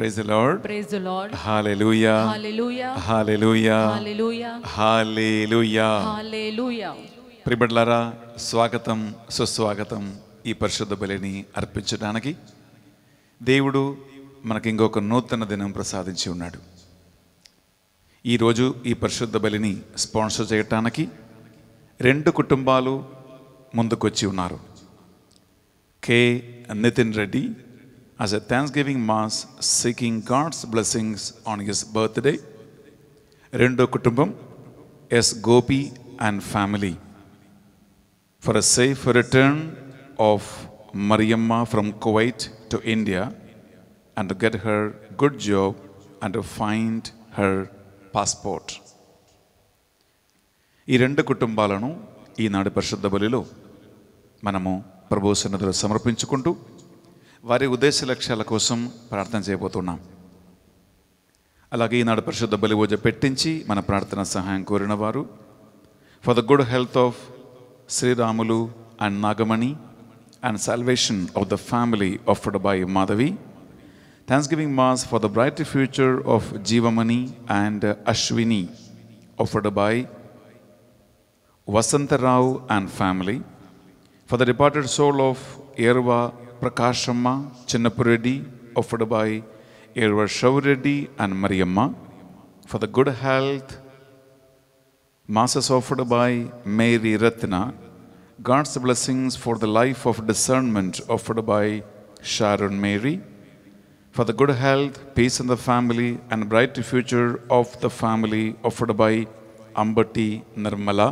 Praise Lord praise Lord hallelujah hallelujah hallelujah hallelujah hallelujah ప్రిబడ్లారా స్వాగతం సుస్వాగతం ఈ పరిశుద్ధ బలిని అర్పించడానికి దేవుడు మనకి ఇంకొక నూతన దినం ప్రసాదించి ఉన్నాడు ఈరోజు ఈ పరిశుద్ధ బలిని స్పాన్సర్ చేయటానికి రెండు కుటుంబాలు ముందుకొచ్చి ఉన్నారు కే Nitin Reddy as a Thanksgiving Mass seeking God's blessings on his birthday. Rendo Kutumbam, S. Gopi and family. For a safe return of Mariamma from Kuwait to India and to get her good job and to find her passport. ఈ రెండు కుటుంబాలను ఈనాడు పరిశుద్ధ బలిలో మనము ప్రభు సన్నదిలో సమర్పించుకుంటూ వారి ఉద్దేశ లక్ష్యాల కోసం ప్రార్థన చేయబోతున్నాం అలాగే ఈనాడు పరిశుద్ధ బలిపూజ పెట్టించి మన ప్రార్థన సహాయం కోరిన వారు for the good health of Sriramulu and Nagamani and salvation of the family of Dubai Madhavi thanksgiving mass for the bright future of Jeevamani and Ashwini of Dubai Vasantharao and family for the departed soul of Erva Prakashamma, Chinnapureddy, offered by Irvar Shaureddy and Mariamma. For the good health, masses offered by Mary Ratna. God's blessings for the life of discernment offered by Sharon Mary. For the good health, peace in the family, and bright future of the family offered by Ambati Nirmala.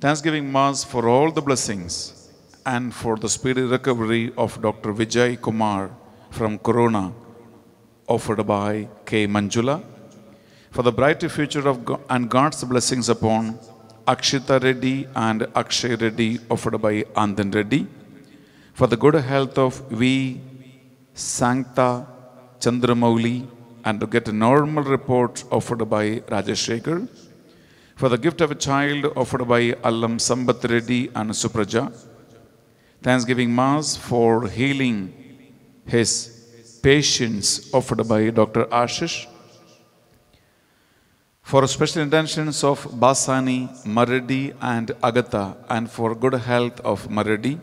Thanksgiving Mass for all the blessings and for the speedy recovery of Dr. Vijay Kumar from Corona, offered by K. Manjula, for the brighter future of God and God's blessings upon Akshita Reddy and Akshay Reddy, offered by Andan Reddy, for the good health of V. Sankta Chandramouli, and to get a normal report offered by Rajeshekar, for the gift of a child offered by Allam Sambat Reddy and Supraja, Thanksgiving Mass for healing his patients offered by Dr. Ashish. For special intentions of Basani, Maradi, and Agatha, and for good health of Maradi.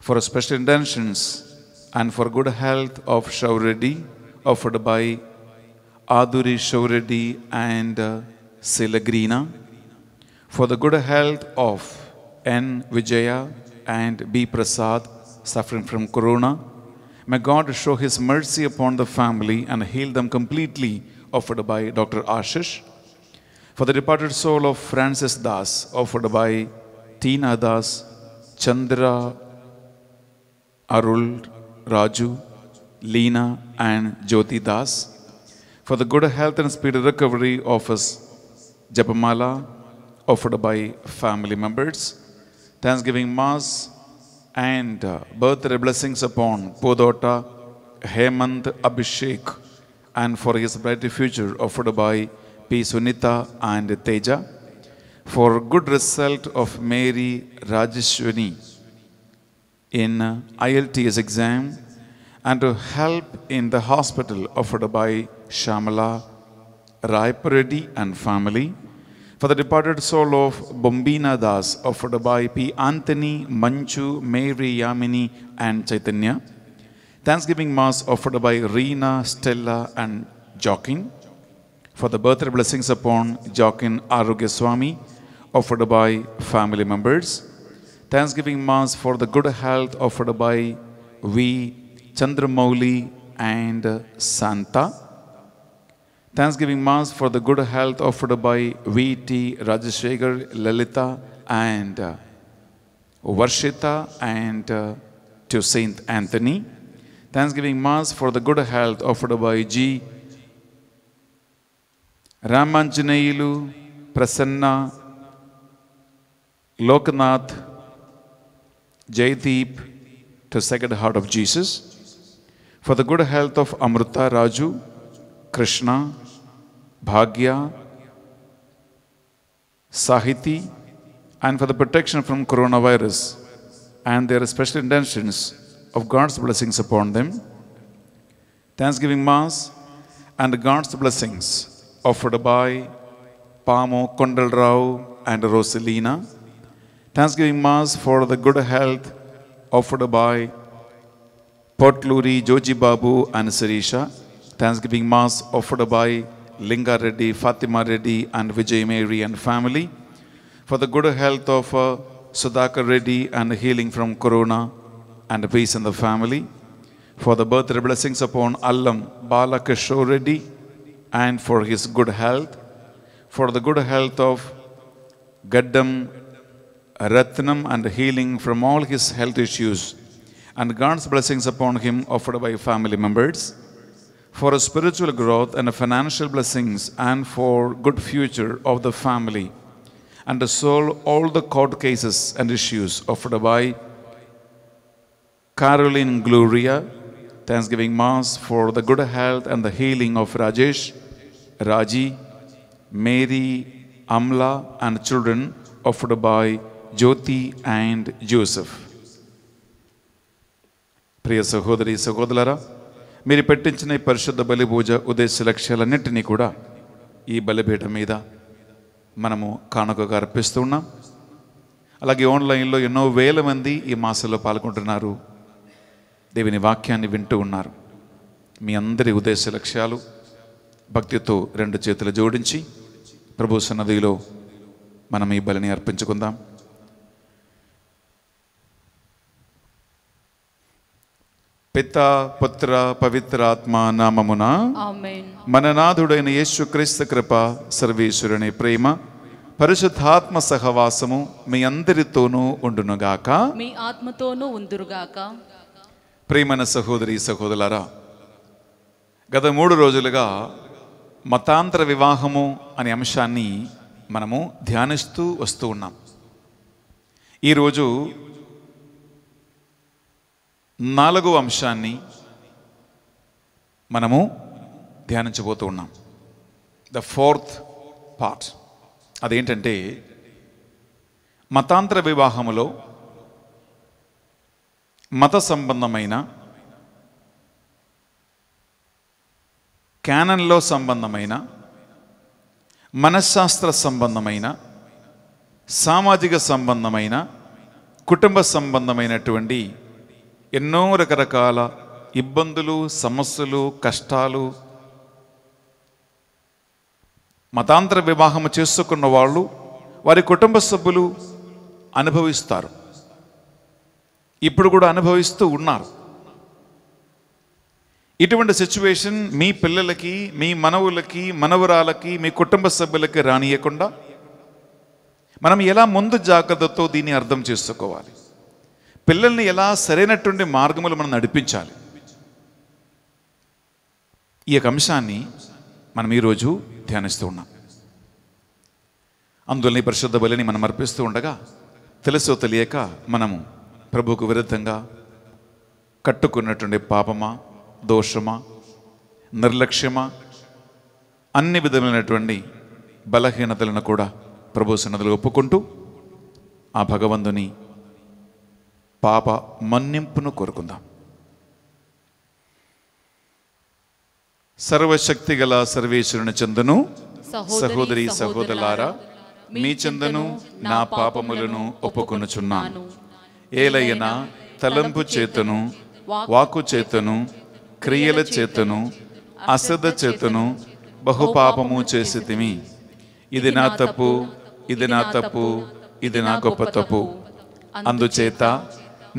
For special intentions and for good health of Shauradi, offered by Aduri Shauradi and uh, Silagrina. For the good health of N. Vijaya, and B. Prasad, suffering from corona. May God show His mercy upon the family and heal them completely, offered by Dr. Ashish. For the departed soul of Francis Das, offered by Tina Das, Chandra, Arul, Raju, Lina, and Jyoti Das. For the good health and speedy recovery of his Japamala, offered by family members. Thanksgiving Mass and uh, birthday blessings upon Pudota Hemant Abhishek and for his bright future offered by P. Sunita and Teja. For good result of Mary Rajeshwini in ILTS exam and to help in the hospital offered by Shamala Raiparedi and family for the departed soul of Bombina Das, offered by P. Anthony, Manchu, Mary, Yamini, and Chaitanya. Thanksgiving Mass offered by Rina, Stella, and Jokin. For the birthday blessings upon Jokin Arugeswamy, offered by family members. Thanksgiving Mass for the good health offered by V. Chandramouli and Santa. Thanksgiving Mass for the good health offered by V.T. Rajasekhar, Lalita and uh, Varshita and uh, to Saint Anthony. Thanksgiving Mass for the good health offered by G. Ramanjanailu, Prasanna, Loknath Jaydeep to Second Heart of Jesus. For the good health of Amruta Raju, Krishna, Bhagya, Sahiti, and for the protection from coronavirus and their special intentions of God's blessings upon them. Thanksgiving Mass and God's blessings offered by Pamo Kondal Rao and Rosalina. Thanksgiving Mass for the good health offered by Potluri Joji Babu and Sarisha. Thanksgiving Mass offered by Linga Reddy, Fatima Reddy, and Vijay Mary and family. For the good health of uh, Sudhakar Reddy and healing from Corona and peace in the family. For the birthday blessings upon Allam Balakishore Reddy and for his good health. For the good health of Gaddam Ratnam and healing from all his health issues. And God's blessings upon him offered by family members for a spiritual growth and a financial blessings and for good future of the family and to solve all the court cases and issues offered by Caroline Gloria, Thanksgiving Mass for the good health and the healing of Rajesh, Raji, Mary, Amla and children offered by Jyoti and Joseph. പ്രിയ സഹോദരി സഹോദരരാ మీరు పెట్టించిన ఈ పరిశుద్ధ బలి పూజ ఉద్దేశ లక్ష్యాలన్నింటినీ కూడా ఈ బలిపీఠ మీద మనము కానుకగా అర్పిస్తూ ఉన్నాం అలాగే ఆన్లైన్లో ఎన్నో వేల మంది ఈ మాసంలో పాల్గొంటున్నారు దేవుని వాక్యాన్ని వింటూ ఉన్నారు మీ అందరి ఉద్దేశ లక్ష్యాలు భక్తితో రెండు చేతులు జోడించి ప్రభు సన్నదిలో మనం ఈ బలిని అర్పించుకుందాం పిత పుత్ర పవిత్ర ఆత్మ నామమున మన నాథుడైన క్రీస్తు కృప సర్వేశ్వరుని ప్రేమ పరిశుద్ధాత్మ సహవాసము మీ అందరితోనూ ఉండునుగాక మీ ఆత్మతోనూ ఉందురుగాక ప్రేమన సహోదరి సహోదరులారా గత మూడు రోజులుగా మతాంతర వివాహము అనే అంశాన్ని మనము ధ్యానిస్తూ వస్తూ ఉన్నాం ఈరోజు నాలుగో అంశాన్ని మనము ధ్యానించబోతూ ఉన్నాం ద ఫోర్త్ పార్ట్ అదేంటంటే మతాంతర వివాహములో మత సంబంధమైన క్యానన్లో సంబంధమైన మనశ్శాస్త్ర సంబంధమైన సామాజిక సంబంధమైన కుటుంబ సంబంధమైనటువంటి ఎన్నో రకరకాల ఇబ్బందులు సమస్యలు కష్టాలు మతాంతర వివాహం చేసుకున్న వాళ్ళు వారి కుటుంబ సభ్యులు అనుభవిస్తారు ఇప్పుడు కూడా అనుభవిస్తూ ఉన్నారు ఇటువంటి సిచ్యువేషన్ మీ పిల్లలకి మీ మనవులకి మనవరాలకి మీ కుటుంబ సభ్యులకి రానియకుండా మనం ఎలా ముందు జాగ్రత్తతో దీన్ని అర్థం చేసుకోవాలి పిల్లల్ని ఎలా సరైనటువంటి మార్గములు మనం నడిపించాలి ఈ యొక్క అంశాన్ని మనం ఈరోజు ధ్యానిస్తూ ఉన్నాం అందులోని పరిశుద్ధ బలిని మనం అర్పిస్తూ ఉండగా తెలుసో తెలియక మనము ప్రభువుకు విరుద్ధంగా కట్టుకున్నటువంటి పాపమా దోషమా నిర్లక్ష్యమా అన్ని విధమైనటువంటి బలహీనతలను కూడా ప్రభు సన్నదులు ఒప్పుకుంటూ ఆ భగవంతుని పాప మన్నింపును కోరుకుందాం సర్వశక్తి గల సర్వేశ్వరుని చెందును సహోదరి సహోదరులారా మీ చందను నా పాపములను ఒప్పుకొనుచున్నాను ఏలైన తలంపు చేతను వాకు చేతను క్రియల చేతను అసద చేతను బహుపాపము తిమి ఇది నా తప్పు ఇది నా తప్పు ఇది నా గొప్ప తప్పు అందుచేత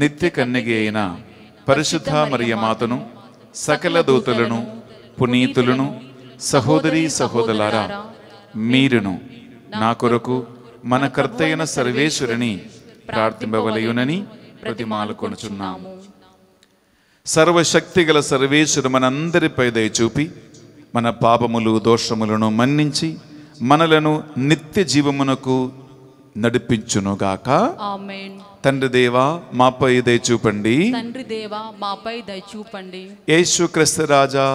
నిత్య కన్యగి అయిన పరిశుద్ధ మరియమాతను సకల దూతలను పునీతులను సహోదరీ సహోదరులారా మీరును నా కొరకు మన కర్తైన సర్వేశ్వరిని ప్రార్థింపవలయునని ప్రతిమాలు కొనుచున్నాము సర్వశక్తి గల సర్వేశ్వరు మనందరిపై దయచూపి మన పాపములు దోషములను మన్నించి మనలను నిత్య జీవమునకు నడిపించునుగాక తండ్రి దేవా మాపై దయ చూపండి తండ్రి దేవా మాపై దయ చూపండి యేసుక్రీస్తు రాజా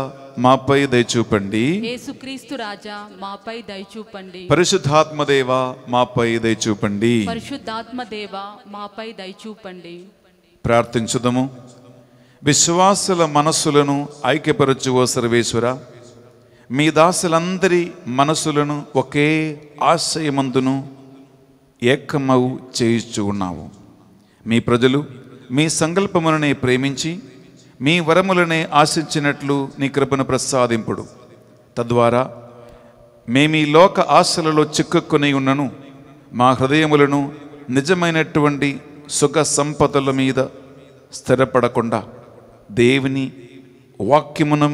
మాపై దయ చూపండి యేసుక్రీస్తు రాజా మాపై దయ చూపండి పరిశుద్ధాత్మ దేవా మాపై దయ చూపండి పరిశుద్ధాత్మ దేవా మాపై దయ చూపండి ప్రార్థించుదము విశ్వాసుల మనస్సులను ఐక్యపరచువో సర్వేశ్వర మీ దాసులందరి మనసులను ఒకే ఆశయమందును ఏకమవు చేయిచ్చు ఉన్నావు మీ ప్రజలు మీ సంకల్పములనే ప్రేమించి మీ వరములనే ఆశించినట్లు నీ కృపను ప్రసాదింపుడు తద్వారా మేమీ లోక ఆశలలో చిక్కుకొని ఉన్నను మా హృదయములను నిజమైనటువంటి సుఖ సంపదల మీద స్థిరపడకుండా దేవుని వాక్యమునం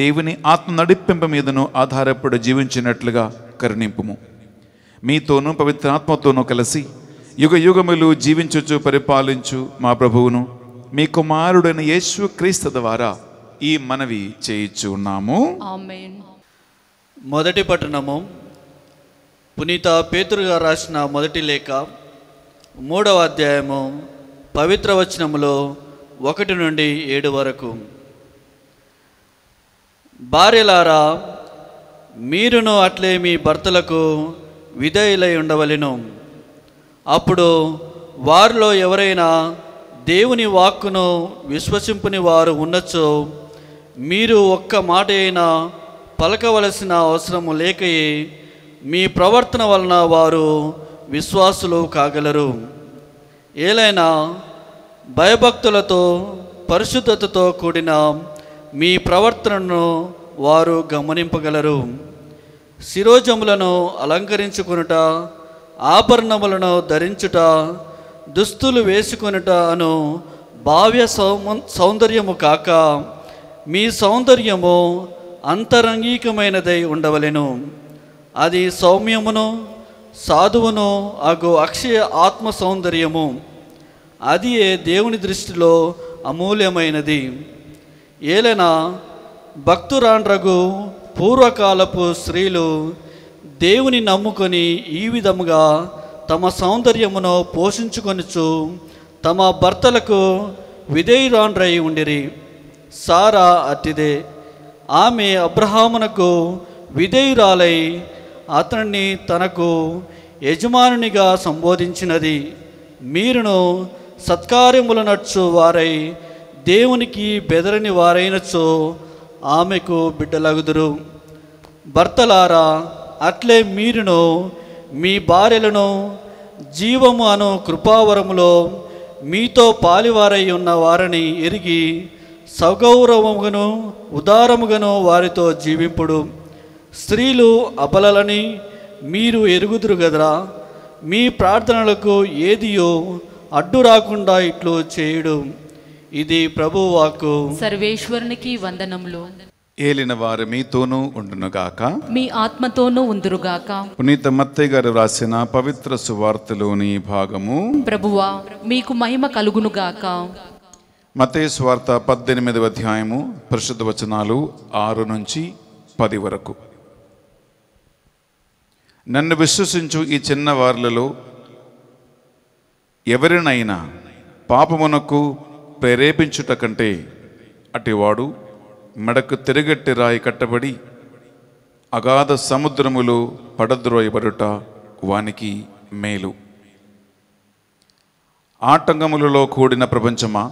దేవుని ఆత్మ నడిపింప మీదను ఆధారపడి జీవించినట్లుగా కరుణింపుము మీతోనూ పవిత్రాత్మతోనూ కలిసి యుగ యుగములు జీవించుచు పరిపాలించు మా ప్రభువును మీ కుమారుడైన యేసు క్రీస్తు ద్వారా ఈ మనవి చేయించు ఉన్నాము మొదటి పట్టణము పునీత పేతురుగా రాసిన మొదటి లేఖ మూడవ అధ్యాయము పవిత్ర వచనములో ఒకటి నుండి ఏడు వరకు భార్యలారా మీరును అట్లే మీ భర్తలకు విధేయులై ఉండవలెను అప్పుడు వారిలో ఎవరైనా దేవుని వాక్కును విశ్వసింపుని వారు ఉండొచ్చు మీరు ఒక్క మాట అయినా పలకవలసిన అవసరం లేకయే మీ ప్రవర్తన వలన వారు విశ్వాసులు కాగలరు ఏలైనా భయభక్తులతో పరిశుద్ధతతో కూడిన మీ ప్రవర్తనను వారు గమనింపగలరు శిరోజములను అలంకరించుకునుట ఆభరణములను ధరించుట దుస్తులు వేసుకొనుట అను భావ్య సౌందర్యము కాక మీ సౌందర్యము అంతరంగికమైనదై ఉండవలెను అది సౌమ్యమును సాధువును అగు అక్షయ ఆత్మ సౌందర్యము అది ఏ దేవుని దృష్టిలో అమూల్యమైనది ఏలైనా భక్తురాండ్రగు పూర్వకాలపు స్త్రీలు దేవుని నమ్ముకొని ఈ విధముగా తమ సౌందర్యమును పోషించుకొనుచు తమ భర్తలకు విధేయురాండ్రై ఉండిరి సారా అతిదే ఆమె అబ్రహామునకు విధేయురాలై అతనిని తనకు యజమానునిగా సంబోధించినది మీరును సత్కార్యములనచ్చు వారై దేవునికి బెదరని వారైనచో ఆమెకు బిడ్డలగుదురు భర్తలారా అట్లే మీరును మీ భార్యలను జీవము అను కృపావరములో మీతో పాలివారై ఉన్న వారిని ఎరిగి సగౌరవముగను ఉదారముగను వారితో జీవింపుడు స్త్రీలు అబలలని మీరు ఎరుగుదురు గదరా మీ ప్రార్థనలకు ఏదియో అడ్డు రాకుండా ఇట్లు చేయడం ఇది ప్రభువాకు సర్వేశ్వరునికి వందనములు ఏలిన వారు మీతోనూ ఉండునుగాక మీ ఆత్మతోనూ ఉందురుగాక పునీత మత్తయ్య గారు రాసిన పవిత్ర సువార్తలోని భాగము ప్రభువా మీకు మహిమ కలుగునుగాక మతే సువార్త పద్దెనిమిదవ అధ్యాయము పరిశుద్ధ వచనాలు ఆరు నుంచి పది వరకు నన్ను విశ్వసించు ఈ చిన్న వారులలో ఎవరినైనా పాపమునకు ప్రేరేపించుట కంటే అటివాడు మెడకు తిరగట్టి రాయి కట్టబడి అగాధ సముద్రములు పడద్రోయబడుట వానికి మేలు ఆటంకములలో కూడిన ప్రపంచమా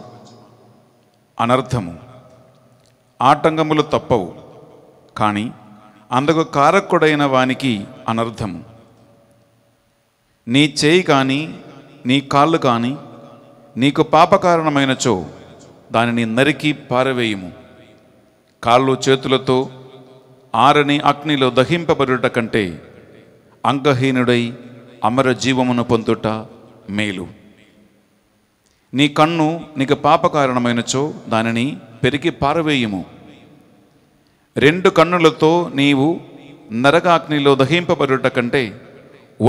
అనర్థము ఆటంకములు తప్పవు కానీ అందుకు కారకుడైన వానికి అనర్థము నీ చేయి కానీ నీ కాళ్ళు కానీ నీకు పాపకారణమైనచో దానిని నరికి పారవేయుము కాళ్ళు చేతులతో ఆరని అగ్నిలో దహింపబడుట కంటే అంగహీనుడై అమర జీవమును పొందుట మేలు నీ కన్ను నీకు పాపకారణమైనచో దానిని పెరిగి పారవేయుము రెండు కన్నులతో నీవు నరకాగ్నిలో దహింపబడుట కంటే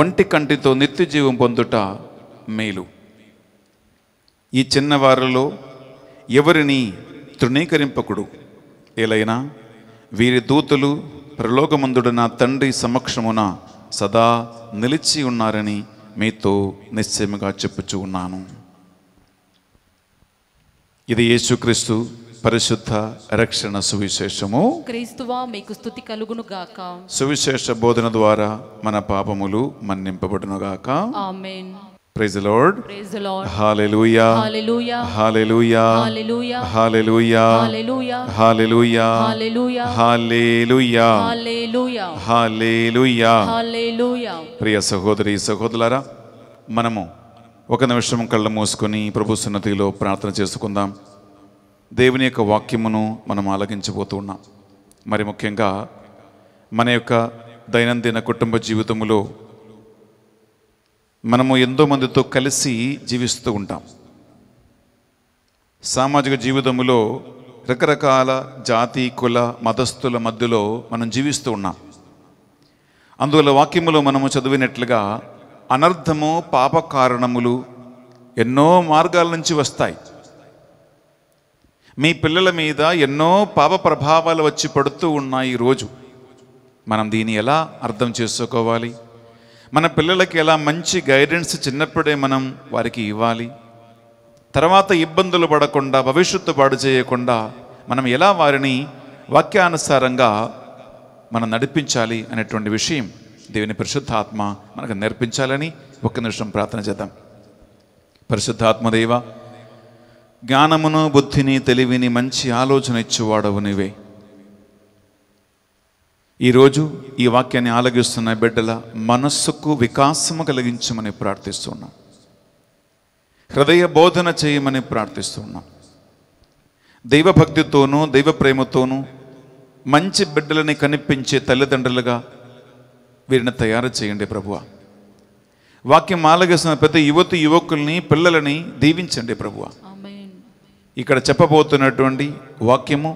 ఒంటి కంటితో నిత్య జీవం పొందుట మేలు ఈ చిన్నవారిలో ఎవరిని తృణీకరింపకుడు ఎలైనా వీరి దూతలు ప్రలోకమందుడు నా తండ్రి సమక్షమున సదా నిలిచి ఉన్నారని మీతో నిశ్చయముగా చెప్పుచు ఉన్నాను ఇది యేసుక్రీస్తు పరిశుద్ధ రక్షణ సువిశేషము క్రీస్తువా మీకు స్థుతి కలుగును గాక సువిశేష బోధన ద్వారా మన పాపములు మన్నింపబడును గాక amen praise Lord praise Lord hallelujah hallelujah hallelujah hallelujah hallelujah hallelujah hallelujah hallelujah hallelujah hallelujah ప్రియ సహోదరి సహోదరులారా మనము ఒక నిమిషం కళ్ళు మూసుకొని ప్రభు సున్నతిలో ప్రార్థన చేసుకుందాం దేవుని యొక్క వాక్యమును మనం ఉన్నాం మరి ముఖ్యంగా మన యొక్క దైనందిన కుటుంబ జీవితంలో మనము ఎంతో మందితో కలిసి జీవిస్తూ ఉంటాం సామాజిక జీవితంలో రకరకాల జాతి కుల మతస్థుల మధ్యలో మనం జీవిస్తూ ఉన్నాం అందువల్ల వాక్యములో మనము చదివినట్లుగా అనర్థము పాప కారణములు ఎన్నో మార్గాల నుంచి వస్తాయి మీ పిల్లల మీద ఎన్నో పాప ప్రభావాలు వచ్చి పడుతూ ఉన్నాయి ఈరోజు మనం దీన్ని ఎలా అర్థం చేసుకోవాలి మన పిల్లలకి ఎలా మంచి గైడెన్స్ చిన్నప్పుడే మనం వారికి ఇవ్వాలి తర్వాత ఇబ్బందులు పడకుండా భవిష్యత్తు పాడు చేయకుండా మనం ఎలా వారిని వాక్యానుసారంగా మనం నడిపించాలి అనేటువంటి విషయం దేవుని పరిశుద్ధాత్మ మనకు నేర్పించాలని ఒక్క నిమిషం ప్రార్థన చేద్దాం పరిశుద్ధాత్మదేవ జ్ఞానమును బుద్ధిని తెలివిని మంచి ఆలోచన ఇచ్చేవాడవు నీవే ఈరోజు ఈ వాక్యాన్ని ఆలగిస్తున్న బిడ్డల మనస్సుకు వికాసము కలిగించమని ప్రార్థిస్తున్నాం హృదయ బోధన చేయమని ప్రార్థిస్తున్నాం దైవభక్తితోనూ దైవ ప్రేమతోనూ మంచి బిడ్డలని కనిపించే తల్లిదండ్రులుగా వీరిని తయారు చేయండి ప్రభువ వాక్యం ఆలగిస్తున్న ప్రతి యువతి యువకుల్ని పిల్లలని దీవించండి ప్రభువ ఇక్కడ చెప్పబోతున్నటువంటి వాక్యము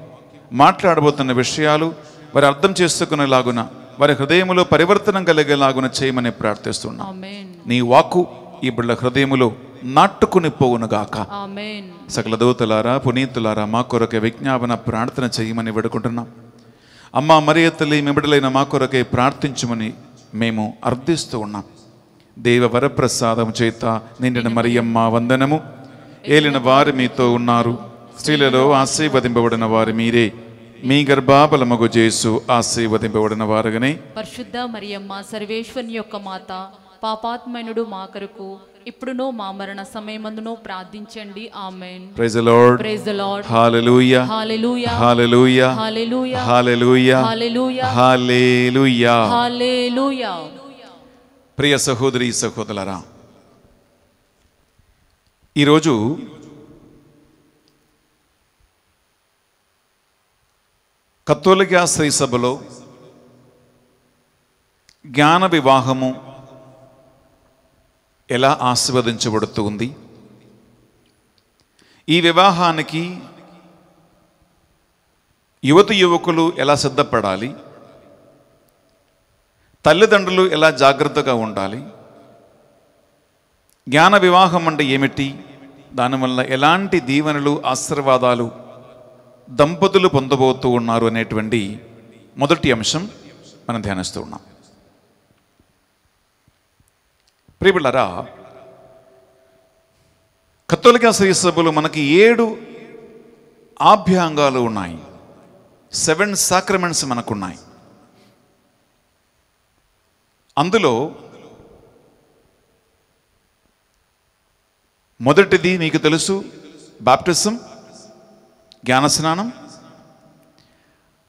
మాట్లాడబోతున్న విషయాలు వారు అర్థం చేసుకునేలాగున వారి హృదయంలో పరివర్తనం కలిగేలాగున చేయమని ప్రార్థిస్తున్నాం నీ వాకు ఈ బిడ్డల హృదయములో నాటుకుని పోవునుగాక సకల దూతలారా పునీతులారా మా కొరకే విజ్ఞాపన ప్రార్థన చేయమని వేడుకుంటున్నాం అమ్మ మరియతల్లి మిమిడలైన మా కొరకే ప్రార్థించమని మేము అర్థిస్తూ ఉన్నాం దేవ వరప్రసాదం చేత నిండిన మరియమ్మ వందనము ఏలిన వారు మీతో ఉన్నారు స్త్రీలలో ఆశీర్వదింపబడిన వారు మీరే మీ గర్భాపలమగు చేసు ఆశీర్వదింపబడిన వారుగానే పరిశుద్ధ మరియమ్మ సర్వేశ్వరుని యొక్క మాత పాపాత్మనుడు మా కొరకు ఇప్పుడునో మా మరణ సమయమందునో ప్రార్థించండి amen praise Lord praise Lord hallelujah hallelujah hallelujah hallelujah hallelujah hallelujah hallelujah hallelujah ప్రియ సహోదరి సహోదరులారా ఈరోజు స్త్రీ సభలో జ్ఞాన వివాహము ఎలా ఆశీర్వదించబడుతుంది ఈ వివాహానికి యువతి యువకులు ఎలా సిద్ధపడాలి తల్లిదండ్రులు ఎలా జాగ్రత్తగా ఉండాలి జ్ఞాన వివాహం అంటే ఏమిటి దానివల్ల ఎలాంటి దీవెనలు ఆశీర్వాదాలు దంపతులు పొందబోతూ ఉన్నారు అనేటువంటి మొదటి అంశం మనం ధ్యానిస్తూ ఉన్నాం ప్రియబిళ్ళరా కത്തോలిక సభలు మనకి ఏడు ఆభ్యాంగాలు ఉన్నాయి సెవెన్ సాక్రమెంట్స్ మనకున్నాయి అందులో మొదటిది నీకు తెలుసు బాప్టిజం జ్ఞానస్నానం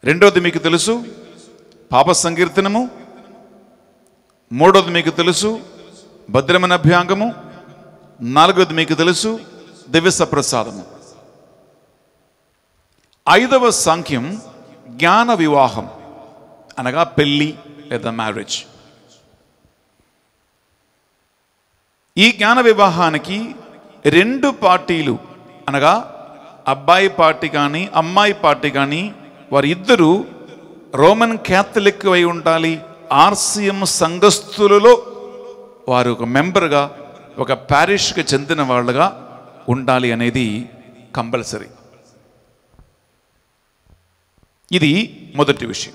రెండోది మీకు తెలుసు పాప సంకీర్తనము మూడోది మీకు తెలుసు భద్రమైన అభ్యాంగము నాలుగోది మీకు తెలుసు దివ్య సప్రసాదము ఐదవ సాంఖ్యం జ్ఞాన వివాహం అనగా పెళ్ళి లేదా మ్యారేజ్ ఈ జ్ఞాన వివాహానికి రెండు పార్టీలు అనగా అబ్బాయి పార్టీ కానీ అమ్మాయి పార్టీ కానీ వారిద్దరూ రోమన్ క్యాథలిక్ అయి ఉండాలి ఆర్సీఎం సంఘస్థులలో వారు ఒక మెంబర్గా ఒక ప్యారిష్కి చెందిన వాళ్ళుగా ఉండాలి అనేది కంపల్సరీ ఇది మొదటి విషయం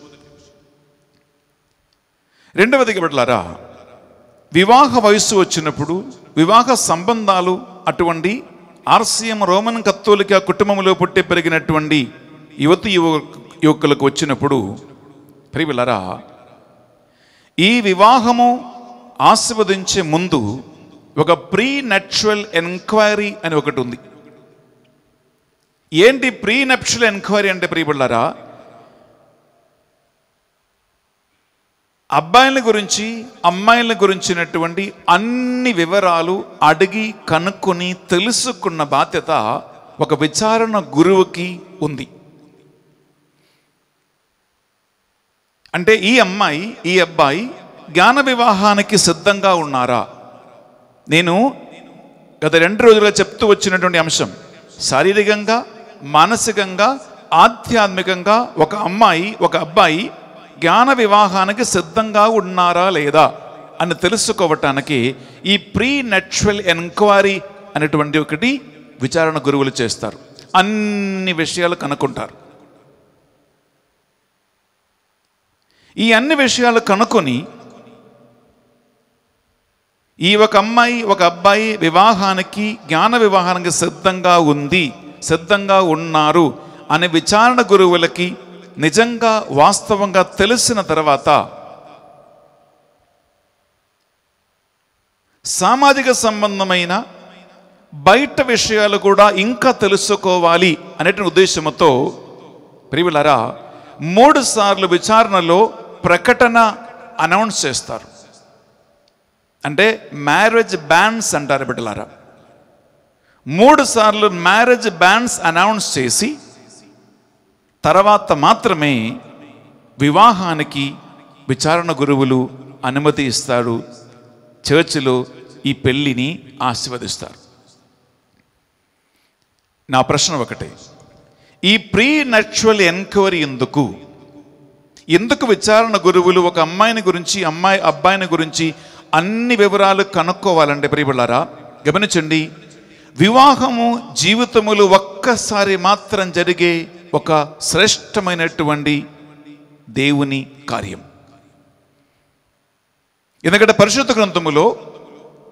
రెండవది బిడ్డలారా వివాహ వయస్సు వచ్చినప్పుడు వివాహ సంబంధాలు అటువంటి ఆర్సీఎం రోమన్ కత్తోలిక కుటుంబంలో పుట్టి పెరిగినటువంటి యువతి యువ యువకులకు వచ్చినప్పుడు ప్రివిలరా ఈ వివాహము ఆస్వాదించే ముందు ఒక ప్రీ నెచురల్ ఎంక్వైరీ అని ఒకటి ఉంది ఏంటి ప్రీ నప్చువల్ ఎంక్వైరీ అంటే ప్రియబిళ్ళారా అబ్బాయిల గురించి అమ్మాయిల గురించినటువంటి అన్ని వివరాలు అడిగి కనుక్కొని తెలుసుకున్న బాధ్యత ఒక విచారణ గురువుకి ఉంది అంటే ఈ అమ్మాయి ఈ అబ్బాయి జ్ఞాన వివాహానికి సిద్ధంగా ఉన్నారా నేను గత రెండు రోజులుగా చెప్తూ వచ్చినటువంటి అంశం శారీరకంగా మానసికంగా ఆధ్యాత్మికంగా ఒక అమ్మాయి ఒక అబ్బాయి జ్ఞాన వివాహానికి సిద్ధంగా ఉన్నారా లేదా అని తెలుసుకోవటానికి ఈ ప్రీ నచురల్ ఎంక్వైరీ అనేటువంటి ఒకటి విచారణ గురువులు చేస్తారు అన్ని విషయాలు కనుక్కుంటారు ఈ అన్ని విషయాలు కనుక్కొని ఈ ఒక అమ్మాయి ఒక అబ్బాయి వివాహానికి జ్ఞాన వివాహానికి సిద్ధంగా ఉంది సిద్ధంగా ఉన్నారు అనే విచారణ గురువులకి నిజంగా వాస్తవంగా తెలిసిన తర్వాత సామాజిక సంబంధమైన బయట విషయాలు కూడా ఇంకా తెలుసుకోవాలి అనేటువంటి ఉద్దేశంతో ప్రియులరా మూడు సార్లు విచారణలో ప్రకటన అనౌన్స్ చేస్తారు అంటే మ్యారేజ్ బ్యాన్స్ అంటారు బిడ్డలారా మూడు సార్లు మ్యారేజ్ బ్యాన్స్ అనౌన్స్ చేసి తర్వాత మాత్రమే వివాహానికి విచారణ గురువులు అనుమతి ఇస్తారు చర్చిలో ఈ పెళ్ళిని ఆశీర్వదిస్తారు నా ప్రశ్న ఒకటే ఈ ప్రీ నచ్యువల్ ఎన్క్వైరీ ఎందుకు ఎందుకు విచారణ గురువులు ఒక అమ్మాయిని గురించి అమ్మాయి అబ్బాయిని గురించి అన్ని వివరాలు కనుక్కోవాలంటే ప్రియబళ్ళారా గమనించండి వివాహము జీవితములు ఒక్కసారి మాత్రం జరిగే ఒక శ్రేష్టమైనటువంటి దేవుని కార్యం ఎందుకంటే పరిశుద్ధ గ్రంథములో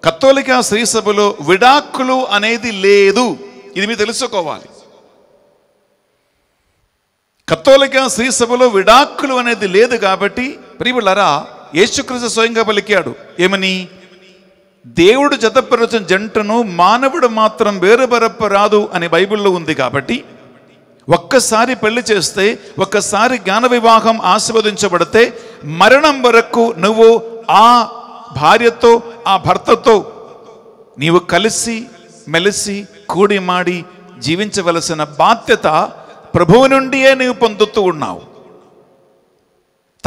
కത്തോలిక సభలో విడాకులు అనేది లేదు ఇది మీరు తెలుసుకోవాలి కత్తోలిక సభలో విడాకులు అనేది లేదు కాబట్టి ప్రియులరా యేసుక్రీస్తు స్వయంగా పలికాడు ఏమని దేవుడు జతపరచిన జంటను మానవుడు మాత్రం వేరుబెరపరాదు అని బైబిల్లో ఉంది కాబట్టి ఒక్కసారి పెళ్లి చేస్తే ఒక్కసారి జ్ఞాన వివాహం ఆశీర్వదించబడితే మరణం వరకు నువ్వు ఆ భార్యతో ఆ భర్తతో నీవు కలిసి మెలిసి కూడి మాడి జీవించవలసిన బాధ్యత ప్రభువు నుండియే నీవు పొందుతూ ఉన్నావు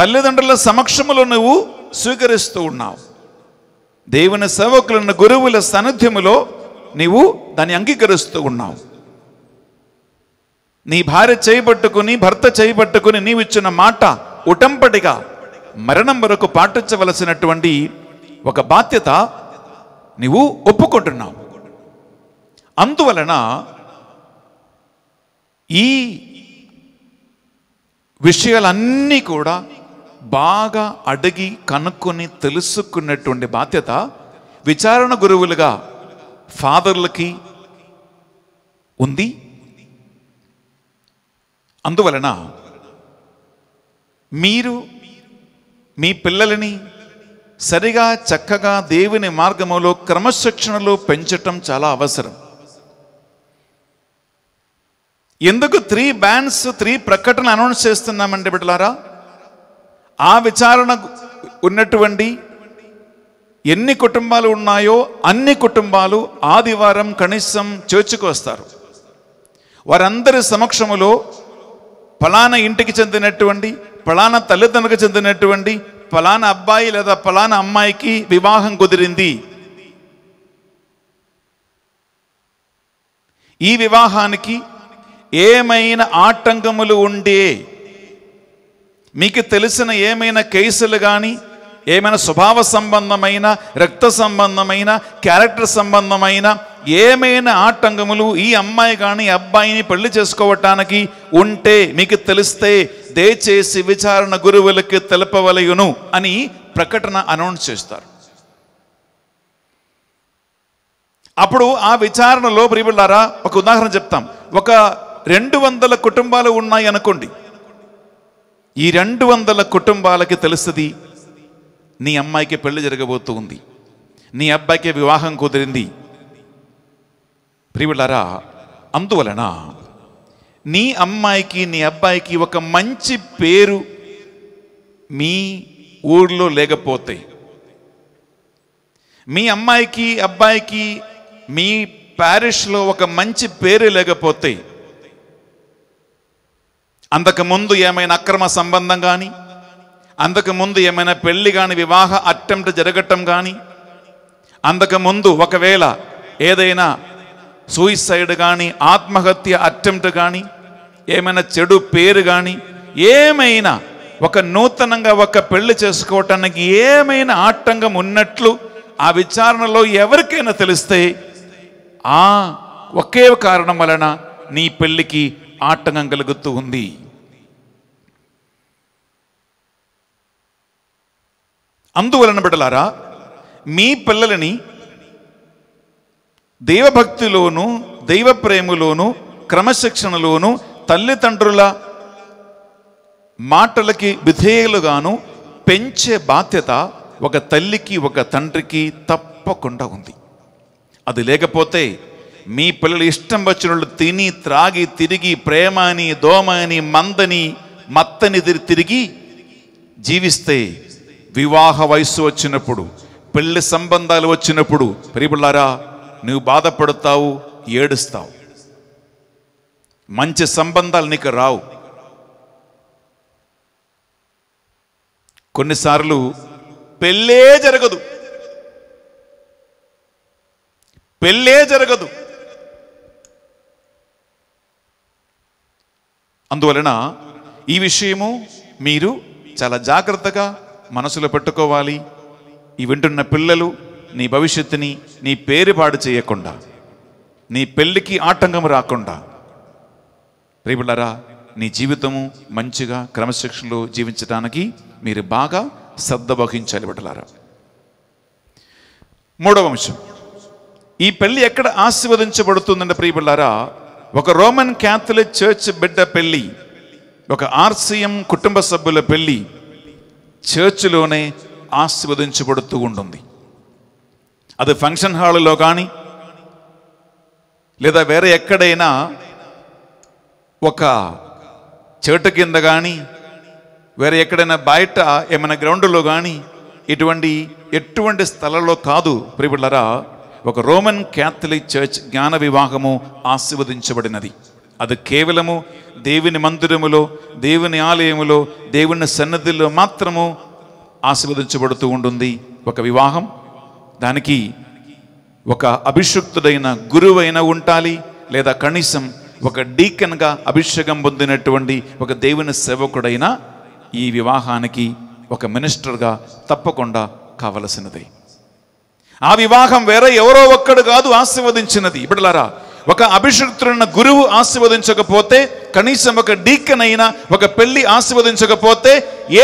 తల్లిదండ్రుల సమక్షములో నువ్వు స్వీకరిస్తూ ఉన్నావు దేవుని సేవకులను గురువుల సన్నిధ్యములో నీవు దాన్ని అంగీకరిస్తూ ఉన్నావు నీ భార్య చేయబట్టుకుని భర్త చేయబట్టుకుని నీవిచ్చిన మాట ఉటంపటిగా మరణం వరకు పాటించవలసినటువంటి ఒక బాధ్యత నీవు ఒప్పుకుంటున్నావు అందువలన ఈ విషయాలన్నీ కూడా బాగా అడిగి కనుక్కొని తెలుసుకున్నటువంటి బాధ్యత విచారణ గురువులుగా ఫాదర్లకి ఉంది అందువలన మీరు మీ పిల్లలని సరిగా చక్కగా దేవుని మార్గములో క్రమశిక్షణలో పెంచటం చాలా అవసరం ఎందుకు త్రీ బ్యాన్స్ త్రీ ప్రకటన అనౌన్స్ చేస్తున్నామండి బిడ్డలారా ఆ విచారణ ఉన్నటువంటి ఎన్ని కుటుంబాలు ఉన్నాయో అన్ని కుటుంబాలు ఆదివారం కనీసం చేర్చుకు వస్తారు వారందరి సమక్షములో పలానా ఇంటికి చెందినటువంటి పలానా తల్లిదండ్రులకు చెందినటువంటి పలానా అబ్బాయి లేదా పలానా అమ్మాయికి వివాహం కుదిరింది ఈ వివాహానికి ఏమైనా ఆటంకములు ఉండే మీకు తెలిసిన ఏమైనా కేసులు కానీ ఏమైనా స్వభావ సంబంధమైన రక్త సంబంధమైన క్యారెక్టర్ సంబంధమైన ఏమైనా ఆటంకములు ఈ అమ్మాయి కానీ అబ్బాయిని పెళ్లి చేసుకోవటానికి ఉంటే మీకు తెలిస్తే దయచేసి విచారణ గురువులకి తెలపవలయును అని ప్రకటన అనౌన్స్ చేస్తారు అప్పుడు ఆ విచారణలో ప్రియులారా ఒక ఉదాహరణ చెప్తాం ఒక రెండు వందల కుటుంబాలు ఉన్నాయి అనుకోండి ఈ రెండు వందల కుటుంబాలకి తెలుస్తుంది నీ అమ్మాయికి పెళ్లి జరగబోతుంది నీ అబ్బాయికి వివాహం కుదిరింది ప్రియులరా అందువలన నీ అమ్మాయికి నీ అబ్బాయికి ఒక మంచి పేరు మీ ఊర్లో లేకపోతే మీ అమ్మాయికి అబ్బాయికి మీ ప్యారిష్లో ఒక మంచి పేరు లేకపోతే అంతకుముందు ఏమైనా అక్రమ సంబంధం కానీ అంతకుముందు ఏమైనా పెళ్లి కానీ వివాహ అటెంప్ట్ జరగటం కానీ అంతకుముందు ఒకవేళ ఏదైనా సూయిసైడ్ కానీ ఆత్మహత్య అటెంప్ట్ కానీ ఏమైనా చెడు పేరు కానీ ఏమైనా ఒక నూతనంగా ఒక పెళ్లి చేసుకోవటానికి ఏమైనా ఆటంకం ఉన్నట్లు ఆ విచారణలో ఎవరికైనా తెలిస్తే ఆ ఒకే కారణం వలన నీ పెళ్ళికి ఆటంకం కలుగుతూ ఉంది అందువలన బిడ్డలారా మీ పిల్లలని దైవభక్తిలోను దైవ ప్రేమలోను క్రమశిక్షణలోను తల్లిదండ్రుల మాటలకి విధేయులుగాను పెంచే బాధ్యత ఒక తల్లికి ఒక తండ్రికి తప్పకుండా ఉంది అది లేకపోతే మీ పిల్లలు ఇష్టం వచ్చినట్లు తిని త్రాగి తిరిగి ప్రేమని దోమని మందని మత్తని తిరిగి జీవిస్తే వివాహ వయస్సు వచ్చినప్పుడు పెళ్లి సంబంధాలు వచ్చినప్పుడు ప్రియబుల్లారా నువ్వు బాధపడతావు ఏడుస్తావు మంచి సంబంధాలు నీకు రావు కొన్నిసార్లు పెళ్ళే జరగదు పెళ్ళే జరగదు అందువలన ఈ విషయము మీరు చాలా జాగ్రత్తగా మనసులో పెట్టుకోవాలి ఈ వింటున్న పిల్లలు నీ భవిష్యత్తుని నీ పేరు పాడు చేయకుండా నీ పెళ్ళికి ఆటంకం రాకుండా ప్రేమిళ్ళరా నీ జీవితము మంచిగా క్రమశిక్షణలో జీవించడానికి మీరు బాగా శ్రద్ధ బిడ్డలారా మూడవ అంశం ఈ పెళ్ళి ఎక్కడ ఆశీర్వదించబడుతుందంటే ప్రియబిళ్ళారా ఒక రోమన్ క్యాథలిక్ చర్చ్ బిడ్డ పెళ్ళి ఒక ఆర్సీఎం కుటుంబ సభ్యుల పెళ్ళి చర్చిలోనే ఆశీర్వదించబడుతూ ఉంటుంది అది ఫంక్షన్ హాల్లో కానీ లేదా వేరే ఎక్కడైనా ఒక చెట్టు కింద కానీ వేరే ఎక్కడైనా బయట ఏమైనా గ్రౌండ్లో కానీ ఇటువంటి ఎటువంటి స్థలంలో కాదు ప్రిపిల్లరా ఒక రోమన్ క్యాథలిక్ చర్చ్ జ్ఞాన వివాహము ఆశీర్వదించబడినది అది కేవలము దేవుని మందిరములో దేవుని ఆలయములో దేవుని సన్నధిలో మాత్రము ఆశీర్వదించబడుతూ ఉంటుంది ఒక వివాహం దానికి ఒక అభిషుక్తుడైన గురువైన ఉండాలి లేదా కనీసం ఒక డీకన్గా అభిషేకం పొందినటువంటి ఒక దేవుని సేవకుడైన ఈ వివాహానికి ఒక మినిస్టర్గా తప్పకుండా కావలసినది ఆ వివాహం వేరే ఎవరో ఒక్కడు కాదు ఆశీర్వదించినది ఇప్పుడులారా ఒక అభిషక్తున్న గురువు ఆశీర్వదించకపోతే కనీసం ఒక డీకన్ ఒక పెళ్లి ఆశీర్వదించకపోతే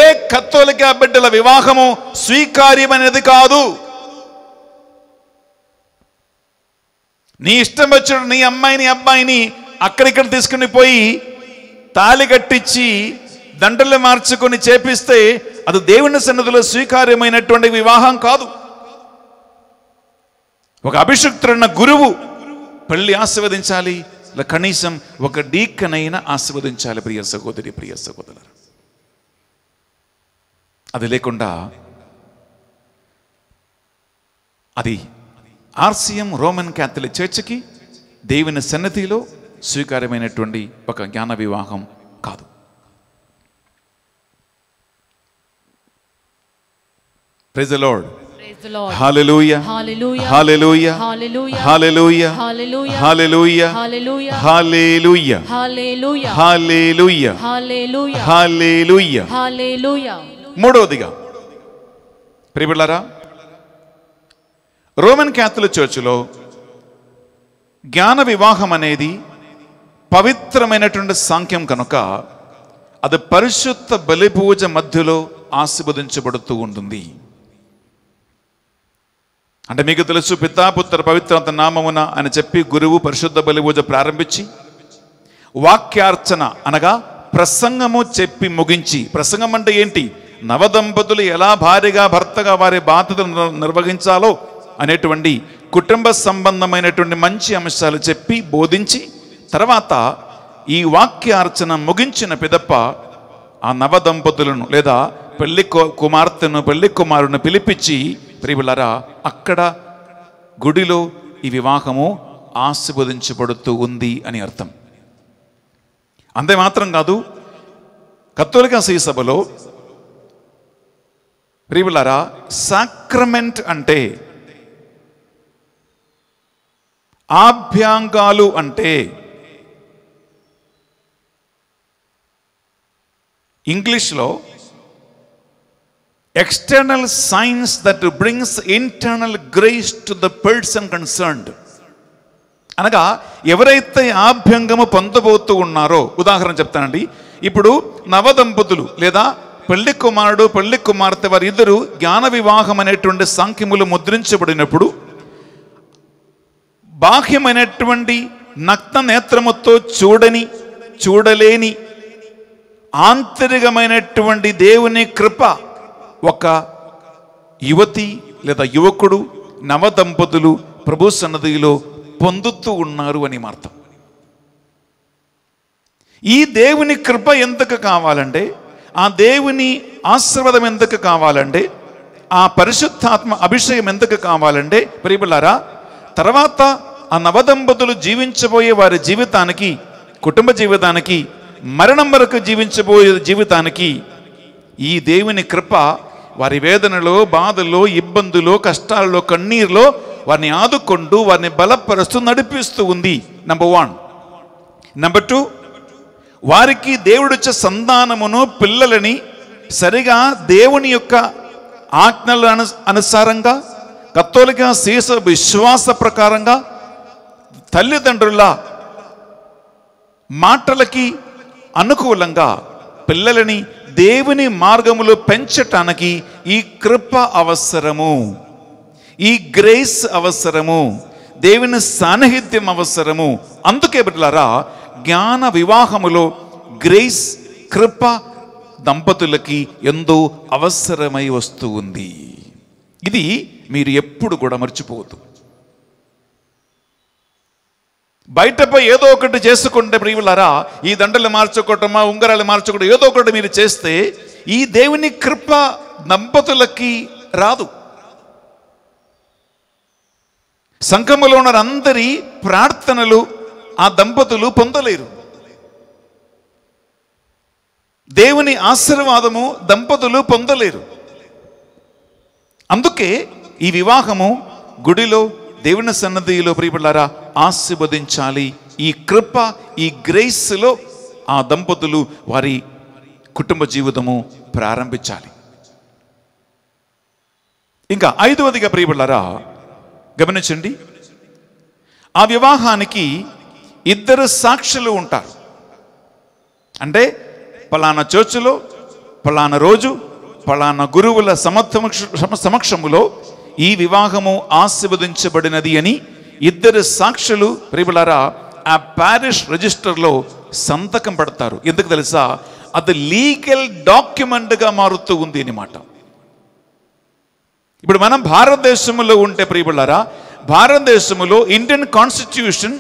ఏ కత్తోలిక బిడ్డల వివాహము స్వీకార్యమైనది కాదు నీ ఇష్టం వచ్చిన నీ అమ్మాయిని అబ్బాయిని అక్కడిక్కడ తీసుకుని పోయి తాలి కట్టించి దండలు మార్చుకొని చేపిస్తే అది దేవుని సన్నిధిలో స్వీకార్యమైనటువంటి వివాహం కాదు ఒక అభిషక్తుడున్న గురువు పెళ్ళి ఆశీర్వదించాలి కనీసం ఒక డీక్కనైనా ఆశీర్వదించాలి ప్రియ సహోదరి ప్రియ సహోదరు అది లేకుండా అది ఆర్సీఎం రోమన్ క్యాథలిక్ చర్చ్కి దేవుని సన్నతిలో స్వీకారమైనటువంటి ఒక జ్ఞాన వివాహం కాదు ప్రెజలోడ్ మూడవదిగా ప్రిబిళ్ళారా రోమన్ క్యాథలిక్ చర్చిలో జ్ఞాన వివాహం అనేది పవిత్రమైనటువంటి సాంఖ్యం కనుక అది పరిశుద్ధ బలిపూజ మధ్యలో ఆశీర్వదించబడుతూ ఉంటుంది అంటే మీకు తెలుసు పితాపుత్ర పవిత్రత నామమున అని చెప్పి గురువు పరిశుద్ధ బలి పూజ ప్రారంభించి వాక్యార్చన అనగా ప్రసంగము చెప్పి ముగించి ప్రసంగం అంటే ఏంటి నవదంపతులు ఎలా భారీగా భర్తగా వారి బాధ్యతలు నిర్వహించాలో అనేటువంటి కుటుంబ సంబంధమైనటువంటి మంచి అంశాలు చెప్పి బోధించి తర్వాత ఈ వాక్యార్చన ముగించిన పిదప్ప ఆ నవ దంపతులను లేదా పెళ్లి కుమార్తెను పెళ్లి కుమారుని పిలిపించి ప్రియులరా అక్కడ గుడిలో ఈ వివాహము ఆశీర్వదించబడుతూ ఉంది అని అర్థం అంతే మాత్రం కాదు కత్తోలిక సభలో ప్రియులరా సాక్రమెంట్ అంటే ఆభ్యాంగాలు అంటే ఇంగ్లీష్లో external signs that brings internal grace to the person concerned అనగా ఎవరైతే ఆభ్యంగము పొందబోతూ ఉన్నారో ఉదాహరణ చెప్తానండి ఇప్పుడు నవదంపతులు లేదా పెళ్లి కుమారుడు పెళ్లి కుమార్తె వారిద్దరు జ్ఞాన వివాహం అనేటువంటి సాంఖ్యములు ముద్రించబడినప్పుడు బాహ్యమైనటువంటి నక్త నేత్రముతో చూడని చూడలేని ఆంతరికమైనటువంటి దేవుని కృప ఒక యువతి లేదా యువకుడు నవదంపతులు ప్రభు సన్నదిలో పొందుతూ ఉన్నారు అని అర్థం ఈ దేవుని కృప ఎందుకు కావాలంటే ఆ దేవుని ఆశీర్వాదం ఎందుకు కావాలంటే ఆ పరిశుద్ధాత్మ అభిషేకం ఎందుకు కావాలంటే ప్రియబులారా తర్వాత ఆ నవదంపతులు జీవించబోయే వారి జీవితానికి కుటుంబ జీవితానికి మరణం వరకు జీవించబోయే జీవితానికి ఈ దేవుని కృప వారి వేదనలో బాధలో ఇబ్బందులో కష్టాల్లో కన్నీరులో వారిని ఆదుకుంటూ వారిని బలపరుస్తూ నడిపిస్తూ ఉంది నెంబర్ వన్ నెంబర్ టూ వారికి దేవుడిచ్చే సంతానమును పిల్లలని సరిగా దేవుని యొక్క ఆజ్ఞల అను అనుసారంగా కత్తోలిక శీర్ష విశ్వాస ప్రకారంగా తల్లిదండ్రుల మాటలకి అనుకూలంగా పిల్లలని దేవుని మార్గములో పెంచటానికి ఈ కృప అవసరము ఈ గ్రేస్ అవసరము దేవుని సాన్నిహిత్యం అవసరము అందుకే బిడ్డలారా జ్ఞాన వివాహములో గ్రేస్ కృప దంపతులకి ఎంతో అవసరమై వస్తూ ఉంది ఇది మీరు ఎప్పుడు కూడా మర్చిపోవద్దు బయటపై ఏదో ఒకటి చేసుకుంటే ప్రియులరా ఈ దండలు మార్చుకోవటమా ఉంగరాలు మార్చుకోవటం ఏదో ఒకటి మీరు చేస్తే ఈ దేవుని కృప దంపతులకి రాదు సంఘములో ఉన్న అందరి ప్రార్థనలు ఆ దంపతులు పొందలేరు దేవుని ఆశీర్వాదము దంపతులు పొందలేరు అందుకే ఈ వివాహము గుడిలో దేవుని సన్నధిలో ప్రియపడారా ఆశీర్వదించాలి ఈ కృప ఈ గ్రేస్లో ఆ దంపతులు వారి కుటుంబ జీవితము ప్రారంభించాలి ఇంకా ఐదవదిగా ప్రియపడారా గమనించండి ఆ వివాహానికి ఇద్దరు సాక్షులు ఉంటారు అంటే పలానా చోచులో పలానా రోజు పలానా గురువుల సమర్థ సమక్షములో ఈ వివాహము ఆశీర్వదించబడినది అని ఇద్దరు సాక్షులు ప్రేమలారా ఆ ప్యారిష్ రిజిస్టర్లో సంతకం పడతారు ఎందుకు తెలుసా అది లీగల్ డాక్యుమెంట్గా మారుతూ ఉంది అనమాట ఇప్పుడు మనం భారతదేశంలో ఉంటే ప్రియులరా భారతదేశంలో ఇండియన్ కాన్స్టిట్యూషన్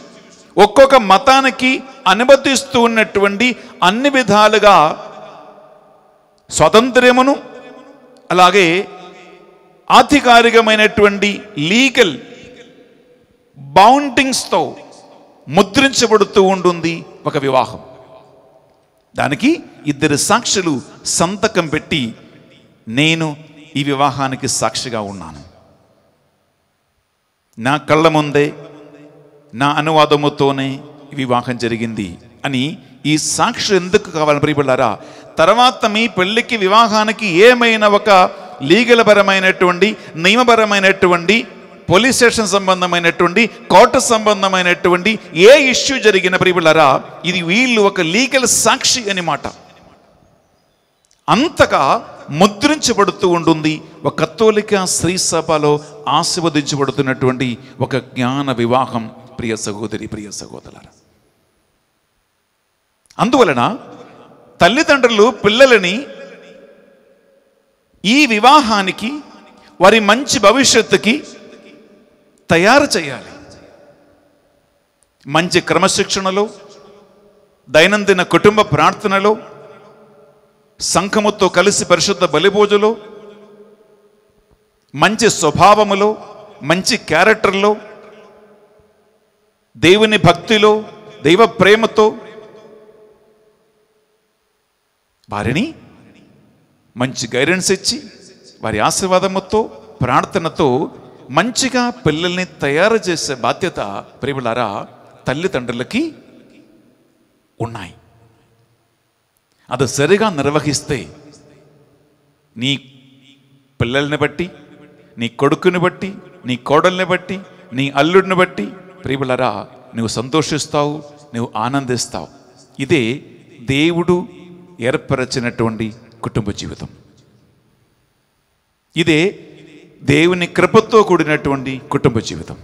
ఒక్కొక్క మతానికి అనుమతిస్తూ ఉన్నటువంటి అన్ని విధాలుగా స్వతంత్రమును అలాగే ఆధికారికమైనటువంటి లీగల్ బౌండింగ్స్తో ముద్రించబడుతూ ఉంటుంది ఒక వివాహం దానికి ఇద్దరు సాక్షులు సంతకం పెట్టి నేను ఈ వివాహానికి సాక్షిగా ఉన్నాను నా కళ్ళ ముందే నా అనువాదముతోనే వివాహం జరిగింది అని ఈ సాక్షి ఎందుకు కావాలని ప్రియపడ్డారా తర్వాత మీ పెళ్ళికి వివాహానికి ఏమైనా ఒక లీగల్ పరమైనటువంటి నియమపరమైనటువంటి పోలీస్ స్టేషన్ సంబంధమైనటువంటి కోర్టు సంబంధమైనటువంటి ఏ ఇష్యూ జరిగిన ప్రియులరా ఇది వీళ్ళు ఒక లీగల్ సాక్షి అనమాట అంతగా ముద్రించబడుతూ ఉంటుంది ఒక కత్తోలిక స్త్రీ సభలో ఆశీర్వదించబడుతున్నటువంటి ఒక జ్ఞాన వివాహం ప్రియ సహోదరి ప్రియ సహోదర అందువలన తల్లిదండ్రులు పిల్లలని ఈ వివాహానికి వారి మంచి భవిష్యత్తుకి తయారు చేయాలి మంచి క్రమశిక్షణలో దైనందిన కుటుంబ ప్రార్థనలో సంఘముతో కలిసి పరిశుద్ధ బలిపూజలో మంచి స్వభావములో మంచి క్యారెక్టర్లో దేవుని భక్తిలో దైవ ప్రేమతో వారిని మంచి గైడెన్స్ ఇచ్చి వారి ఆశీర్వాదముతో ప్రార్థనతో మంచిగా పిల్లల్ని తయారు చేసే బాధ్యత ప్రేమలారా తల్లిదండ్రులకి ఉన్నాయి అది సరిగా నిర్వహిస్తే నీ పిల్లల్ని బట్టి నీ కొడుకుని బట్టి నీ కోడల్ని బట్టి నీ అల్లుడిని బట్టి ప్రియులరా నువ్వు సంతోషిస్తావు నువ్వు ఆనందిస్తావు ఇదే దేవుడు ఏర్పరచినటువంటి కుటుంబ జీవితం ఇదే దేవుని కృపతో కూడినటువంటి కుటుంబ జీవితం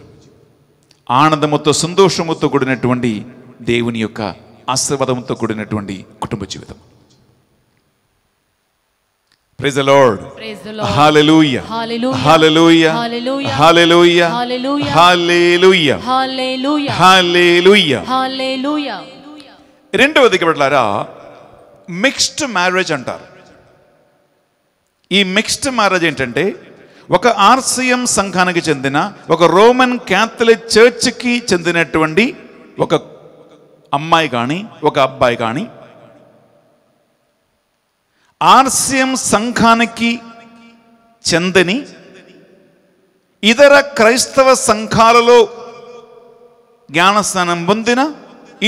ఆనందముతో సంతోషముతో కూడినటువంటి దేవుని యొక్క ఆశీర్వాదంతో కూడినటువంటి కుటుంబ జీవితం praise Lord hallelujah hallelujah hallelujah hallelujah hallelujah హల్లెలూయా రెండవది బిడ్డలారా మిక్స్డ్ మ్యారేజ్ అంటారు ఈ మిక్స్డ్ మ్యారేజ్ ఏంటంటే ఒక ఆర్సిఎం సంఘానికి చెందిన ఒక రోమన్ క్యాథలిక్ చర్చ్కి చెందినటువంటి ఒక అమ్మాయి కానీ ఒక అబ్బాయి కానీ ఆర్సిఎం సంఘానికి చెందని ఇతర క్రైస్తవ సంఘాలలో జ్ఞానస్నానం పొందిన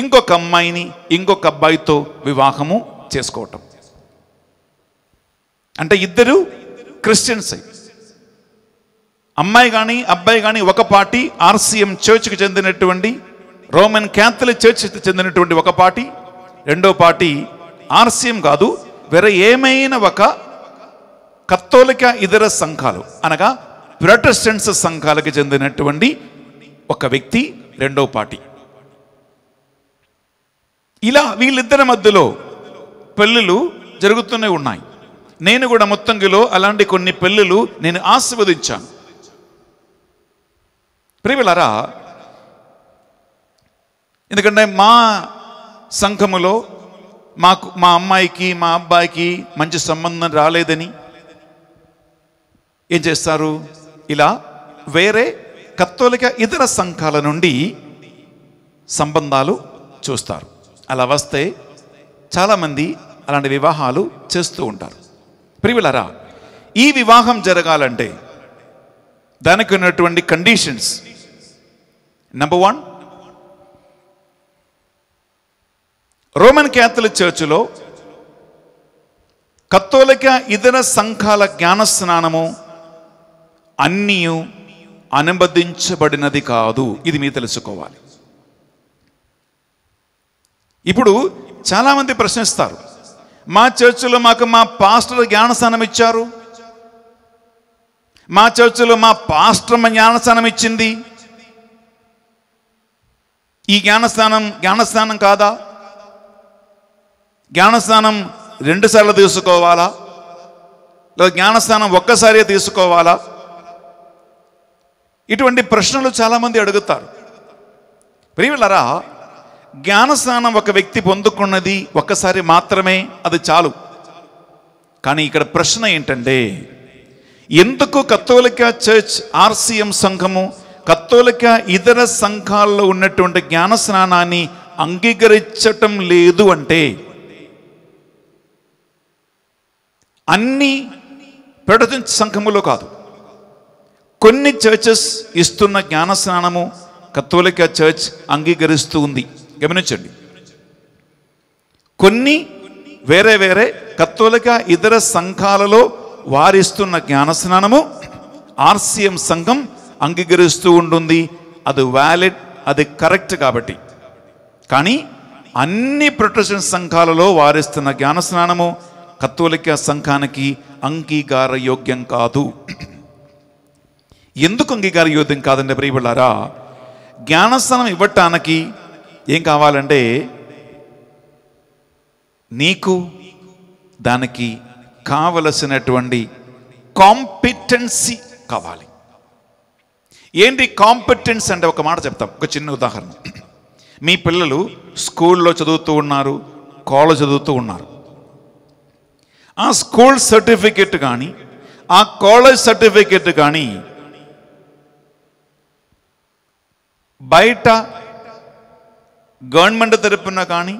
ఇంకొక అమ్మాయిని ఇంకొక అబ్బాయితో వివాహము చేసుకోవటం అంటే ఇద్దరు క్రిస్టియన్సే అమ్మాయి కానీ అబ్బాయి కానీ ఒక పార్టీ ఆర్సీఎం చర్చ్కి చెందినటువంటి రోమన్ క్యాథలిక్ చర్చ్ చెందినటువంటి ఒక పార్టీ రెండో పార్టీ ఆర్సీఎం కాదు వేరే ఏమైనా ఒక కత్తోలిక ఇతర సంఘాలు అనగా ప్రొటెస్టెంట్స్ సంఘాలకు చెందినటువంటి ఒక వ్యక్తి రెండో పార్టీ ఇలా వీళ్ళిద్దరి మధ్యలో పెళ్ళిళ్ళు జరుగుతూనే ఉన్నాయి నేను కూడా మొత్తంగిలో అలాంటి కొన్ని పెళ్ళిలు నేను ఆస్వాదించాను ప్రియులరా ఎందుకంటే మా సంఘములో మాకు మా అమ్మాయికి మా అబ్బాయికి మంచి సంబంధం రాలేదని ఏం చేస్తారు ఇలా వేరే కత్తోలిక ఇతర సంఘాల నుండి సంబంధాలు చూస్తారు అలా వస్తే చాలామంది అలాంటి వివాహాలు చేస్తూ ఉంటారు ప్రియులరా ఈ వివాహం జరగాలంటే దానికి ఉన్నటువంటి conditions number one Roman Catholic చర్చిలో కత్తోలిక ఇతర సంఘాల జ్ఞాన స్నానము అన్నీ అనుబంధించబడినది కాదు ఇది మీ తెలుసుకోవాలి ఇప్పుడు చాలామంది ప్రశ్నిస్తారు మా చర్చిలో మాకు మా పాస్టర్ జ్ఞానస్థానం ఇచ్చారు మా చర్చిలో మా పాస్టర్ జ్ఞానస్థానం ఇచ్చింది ఈ జ్ఞానస్థానం జ్ఞానస్థానం కాదా జ్ఞానస్థానం రెండుసార్లు తీసుకోవాలా లేదా జ్ఞానస్థానం ఒక్కసారి తీసుకోవాలా ఇటువంటి ప్రశ్నలు చాలామంది అడుగుతారు ప్రియులరా జ్ఞానస్నానం ఒక వ్యక్తి పొందుకున్నది ఒక్కసారి మాత్రమే అది చాలు కానీ ఇక్కడ ప్రశ్న ఏంటంటే ఎందుకు కత్తోలిక చర్చ్ ఆర్సీఎం సంఘము కత్తోలిక ఇతర సంఘాల్లో ఉన్నటువంటి జ్ఞానస్నానాన్ని అంగీకరించటం లేదు అంటే అన్ని పెడత సంఘములో కాదు కొన్ని చర్చెస్ ఇస్తున్న జ్ఞానస్నానము కత్తోలిక చర్చ్ అంగీకరిస్తూ ఉంది గమనించండి కొన్ని వేరే వేరే కత్తోలిక ఇతర సంఘాలలో వారిస్తున్న జ్ఞానస్నానము ఆర్సీఎం సంఘం అంగీకరిస్తూ ఉంటుంది అది వ్యాలిడ్ అది కరెక్ట్ కాబట్టి కానీ అన్ని ప్రొటెషన్ సంఘాలలో వారిస్తున్న జ్ఞానస్నానము కత్తోలిక సంఘానికి అంగీకార యోగ్యం కాదు ఎందుకు అంగీకార యోగ్యం కాదండి ప్రియబిళ్ళారా జ్ఞానస్నానం ఇవ్వటానికి ఏం కావాలంటే నీకు దానికి కావలసినటువంటి కాంపిటెన్సీ కావాలి ఏంటి కాంపిటెన్స్ అంటే ఒక మాట చెప్తాం ఒక చిన్న ఉదాహరణ మీ పిల్లలు స్కూల్లో చదువుతూ ఉన్నారు కాలేజ్ చదువుతూ ఉన్నారు ఆ స్కూల్ సర్టిఫికెట్ కానీ ఆ కాలేజ్ సర్టిఫికెట్ కానీ బయట గవర్నమెంట్ తరపున కానీ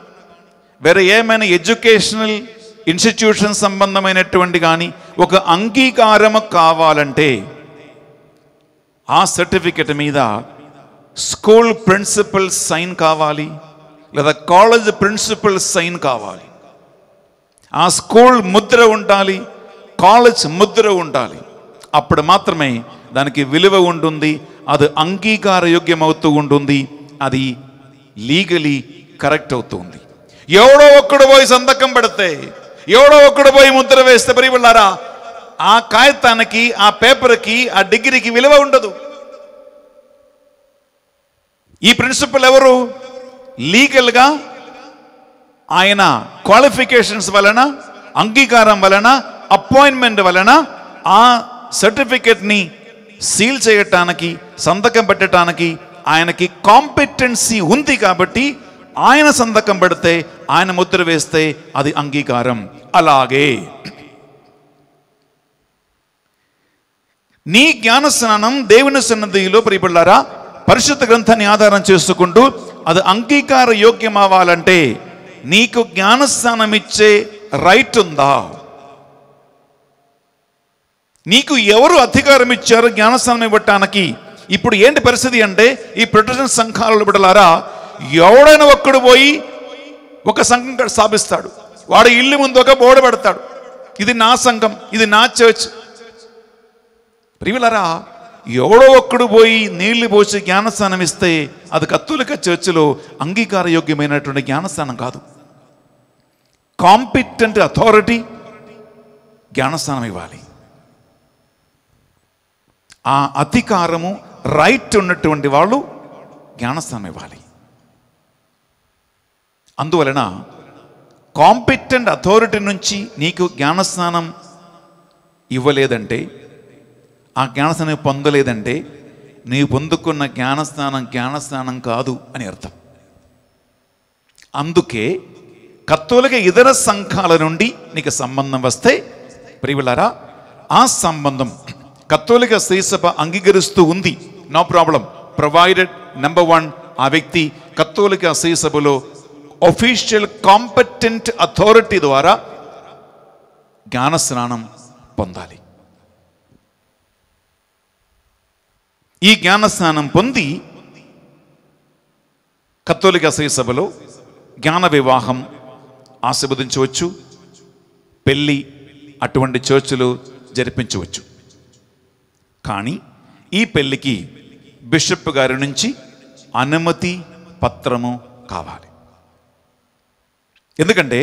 వేరే ఏమైనా ఎడ్యుకేషనల్ ఇన్స్టిట్యూషన్ సంబంధమైనటువంటి కానీ ఒక అంగీకారము కావాలంటే ఆ సర్టిఫికెట్ మీద స్కూల్ ప్రిన్సిపల్ సైన్ కావాలి లేదా కాలేజ్ ప్రిన్సిపల్ సైన్ కావాలి ఆ స్కూల్ ముద్ర ఉండాలి కాలేజ్ ముద్ర ఉండాలి అప్పుడు మాత్రమే దానికి విలువ ఉంటుంది అది అంగీకారయోగ్యమవుతూ ఉంటుంది అది లీగలీ కరెక్ట్ అవుతుంది ఎవడో ఒక్కడు పోయి సంతకం పెడితే ఎవడో ఒక్కడు పోయి ముద్ర వేస్తే మరి వెళ్ళారా ఆ కాగితానికి ఆ పేపర్కి ఆ డిగ్రీకి విలువ ఉండదు ఈ ప్రిన్సిపల్ ఎవరు లీగల్గా ఆయన క్వాలిఫికేషన్స్ వలన అంగీకారం వలన అపాయింట్మెంట్ వలన ఆ సర్టిఫికెట్ని సీల్ చేయటానికి సంతకం పెట్టడానికి ఆయనకి కాంపిటెన్సీ ఉంది కాబట్టి ఆయన సంతకం పెడితే ఆయన ముద్ర వేస్తే అది అంగీకారం అలాగే నీ జ్ఞాన స్నానం దేవుని సన్నదిలో ప్రియపడ్డారా పరిశుద్ధ గ్రంథాన్ని ఆధారం చేసుకుంటూ అది అంగీకార యోగ్యం అవ్వాలంటే నీకు జ్ఞానస్నానం ఇచ్చే రైట్ ఉందా నీకు ఎవరు అధికారం ఇచ్చారు జ్ఞానస్నానం ఇవ్వటానికి ఇప్పుడు ఏంటి పరిస్థితి అంటే ఈ ప్రొటెషన్ సంఘాలలో బిడ్డలారా ఎవడైనా ఒక్కడు పోయి ఒక సంఘం స్థాపిస్తాడు వాడు ఇల్లు ముందు ఒక బోర్డు పెడతాడు ఇది నా సంఘం ఇది నా చర్చ్ ప్రియులరా ఎవడో ఒక్కడు పోయి నీళ్లు పోసి జ్ఞానస్థానం ఇస్తే అది కత్తులిక చర్చిలో అంగీకారయోగ్యమైనటువంటి జ్ఞానస్థానం కాదు కాంపిటెంట్ అథారిటీ జ్ఞానస్థానం ఇవ్వాలి ఆ అధికారము రైట్ ఉన్నటువంటి వాళ్ళు జ్ఞానస్థానం ఇవ్వాలి అందువలన కాంపిటెంట్ అథారిటీ నుంచి నీకు జ్ఞానస్నానం ఇవ్వలేదంటే ఆ జ్ఞానస్నానం పొందలేదంటే నీవు పొందుకున్న జ్ఞానస్నానం జ్ఞానస్నానం కాదు అని అర్థం అందుకే కత్తోలిక ఇతర సంఘాల నుండి నీకు సంబంధం వస్తే ప్రియులారా ఆ సంబంధం కత్తోలిక శ్రీసభ అంగీకరిస్తూ ఉంది no problem provided number one ఆ వ్యక్తి కత్తోలిక సభలో ఒఫీషియల్ కాంపిటెంట్ అథారిటీ ద్వారా జ్ఞాన స్నానం పొందాలి ఈ జ్ఞానస్నానం పొంది కత్తోలిక సభలో జ్ఞాన వివాహం ఆశీర్వదించవచ్చు పెళ్ళి అటువంటి చర్చలు జరిపించవచ్చు కానీ ఈ పెళ్ళికి బిషప్ గారి నుంచి అనుమతి పత్రము కావాలి ఎందుకంటే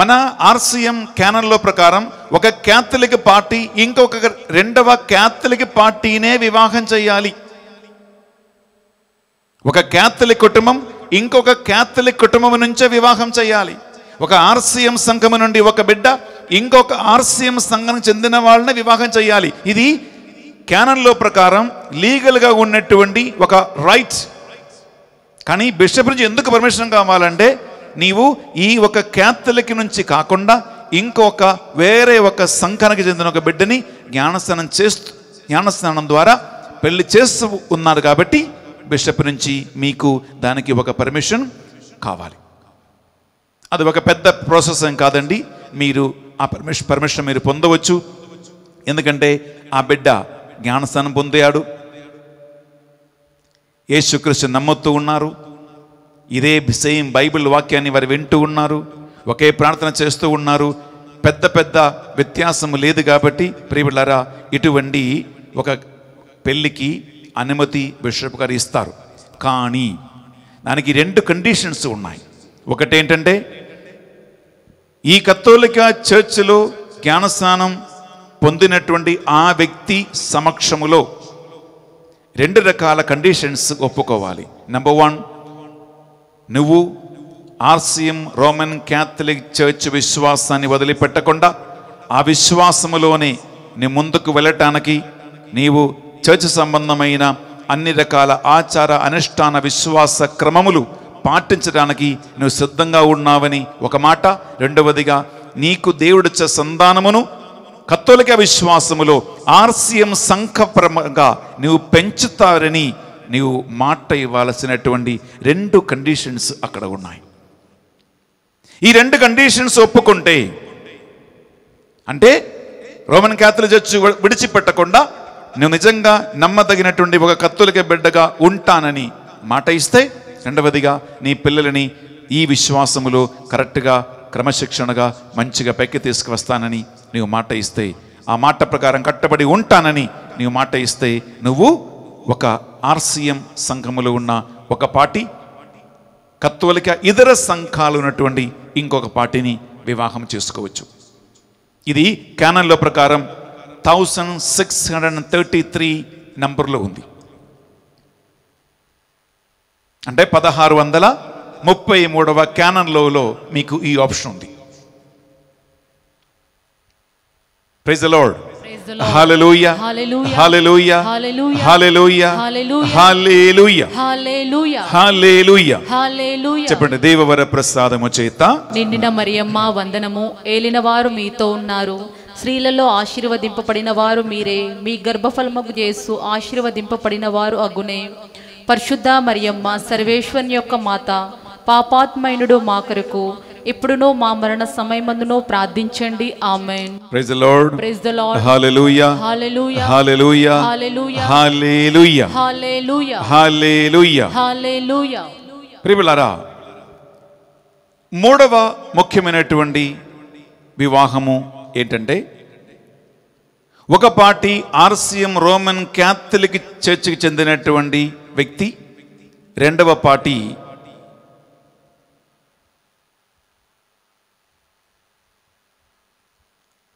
మన ఆర్సీఎం క్యానల్లో ప్రకారం ఒక క్యాథలిక్ పార్టీ ఇంకొక రెండవ క్యాథలిక్ పార్టీనే వివాహం చేయాలి ఒక క్యాథలిక్ కుటుంబం ఇంకొక క్యాథలిక్ కుటుంబం నుంచే వివాహం చేయాలి ఒక ఆర్సీఎం సంఘం నుండి ఒక బిడ్డ ఇంకొక ఆర్సీఎం సంఘం చెందిన వాళ్ళని వివాహం చేయాలి ఇది క్యానన్లో ప్రకారం లీగల్గా ఉన్నటువంటి ఒక రైట్స్ కానీ బిషప్ నుంచి ఎందుకు పర్మిషన్ కావాలంటే నీవు ఈ ఒక క్యాథలిక్ నుంచి కాకుండా ఇంకొక వేరే ఒక సంఖనకి చెందిన ఒక బిడ్డని జ్ఞానస్నానం చేస్తూ జ్ఞానస్నానం ద్వారా పెళ్లి చేస్తూ ఉన్నారు కాబట్టి బిషప్ నుంచి మీకు దానికి ఒక పర్మిషన్ కావాలి అది ఒక పెద్ద ప్రాసెస్ ఏం కాదండి మీరు ఆ పర్మిషన్ పర్మిషన్ మీరు పొందవచ్చు ఎందుకంటే ఆ బిడ్డ జ్ఞానస్థానం పొందాడు యేసుక్రీస్తు నమ్ముతూ ఉన్నారు ఇదే సేమ్ బైబిల్ వాక్యాన్ని వారు వింటూ ఉన్నారు ఒకే ప్రార్థన చేస్తూ ఉన్నారు పెద్ద పెద్ద వ్యత్యాసం లేదు కాబట్టి ప్రియులారా ఇటువంటి ఒక పెళ్ళికి అనుమతి బిషప్ గారు ఇస్తారు కానీ దానికి రెండు కండిషన్స్ ఉన్నాయి ఒకటేంటంటే ఈ కత్తోలిక చర్చ్లో జ్ఞానస్నానం పొందినటువంటి ఆ వ్యక్తి సమక్షములో రెండు రకాల కండిషన్స్ ఒప్పుకోవాలి నెంబర్ వన్ నువ్వు ఆర్సీఎం రోమన్ క్యాథలిక్ చర్చ్ విశ్వాసాన్ని వదిలిపెట్టకుండా ఆ విశ్వాసములోనే నీ ముందుకు వెళ్ళటానికి నీవు చర్చ్ సంబంధమైన అన్ని రకాల ఆచార అనుష్ఠాన విశ్వాస క్రమములు పాటించడానికి నువ్వు సిద్ధంగా ఉన్నావని ఒక మాట రెండవదిగా నీకు దేవుడిచ్చే సంతానమును కത്തോలిక విశ్వాసములో ఆర్సీఎం సంఘపరంగా నీవు పెంచుతారని నీవు మాట ఇవ్వాల్సినటువంటి రెండు కండిషన్స్ అక్కడ ఉన్నాయి ఈ రెండు కండిషన్స్ ఒప్పుకుంటే అంటే రోమన్ క్యాథలిక్ చర్చి విడిచిపెట్టకుండా నువ్వు నిజంగా నమ్మదగినటువంటి ఒక కత్తులకే బిడ్డగా ఉంటానని మాట ఇస్తే రెండవదిగా నీ పిల్లలని ఈ విశ్వాసములో కరెక్ట్గా క్రమశిక్షణగా మంచిగా పైకి తీసుకువస్తానని నీవు మాట ఇస్తే ఆ మాట ప్రకారం కట్టబడి ఉంటానని నీవు మాట ఇస్తే నువ్వు ఒక ఆర్సీఎం సంఘములో ఉన్న ఒక పాటి కత్తువలిక ఇతర సంఘాలు ఉన్నటువంటి ఇంకొక పాటిని వివాహం చేసుకోవచ్చు ఇది క్యానన్లో ప్రకారం thousand six hundred and thirty three నంబర్లో ఉంది అంటే పదహారు వందల ముప్పై మూడవ క్యానన్ లోలో మీకు ఈ ఆప్షన్ ఉంది praise Lord hallelujah hallelujah hallelujah hallelujah hallelujah చెప్పండి దేవవర ప్రసాదము చేత నిండిన మరియమ్మ వందనము ఏలిన వారు మీతో ఉన్నారు స్త్రీలలో ఆశీర్వదింపబడిన వారు మీరే మీ గర్భఫలము చేస్తూ ఆశీర్వదింపబడిన వారు అగునే పరిశుద్ధ మరియమ్మ సర్వేశ్వరుని యొక్క మాత పాపాత్మైనడు మా కొరకు ఇప్పుడునో మా మరణ సమయమందునో ప్రార్థించండి amen praise the Lord praise the Lord hallelujah hallelujah hallelujah hallelujah hallelujah hallelujah hallelujah ప్రియులారా మూడవ ముఖ్యమైనటువంటి వివాహము ఏంటంటే ఒక పాటి ఆర్సిఎం రోమన్ క్యాథలిక్ చర్చికి చెందినటువంటి వ్యక్తి రెండవ పాటి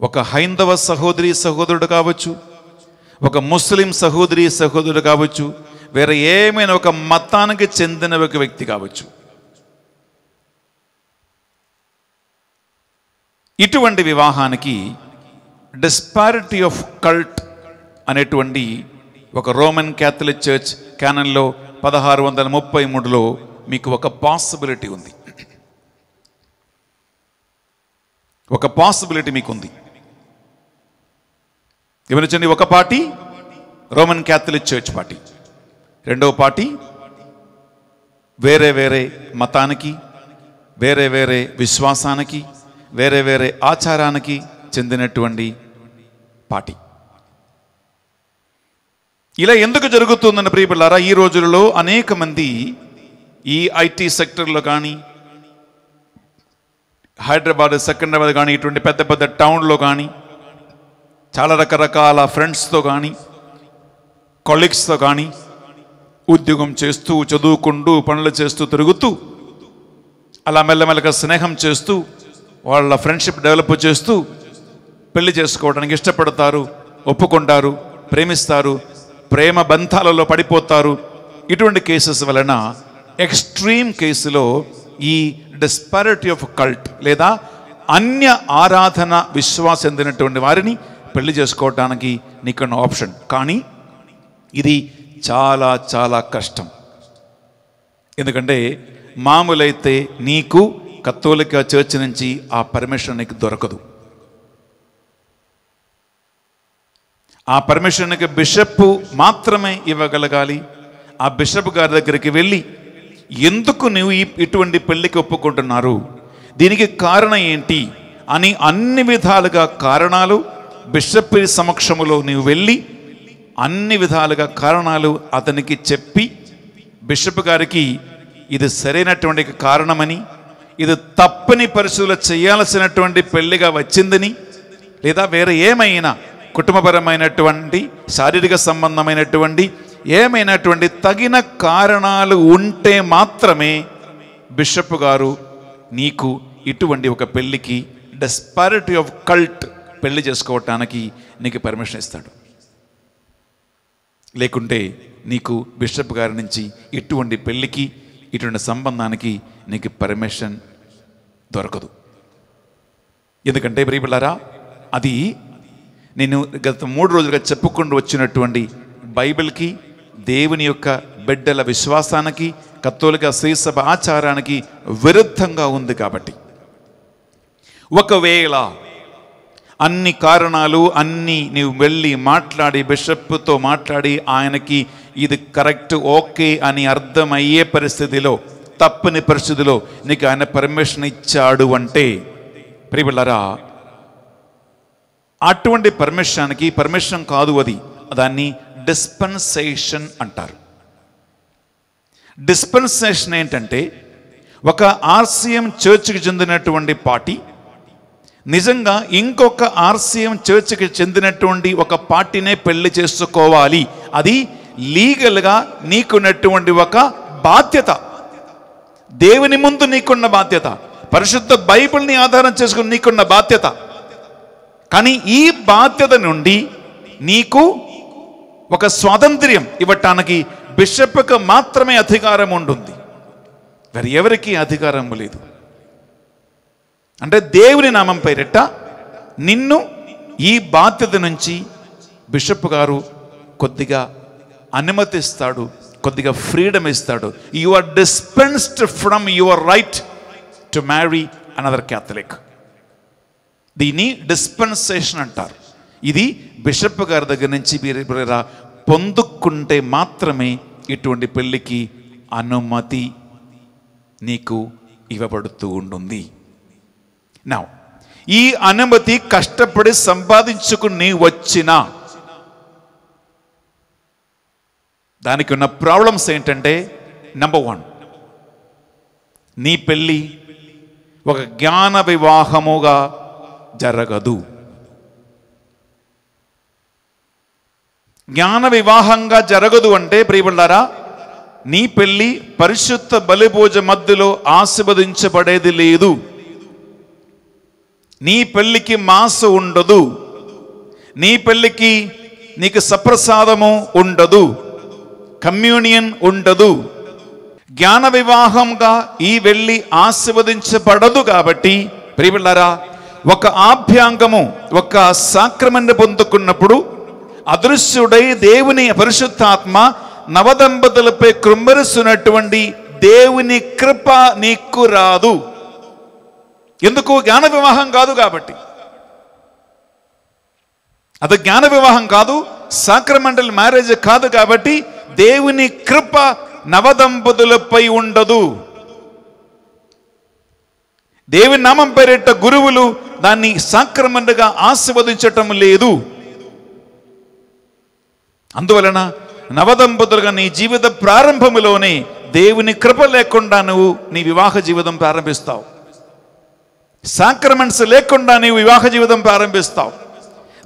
ఒక హైందవ సహోదరి సహోదరుడు కావచ్చు ఒక ముస్లిం సహోదరి సహోదరుడు కావచ్చు వేరే ఏమైనా ఒక మతానికి చెందిన ఒక వ్యక్తి కావచ్చు ఇటువంటి వివాహానికి డిస్పారిటీ ఆఫ్ కల్ట్ అనేటువంటి ఒక రోమన్ క్యాథలిక్ చర్చ్ క్యానన్లో పదహారు వందల ముప్పై మూడులో మీకు ఒక పాసిబిలిటీ ఉంది ఒక పాసిబిలిటీ మీకుంది గమనించండి ఒక party Roman Catholic church party రెండవ పార్టీ వేరే వేరే మతానికి వేరే వేరే విశ్వాసానికి వేరే వేరే ఆచారానికి చెందినటువంటి పార్టీ ఇలా ఎందుకు జరుగుతుందని ప్రియపడారా ఈ రోజులలో అనేక మంది ఈ ఐటీ సెక్టర్లో కానీ హైదరాబాద్ సికింద్రాబాద్ కానీ ఇటువంటి పెద్ద పెద్ద టౌన్లో కానీ చాలా రకరకాల ఫ్రెండ్స్తో కానీ కొలీగ్స్తో కానీ ఉద్యోగం చేస్తూ చదువుకుంటూ పనులు చేస్తూ తిరుగుతూ అలా మెల్లమెల్లగా స్నేహం చేస్తూ వాళ్ళ ఫ్రెండ్షిప్ డెవలప్ చేస్తూ పెళ్లి చేసుకోవడానికి ఇష్టపడతారు ఒప్పుకుంటారు ప్రేమిస్తారు ప్రేమ బంధాలలో పడిపోతారు ఇటువంటి కేసెస్ వలన ఎక్స్ట్రీమ్ కేసులో ఈ డిస్పారిటీ ఆఫ్ కల్ట్ లేదా అన్య ఆరాధన విశ్వాసం చెందినటువంటి వారిని పెళ్లి చేసుకోవటానికి నీకున్న ఆప్షన్ కానీ ఇది చాలా చాలా కష్టం ఎందుకంటే మామూలైతే నీకు కత్తోలిక చర్చ నుంచి ఆ పర్మిషన్ నీకు దొరకదు ఆ పర్మిషన్ నీకు బిషప్ మాత్రమే ఇవ్వగలగాలి ఆ బిషప్ గారి దగ్గరికి వెళ్ళి ఎందుకు నువ్వు ఇటువంటి పెళ్లికి ఒప్పుకుంటున్నారు దీనికి కారణం ఏంటి అని అన్ని విధాలుగా కారణాలు బిషప్ సమక్షములో నీవు వెళ్ళి అన్ని విధాలుగా కారణాలు అతనికి చెప్పి బిషప్ గారికి ఇది సరైనటువంటి కారణమని ఇది తప్పని పరిశీలన చేయాల్సినటువంటి పెళ్లిగా వచ్చిందని లేదా వేరే ఏమైనా కుటుంబపరమైనటువంటి శారీరక సంబంధమైనటువంటి ఏమైనటువంటి తగిన కారణాలు ఉంటే మాత్రమే బిషప్ గారు నీకు ఇటువంటి ఒక పెళ్ళికి డెస్పారిటీ ఆఫ్ కల్ట్ పెళ్లి చేసుకోవటానికి నీకు పర్మిషన్ ఇస్తాడు లేకుంటే నీకు బిషప్ గారి నుంచి ఇటువంటి పెళ్ళికి ఇటువంటి సంబంధానికి నీకు పర్మిషన్ దొరకదు ఎందుకంటే ప్రియపిల్లారా అది నేను గత మూడు రోజులుగా చెప్పుకుంటూ వచ్చినటువంటి బైబిల్కి దేవుని యొక్క బిడ్డల విశ్వాసానికి కత్తోలిక శ్రీసభ ఆచారానికి విరుద్ధంగా ఉంది కాబట్టి ఒకవేళ అన్ని కారణాలు అన్నీ నువ్వు వెళ్ళి మాట్లాడి బిషప్తో మాట్లాడి ఆయనకి ఇది కరెక్ట్ ఓకే అని అర్థమయ్యే పరిస్థితిలో తప్పని పరిస్థితిలో నీకు ఆయన పర్మిషన్ ఇచ్చాడు అంటే ప్రియబిళ్ళరా అటువంటి పర్మిషన్కి పర్మిషన్ కాదు అది దాన్ని డిస్పెన్సేషన్ అంటారు డిస్పెన్సేషన్ ఏంటంటే ఒక ఆర్సీఎం చర్చ్కి చెందినటువంటి పార్టీ నిజంగా ఇంకొక ఆర్సీఎం చర్చ్కి చెందినటువంటి ఒక పార్టీనే పెళ్లి చేసుకోవాలి అది లీగల్గా నీకున్నటువంటి ఒక బాధ్యత దేవుని ముందు నీకున్న బాధ్యత పరిశుద్ధ బైబిల్ని ఆధారం చేసుకుని నీకున్న బాధ్యత కానీ ఈ బాధ్యత నుండి నీకు ఒక స్వాతంత్ర్యం ఇవ్వటానికి బిషప్కు మాత్రమే అధికారం ఉంటుంది మరి ఎవరికీ అధికారం లేదు అంటే దేవుని నామంపై రెట్ట నిన్ను ఈ బాధ్యత నుంచి బిషప్ గారు కొద్దిగా అనుమతిస్తాడు కొద్దిగా ఫ్రీడమ్ ఇస్తాడు you are dispensed from your right to marry another Catholic దీన్ని డిస్పెన్సేషన్ అంటారు ఇది బిషప్ గారి దగ్గర నుంచి మీరు పొందుకుంటే మాత్రమే ఇటువంటి పెళ్ళికి అనుమతి నీకు ఇవ్వబడుతూ ఉంటుంది నా ఈ అనుమతి కష్టపడి సంపాదించుకుని వచ్చిన దానికి ఉన్న ప్రాబ్లమ్స్ ఏంటంటే నెంబర్ వన్ నీ పెళ్ళి ఒక జ్ఞాన వివాహముగా జరగదు జ్ఞాన వివాహంగా జరగదు అంటే ప్రియబళ్ళారా నీ పెళ్ళి పరిశుద్ధ బలిభోజ మధ్యలో ఆశీర్వదించబడేది లేదు నీ పెళ్ళికి మాసు ఉండదు నీ పెళ్ళికి నీకు సప్రసాదము ఉండదు కమ్యూనియన్ ఉండదు జ్ఞాన వివాహంగా ఈ వెళ్ళి ఆశీర్వదించబడదు కాబట్టి ప్రియులరా ఒక ఆభ్యాంగము ఒక సాక్రమని పొందుకున్నప్పుడు అదృశ్యుడై దేవుని పరిశుద్ధాత్మ నవదంపతులపై కృమ్మరుస్తున్నటువంటి దేవుని కృప నీకు రాదు ఎందుకు జ్ఞాన వివాహం కాదు కాబట్టి అది జ్ఞాన వివాహం కాదు సాక్రమెంటల్ మ్యారేజ్ కాదు కాబట్టి దేవుని కృప నవదంపతులపై ఉండదు దేవుని నామం పేరిట గురువులు దాన్ని సాక్రమంటగా ఆశీర్వదించటం లేదు అందువలన నవదంపతులుగా నీ జీవిత ప్రారంభములోనే దేవుని కృప లేకుండా నువ్వు నీ వివాహ జీవితం ప్రారంభిస్తావు సాక్రమెంట్స్ లేకుండా నీవు వివాహ జీవితం ప్రారంభిస్తావు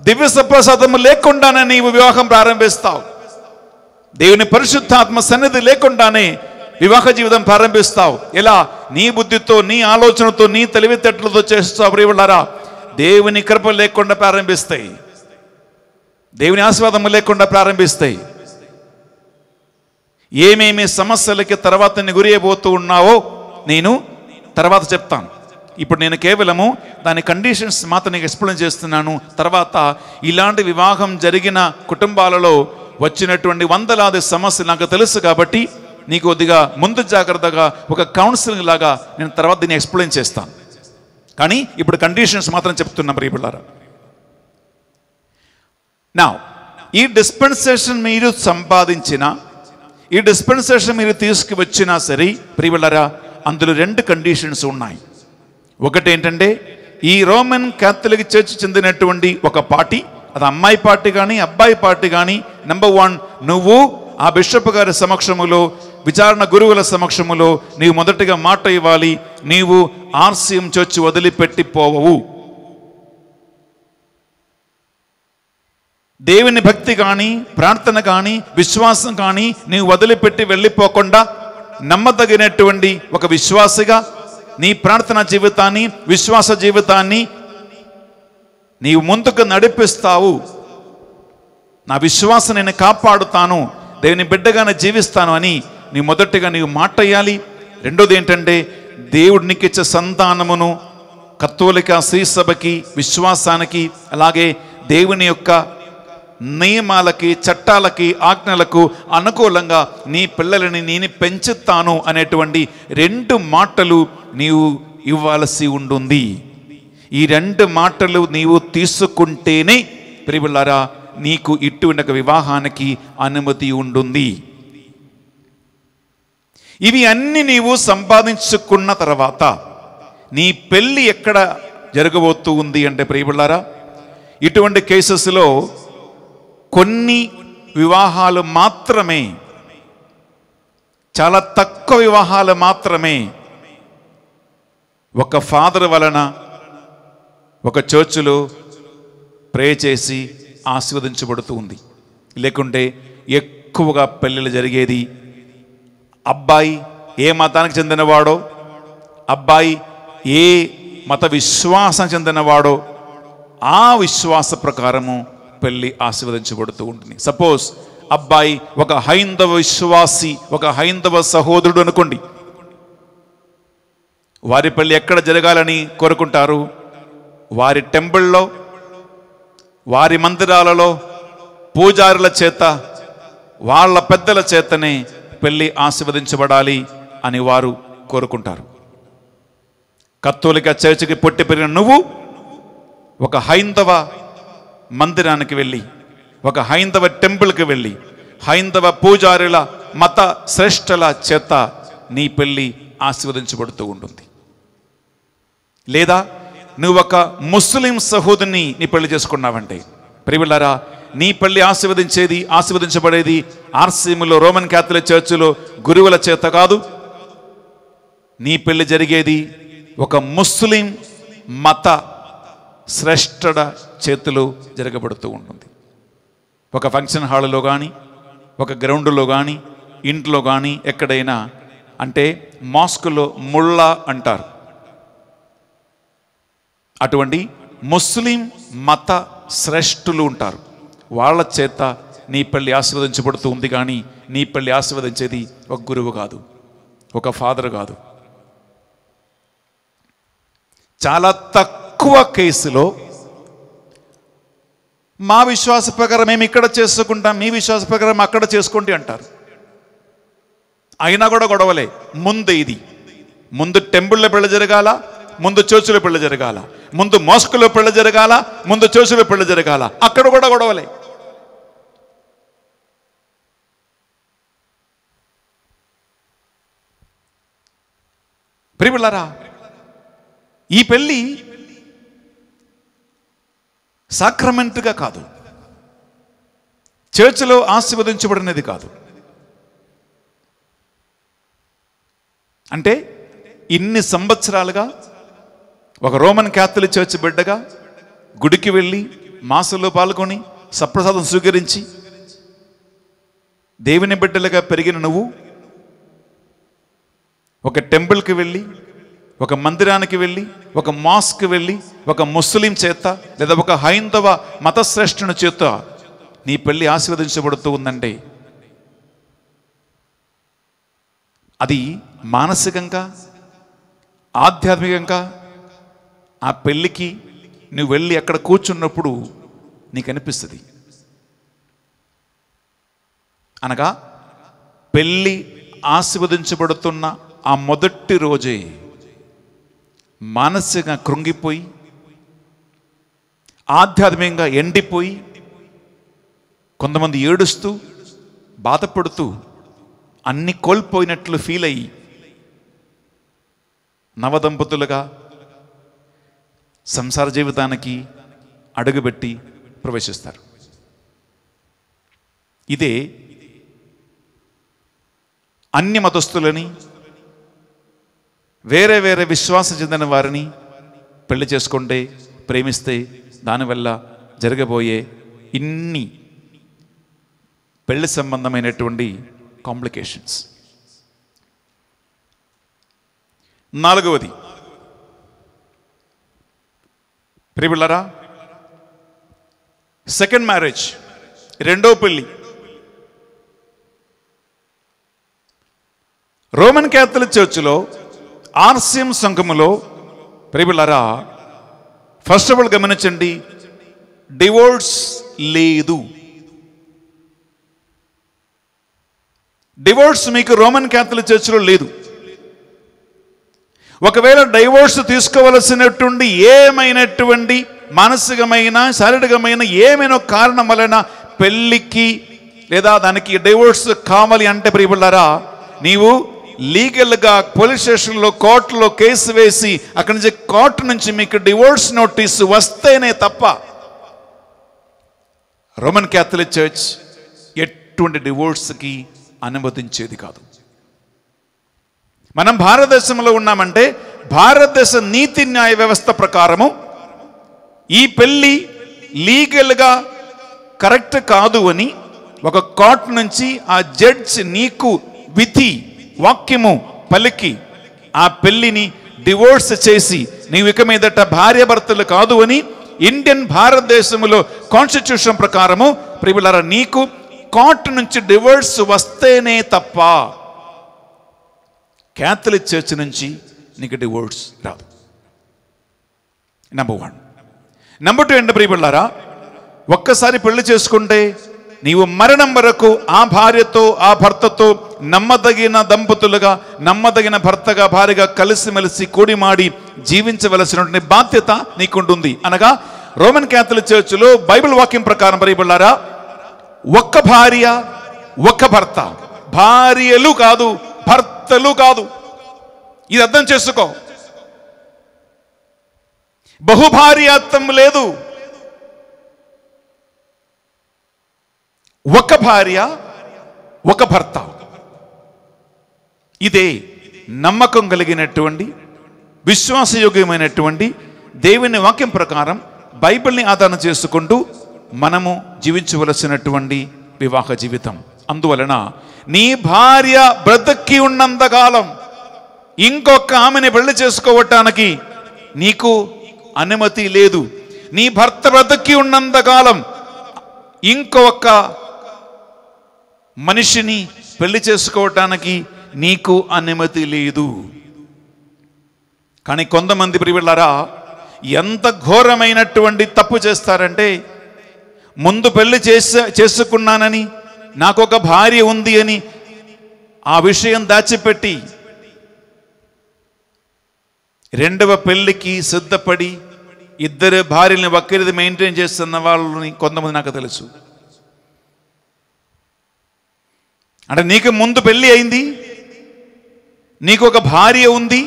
దివ్య సప్రసాదము లేకుండానే నీవు వివాహం ప్రారంభిస్తావు దేవుని పరిశుద్ధాత్మ సన్నిధి లేకుండానే వివాహ జీవితం ప్రారంభిస్తావు ఎలా నీ బుద్ధితో నీ ఆలోచనతో నీ తెలివితేటలతో చేస్తావు ప్రియులారా దేవుని కృప లేకుండా ప్రారంభిస్తాయి దేవుని ఆస్వాదం లేకుండా ప్రారంభిస్తాయి ఏమేమి సమస్యలకి తర్వాత గురి అయిపోతూ ఉన్నావో నేను తర్వాత చెప్తాను ఇప్పుడు నేను కేవలము దాని కండిషన్స్ మాత్రం నీకు ఎక్స్ప్లెయిన్ చేస్తున్నాను తర్వాత ఇలాంటి వివాహం జరిగిన కుటుంబాలలో వచ్చినటువంటి వందలాది సమస్యలు నాకు తెలుసు కాబట్టి నీకు కొద్దిగా ముందు జాగ్రత్తగా ఒక కౌన్సిలింగ్ లాగా నేను తర్వాత దీన్ని ఎక్స్ప్లెయిన్ చేస్తాను కానీ ఇప్పుడు కండిషన్స్ మాత్రం చెప్తున్నా ప్రియపిల్లారా నా ఈ డిస్పెన్సేషన్ మీరు సంపాదించిన ఈ డిస్పెన్సేషన్ మీరు తీసుకువచ్చినా సరే ప్రియపిల్లరా అందులో రెండు కండిషన్స్ ఉన్నాయి ఒకటి ఏంటంటే ఈ రోమన్ క్యాథలిక్ చర్చ్ చెందినటువంటి ఒక పార్టీ అది అమ్మాయి పార్టీ కానీ అబ్బాయి పార్టీ కానీ నెంబర్ వన్ నువ్వు ఆ బిషప్ గారి సమక్షములో విచారణ గురువుల సమక్షములో నీవు మొదటిగా మాట ఇవ్వాలి నీవు ఆర్సీఎం చర్చ్ వదిలిపెట్టిపోవవు దేవుని భక్తి కానీ ప్రార్థన కానీ విశ్వాసం కానీ నీవు వదిలిపెట్టి వెళ్ళిపోకుండా నమ్మదగినటువంటి ఒక విశ్వాసిగా నీ ప్రార్థన జీవితాన్ని విశ్వాస జీవితాన్ని నీవు ముందుకు నడిపిస్తావు నా విశ్వాసం నేను కాపాడుతాను దేవుని బిడ్డగానే జీవిస్తాను అని నీ మొదటిగా నీవు మాటయ్యాలి రెండోది ఏంటంటే దేవుడు నీకు ఇచ్చే సంతానమును కత్తోలిక శ్రీసభకి విశ్వాసానికి అలాగే దేవుని యొక్క నియమాలకి చట్టాలకి ఆజ్ఞలకు అనుకూలంగా నీ పిల్లలని నేను పెంచుతాను అనేటువంటి రెండు మాటలు నీవు ఇవ్వాల్సి ఉంటుంది ఈ రెండు మాటలు నీవు తీసుకుంటేనే ప్రియులారా నీకు ఇటువంటి వివాహానికి అనుమతి ఉంటుంది ఇవి అన్ని నీవు సంపాదించుకున్న తర్వాత నీ పెళ్ళి ఎక్కడ జరగబోతూ ఉంది అంటే ప్రియులారా ఇటువంటి కేసెస్లో కొన్ని వివాహాలు మాత్రమే చాలా తక్కువ వివాహాలు మాత్రమే ఒక ఫాదర్ వలన ఒక చర్చిలో ప్రే చేసి ఆశీర్వదించబడుతూ ఉంది లేకుంటే ఎక్కువగా పెళ్ళిళ్ళు జరిగేది అబ్బాయి ఏ మతానికి చెందినవాడో అబ్బాయి ఏ మత విశ్వాసం చెందినవాడో ఆ విశ్వాస ప్రకారము పెళ్ళి ఆశీర్వదించబడుతూ ఉంటుంది సపోజ్ అబ్బాయి ఒక హైందవ విశ్వాసి ఒక హైందవ సహోదరుడు అనుకోండి వారి పెళ్ళి ఎక్కడ జరగాలని కోరుకుంటారు వారి టెంపుల్లో వారి మందిరాలలో పూజారుల చేత వాళ్ళ పెద్దల చేతనే పెళ్ళి ఆశీర్వదించబడాలి అని వారు కోరుకుంటారు కత్తోలిక చర్చికి పొట్టి పెరిగిన నువ్వు ఒక హైందవ మందిరానికి వెళ్ళి ఒక హైందవ టెంపుల్కి వెళ్ళి హైందవ పూజారుల మత శ్రేష్టల చేత నీ పెళ్ళి ఆశీర్వదించబడుతూ ఉంటుంది లేదా నువ్వు ఒక ముస్లిం సహోదరిని నీ పెళ్లి చేసుకున్నావంటే ప్రివిళ్ళరా నీ పెళ్లి ఆశీర్వదించేది ఆశీర్వదించబడేది ఆర్సీములో రోమన్ క్యాథలిక్ చర్చిలో గురువుల చేత కాదు నీ పెళ్లి జరిగేది ఒక ముస్లిం మత శ్రేష్టడ చేతిలో జరగబడుతూ ఉంటుంది ఒక ఫంక్షన్ హాల్లో కానీ ఒక గ్రౌండ్లో కానీ ఇంట్లో కానీ ఎక్కడైనా అంటే మాస్కులో ముళ్ళ అంటారు అటువంటి ముస్లిం మత శ్రేష్ఠులు ఉంటారు వాళ్ళ చేత నీ పెళ్ళి ఆశీర్వదించబడుతూ ఉంది కానీ నీ పెళ్ళి ఆశీర్వదించేది ఒక గురువు కాదు ఒక ఫాదర్ కాదు చాలా తక్కువ తక్కువ కేసులో మా విశ్వాస ప్రకారం మేము ఇక్కడ చేసుకుంటాం మీ విశ్వాస ప్రకారం అక్కడ చేసుకోండి అంటారు అయినా కూడా గొడవలే ముందు ఇది ముందు టెంపుల్లో పెళ్ళ జరగాల ముందు చోచుల పెళ్లి జరగాల ముందు మోస్కులో పెళ్ళ జరగాల ముందు చోచుల పెళ్ళ జరగాల అక్కడ కూడా గొడవలే ప్రిపిల్లరా ఈ పెళ్ళి సాక్రమెంట్గా కాదు చర్చిలో ఆశీర్వదించబడినది కాదు అంటే ఇన్ని సంవత్సరాలుగా ఒక రోమన్ క్యాథలిక్ చర్చ్ బిడ్డగా గుడికి వెళ్ళి మాసంలో పాల్గొని సప్రసాదం స్వీకరించి దేవుని బిడ్డలుగా పెరిగిన నువ్వు ఒక టెంపుల్కి వెళ్ళి ఒక మందిరానికి వెళ్ళి ఒక మాస్క్ వెళ్ళి ఒక ముస్లిం చేత లేదా ఒక హైందవ మతశ్రేష్ఠుని చేత నీ పెళ్ళి ఆశీర్వదించబడుతూ ఉందండి అది మానసికంగా ఆధ్యాత్మికంగా ఆ పెళ్ళికి నువ్వు వెళ్ళి అక్కడ కూర్చున్నప్పుడు నీకు అనిపిస్తుంది అనగా పెళ్ళి ఆశీర్వదించబడుతున్న ఆ మొదటి రోజే మానసికంగా కృంగిపోయి ఆధ్యాత్మికంగా ఎండిపోయి కొంతమంది ఏడుస్తూ బాధపడుతూ అన్ని కోల్పోయినట్లు ఫీల్ అయ్యి నవదంపతులుగా సంసార జీవితానికి అడుగుపెట్టి ప్రవేశిస్తారు ఇదే అన్ని మతస్థులని వేరే వేరే విశ్వాసం చెందిన వారిని పెళ్లి చేసుకుంటే ప్రేమిస్తే దానివల్ల జరగబోయే ఇన్ని పెళ్లి సంబంధమైనటువంటి కాంప్లికేషన్స్ నాలుగవది ప్రిబిళ్ళరా సెకండ్ మ్యారేజ్ రెండో పెళ్ళి రోమన్ క్యాథలిక్ చర్చిలో ఆర్సిఎం సంఘములో ప్రేమిలరా ఫస్ట్ ఆఫ్ ఆల్ గమనించండి డివోర్స్ లేదు డివోర్స్ మీకు రోమన్ క్యాథలిక్ చర్చిలో లేదు ఒకవేళ డైవోర్స్ తీసుకోవలసినటువంటి ఏమైనటువంటి మానసికమైన శారీరకమైన ఏమైనా కారణం వలన పెళ్ళికి లేదా దానికి డైవోర్స్ కావాలి అంటే ప్రియబుళ్ళారా నీవు లీగల్గా పోలీస్ స్టేషన్లో కోర్టులో కేసు వేసి అక్కడి నుంచి కోర్టు నుంచి మీకు డివోర్స్ నోటీస్ వస్తేనే తప్ప రోమన్ క్యాథలిక్ చర్చ్ ఎటువంటి డివోర్స్కి అనుమతించేది కాదు మనం భారతదేశంలో ఉన్నామంటే భారతదేశ నీతి న్యాయ వ్యవస్థ ప్రకారము ఈ పెళ్ళి లీగల్గా కరెక్ట్ కాదు అని ఒక కోర్టు నుంచి ఆ జడ్జ్ నీకు విధి వాక్యము పలికి ఆ పెళ్లిని డివోర్స్ చేసి నీవు ఇక మీదట భర్తలు కాదు అని ఇండియన్ భారతదేశంలో కాన్స్టిట్యూషన్ ప్రకారము ప్రియులర నీకు కోర్టు నుంచి డివోర్స్ వస్తేనే తప్ప క్యాథలిక్ చర్చ్ నుంచి నీకు డివోర్స్ రాదు నెంబర్ వన్ నెంబర్ టూ ఏంటి ప్రియులారా ఒక్కసారి పెళ్లి చేసుకుంటే నీవు మరణం వరకు ఆ భార్యతో ఆ భర్తతో నమ్మదగిన దంపతులుగా నమ్మదగిన భర్తగా భార్యగా కలిసిమెలిసి కూడిమాడి జీవించవలసినటువంటి బాధ్యత నీకుంటుంది అనగా రోమన్ క్యాథలిక్ చర్చ్లో బైబిల్ వాక్యం ప్రకారం పరిబళ్ళారా ఒక్క భార్య ఒక్క భర్త భార్యలు కాదు భర్తలు కాదు ఇది అర్థం చేసుకో బహుభార్యాత్వం లేదు ఒక భార్య ఒక భర్త ఇదే నమ్మకం కలిగినటువంటి విశ్వాసయోగ్యమైనటువంటి దేవుని వాక్యం ప్రకారం బైబిల్ని ఆదరణ చేసుకుంటూ మనము జీవించవలసినటువంటి వివాహ జీవితం అందువలన నీ భార్య బ్రతికి ఉన్నంతకాలం ఇంకొక ఆమెని పెళ్లి చేసుకోవటానికి నీకు అనుమతి లేదు నీ భర్త బ్రతికి ఉన్నంతకాలం ఇంకొక మనిషిని పెళ్లి చేసుకోవటానికి నీకు అనుమతి లేదు కానీ కొంతమంది ప్రియులారా ఎంత ఘోరమైనటువంటి తప్పు చేస్తారంటే ముందు పెళ్లి చేసే చేసుకున్నానని నాకు ఒక భార్య ఉంది అని ఆ విషయం దాచిపెట్టి రెండవ పెళ్లికి సిద్ధపడి ఇద్దరు భార్యని ఒక్కరిది మెయింటైన్ చేస్తున్న వాళ్ళని కొంతమంది నాకు తెలుసు అంటే నీకు ముందు పెళ్ళి అయింది నీకు ఒక భార్య ఉంది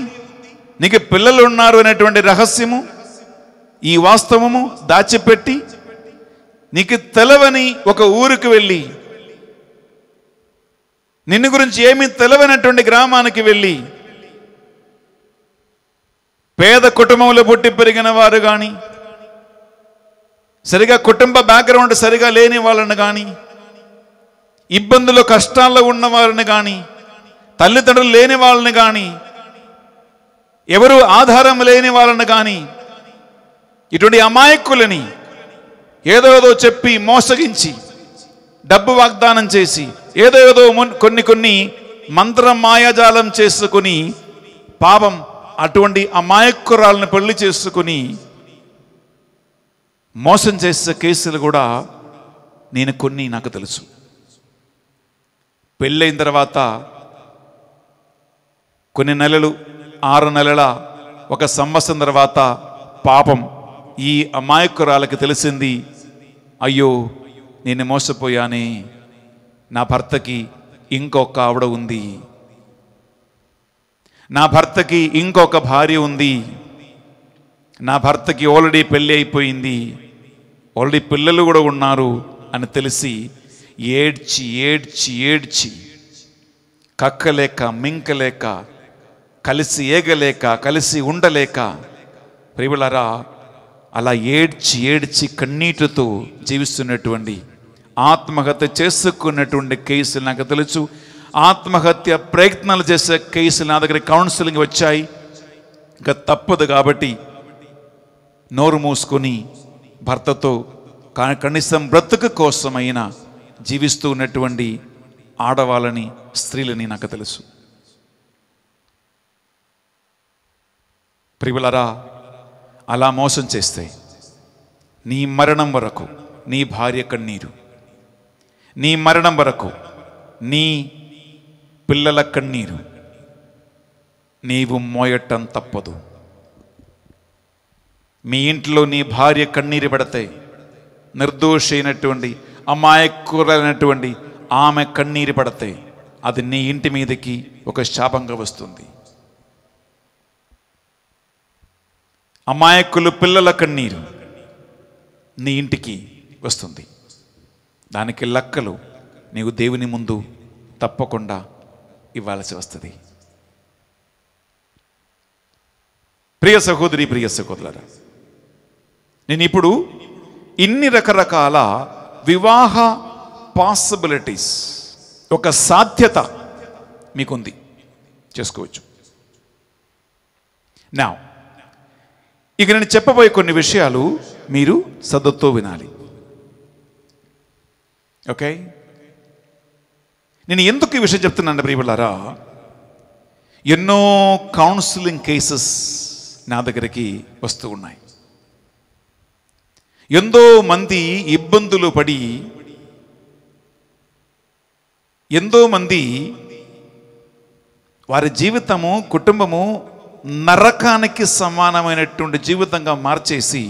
నీకు పిల్లలు ఉన్నారు అనేటువంటి రహస్యము ఈ వాస్తవము దాచిపెట్టి నీకు తెలవని ఒక ఊరికి వెళ్ళి నిన్ను గురించి ఏమీ తెలవనటువంటి గ్రామానికి వెళ్ళి పేద కుటుంబంలో పుట్టి పెరిగిన వారు కానీ సరిగా కుటుంబ బ్యాక్గ్రౌండ్ సరిగా లేని వాళ్ళను కానీ ఇబ్బందులు కష్టాల్లో ఉన్నవారిని కానీ తల్లిదండ్రులు లేని వాళ్ళని కానీ ఎవరు ఆధారం లేని వాళ్ళని కానీ ఇటువంటి అమాయకులని ఏదో ఏదో చెప్పి మోసగించి డబ్బు వాగ్దానం చేసి ఏదో ఏదో కొన్ని కొన్ని మంత్ర మాయాజాలం చేసుకుని పాపం అటువంటి అమాయకురాలను పెళ్లి చేసుకుని మోసం చేసే కేసులు కూడా నేను కొన్ని నాకు తెలుసు పెళ్ళైన తర్వాత కొన్ని నెలలు ఆరు నెలల ఒక సంవత్సరం తర్వాత పాపం ఈ అమాయకురాలకి తెలిసింది అయ్యో నేను మోసపోయానే నా భర్తకి ఇంకొక ఆవిడ ఉంది నా భర్తకి ఇంకొక భార్య ఉంది నా భర్తకి ఆల్రెడీ పెళ్ళి అయిపోయింది ఆల్రెడీ పిల్లలు కూడా ఉన్నారు అని తెలిసి ఏడ్చి ఏడ్చి ఏడ్చి కక్కలేక మింకలేక కలిసి ఏగలేక కలిసి ఉండలేక ప్రియులరా అలా ఏడ్చి ఏడ్చి కన్నీటితో జీవిస్తున్నటువంటి ఆత్మహత్య చేసుకున్నటువంటి కేసులు నాకు తెలుసు ఆత్మహత్య ప్రయత్నాలు చేసే కేసులు నా దగ్గర కౌన్సిలింగ్ వచ్చాయి ఇంకా తప్పదు కాబట్టి నోరు మూసుకొని భర్తతో కనీసం బ్రతుకు కోసమైనా జీవిస్తూ ఉన్నటువంటి ఆడవాళ్ళని స్త్రీలని నాకు తెలుసు ప్రివులరా అలా మోసం చేస్తే నీ మరణం వరకు నీ భార్య కన్నీరు నీ మరణం వరకు నీ పిల్లల కన్నీరు నీవు మోయటం తప్పదు మీ ఇంట్లో నీ భార్య కన్నీరు పెడితే నిర్దోషి అయినటువంటి అమాయకురైనటువంటి ఆమె కన్నీరు పడితే అది నీ ఇంటి మీదకి ఒక శాపంగా వస్తుంది అమాయకులు పిల్లల కన్నీరు నీ ఇంటికి వస్తుంది దానికి లక్కలు నీకు దేవుని ముందు తప్పకుండా ఇవ్వాల్సి వస్తుంది ప్రియ సహోదరి ప్రియ సహోదరు నేను ఇప్పుడు ఇన్ని రకరకాల వివాహ పాసిబిలిటీస్ ఒక సాధ్యత మీకుంది చేసుకోవచ్చు నా ఇక నేను చెప్పబోయే కొన్ని విషయాలు మీరు సద్దుతో వినాలి ఓకే నేను ఎందుకు ఈ విషయం చెప్తున్నాను ప్రియులారా ఎన్నో కౌన్సిలింగ్ కేసెస్ నా దగ్గరికి వస్తూ ఉన్నాయి ఎంతో మంది ఇబ్బందులు పడి ఎంతో మంది వారి జీవితము కుటుంబము నరకానికి సమానమైనటువంటి జీవితంగా మార్చేసి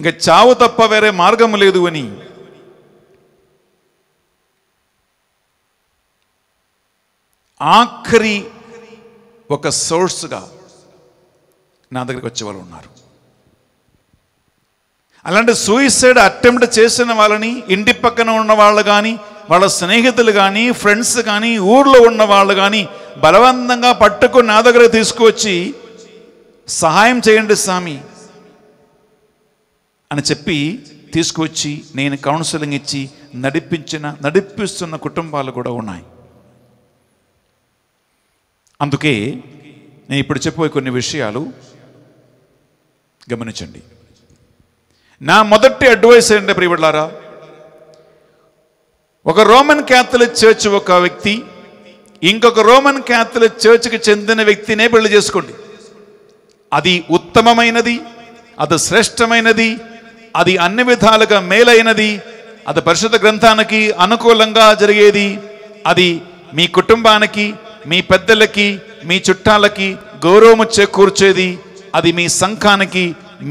ఇంకా చావు తప్ప వేరే మార్గం లేదు అని ఆఖరి ఒక సోర్స్గా నా దగ్గరికి వచ్చే వాళ్ళు ఉన్నారు అలాంటి సూయిసైడ్ అటెంప్ట్ చేసిన వాళ్ళని ఇంటి పక్కన ఉన్న వాళ్ళు కానీ వాళ్ళ స్నేహితులు కానీ ఫ్రెండ్స్ కానీ ఊళ్ళో ఉన్న వాళ్ళు కానీ బలవంతంగా పట్టుకుని నా దగ్గర తీసుకువచ్చి సహాయం చేయండి స్వామి అని చెప్పి తీసుకువచ్చి నేను కౌన్సిలింగ్ ఇచ్చి నడిపించిన నడిపిస్తున్న కుటుంబాలు కూడా ఉన్నాయి అందుకే నేను ఇప్పుడు చెప్పే కొన్ని విషయాలు గమనించండి నా మొదటి అడ్వైస్ ఏంటంటే ప్రియబడ్లారా ఒక రోమన్ క్యాథలిక్ చర్చ్ ఒక వ్యక్తి ఇంకొక రోమన్ క్యాథలిక్ చర్చ్కి చెందిన వ్యక్తినే పెళ్లి చేసుకోండి అది ఉత్తమమైనది అది శ్రేష్టమైనది అది అన్ని విధాలుగా మేలైనది అది పరిశుద్ధ గ్రంథానికి అనుకూలంగా జరిగేది అది మీ కుటుంబానికి మీ పెద్దలకి మీ చుట్టాలకి గౌరవము చేకూర్చేది అది మీ సంఘానికి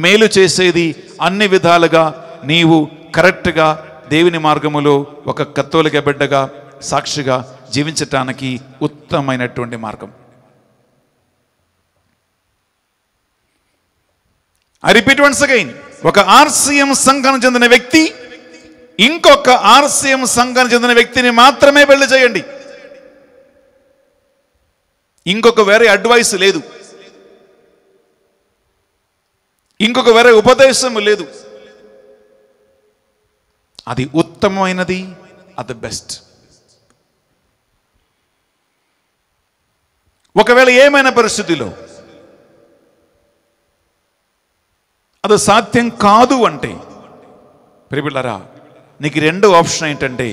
మేలు చేసేది అన్ని విధాలుగా నీవు కరెక్ట్గా దేవుని మార్గములో ఒక కత్తోలిక బిడ్డగా సాక్షిగా జీవించటానికి ఉత్తమమైనటువంటి మార్గం ఐ రిపీట్ వన్స్ అగైన్ ఒక ఆర్సీఎం సంఘం చెందిన వ్యక్తి ఇంకొక ఆర్సీఎం సంఘం చెందిన వ్యక్తిని మాత్రమే పెళ్లి చేయండి ఇంకొక వేరే అడ్వైస్ లేదు ఇంకొక వేరే ఉపదేశం లేదు అది ఉత్తమమైనది అది బెస్ట్ ఒకవేళ ఏమైన పరిస్థితిలో అది సాధ్యం కాదు అంటే ప్రిబిళ్ళరా నీకు రెండో ఆప్షన్ ఏంటంటే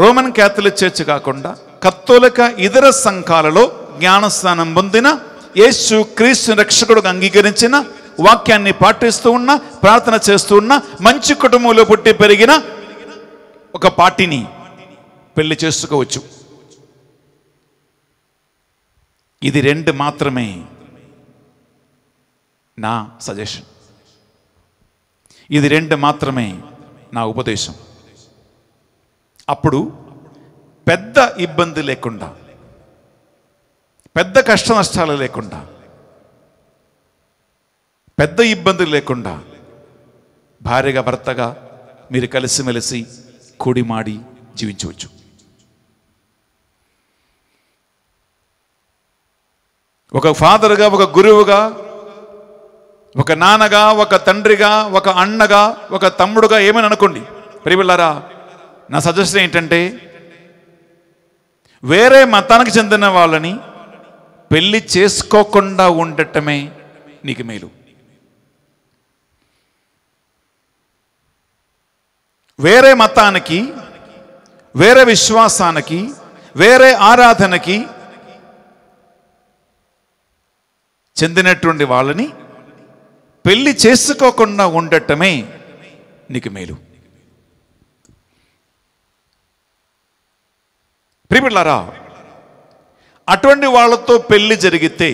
రోమన్ క్యాథలిక్ చర్చ్ కాకుండా కత్తోలిక ఇతర సంఘాలలో జ్ఞానస్థానం పొందిన యేసు క్రీస్తు రక్షకుడు అంగీకరించిన వాక్యాన్ని పాటిస్తూ ఉన్న ప్రార్థన చేస్తూ ఉన్న మంచి కుటుంబంలో పుట్టి పెరిగిన ఒక పార్టీని పెళ్లి చేసుకోవచ్చు ఇది రెండు మాత్రమే నా సజెషన్ ఇది రెండు మాత్రమే నా ఉపదేశం అప్పుడు పెద్ద ఇబ్బంది లేకుండా పెద్ద కష్ట నష్టాలు లేకుండా పెద్ద ఇబ్బందులు లేకుండా భార్యగా భర్తగా మీరు కలిసిమెలిసి కూడిమాడి జీవించవచ్చు ఒక ఫాదర్గా ఒక గురువుగా ఒక నాన్నగా ఒక తండ్రిగా ఒక అన్నగా ఒక తమ్ముడుగా ఏమని అనుకోండి ప్రియపిల్లారా నా సజెషన్ ఏంటంటే వేరే మతానికి చెందిన వాళ్ళని పెళ్ళి చేసుకోకుండా ఉండటమే నీకు మేలు వేరే మతానికి వేరే విశ్వాసానికి వేరే ఆరాధనకి చెందినటువంటి వాళ్ళని పెళ్ళి చేసుకోకుండా ఉండటమే నీకు మేలు ప్రిపిల్లారా అటువంటి వాళ్ళతో పెళ్లి జరిగితే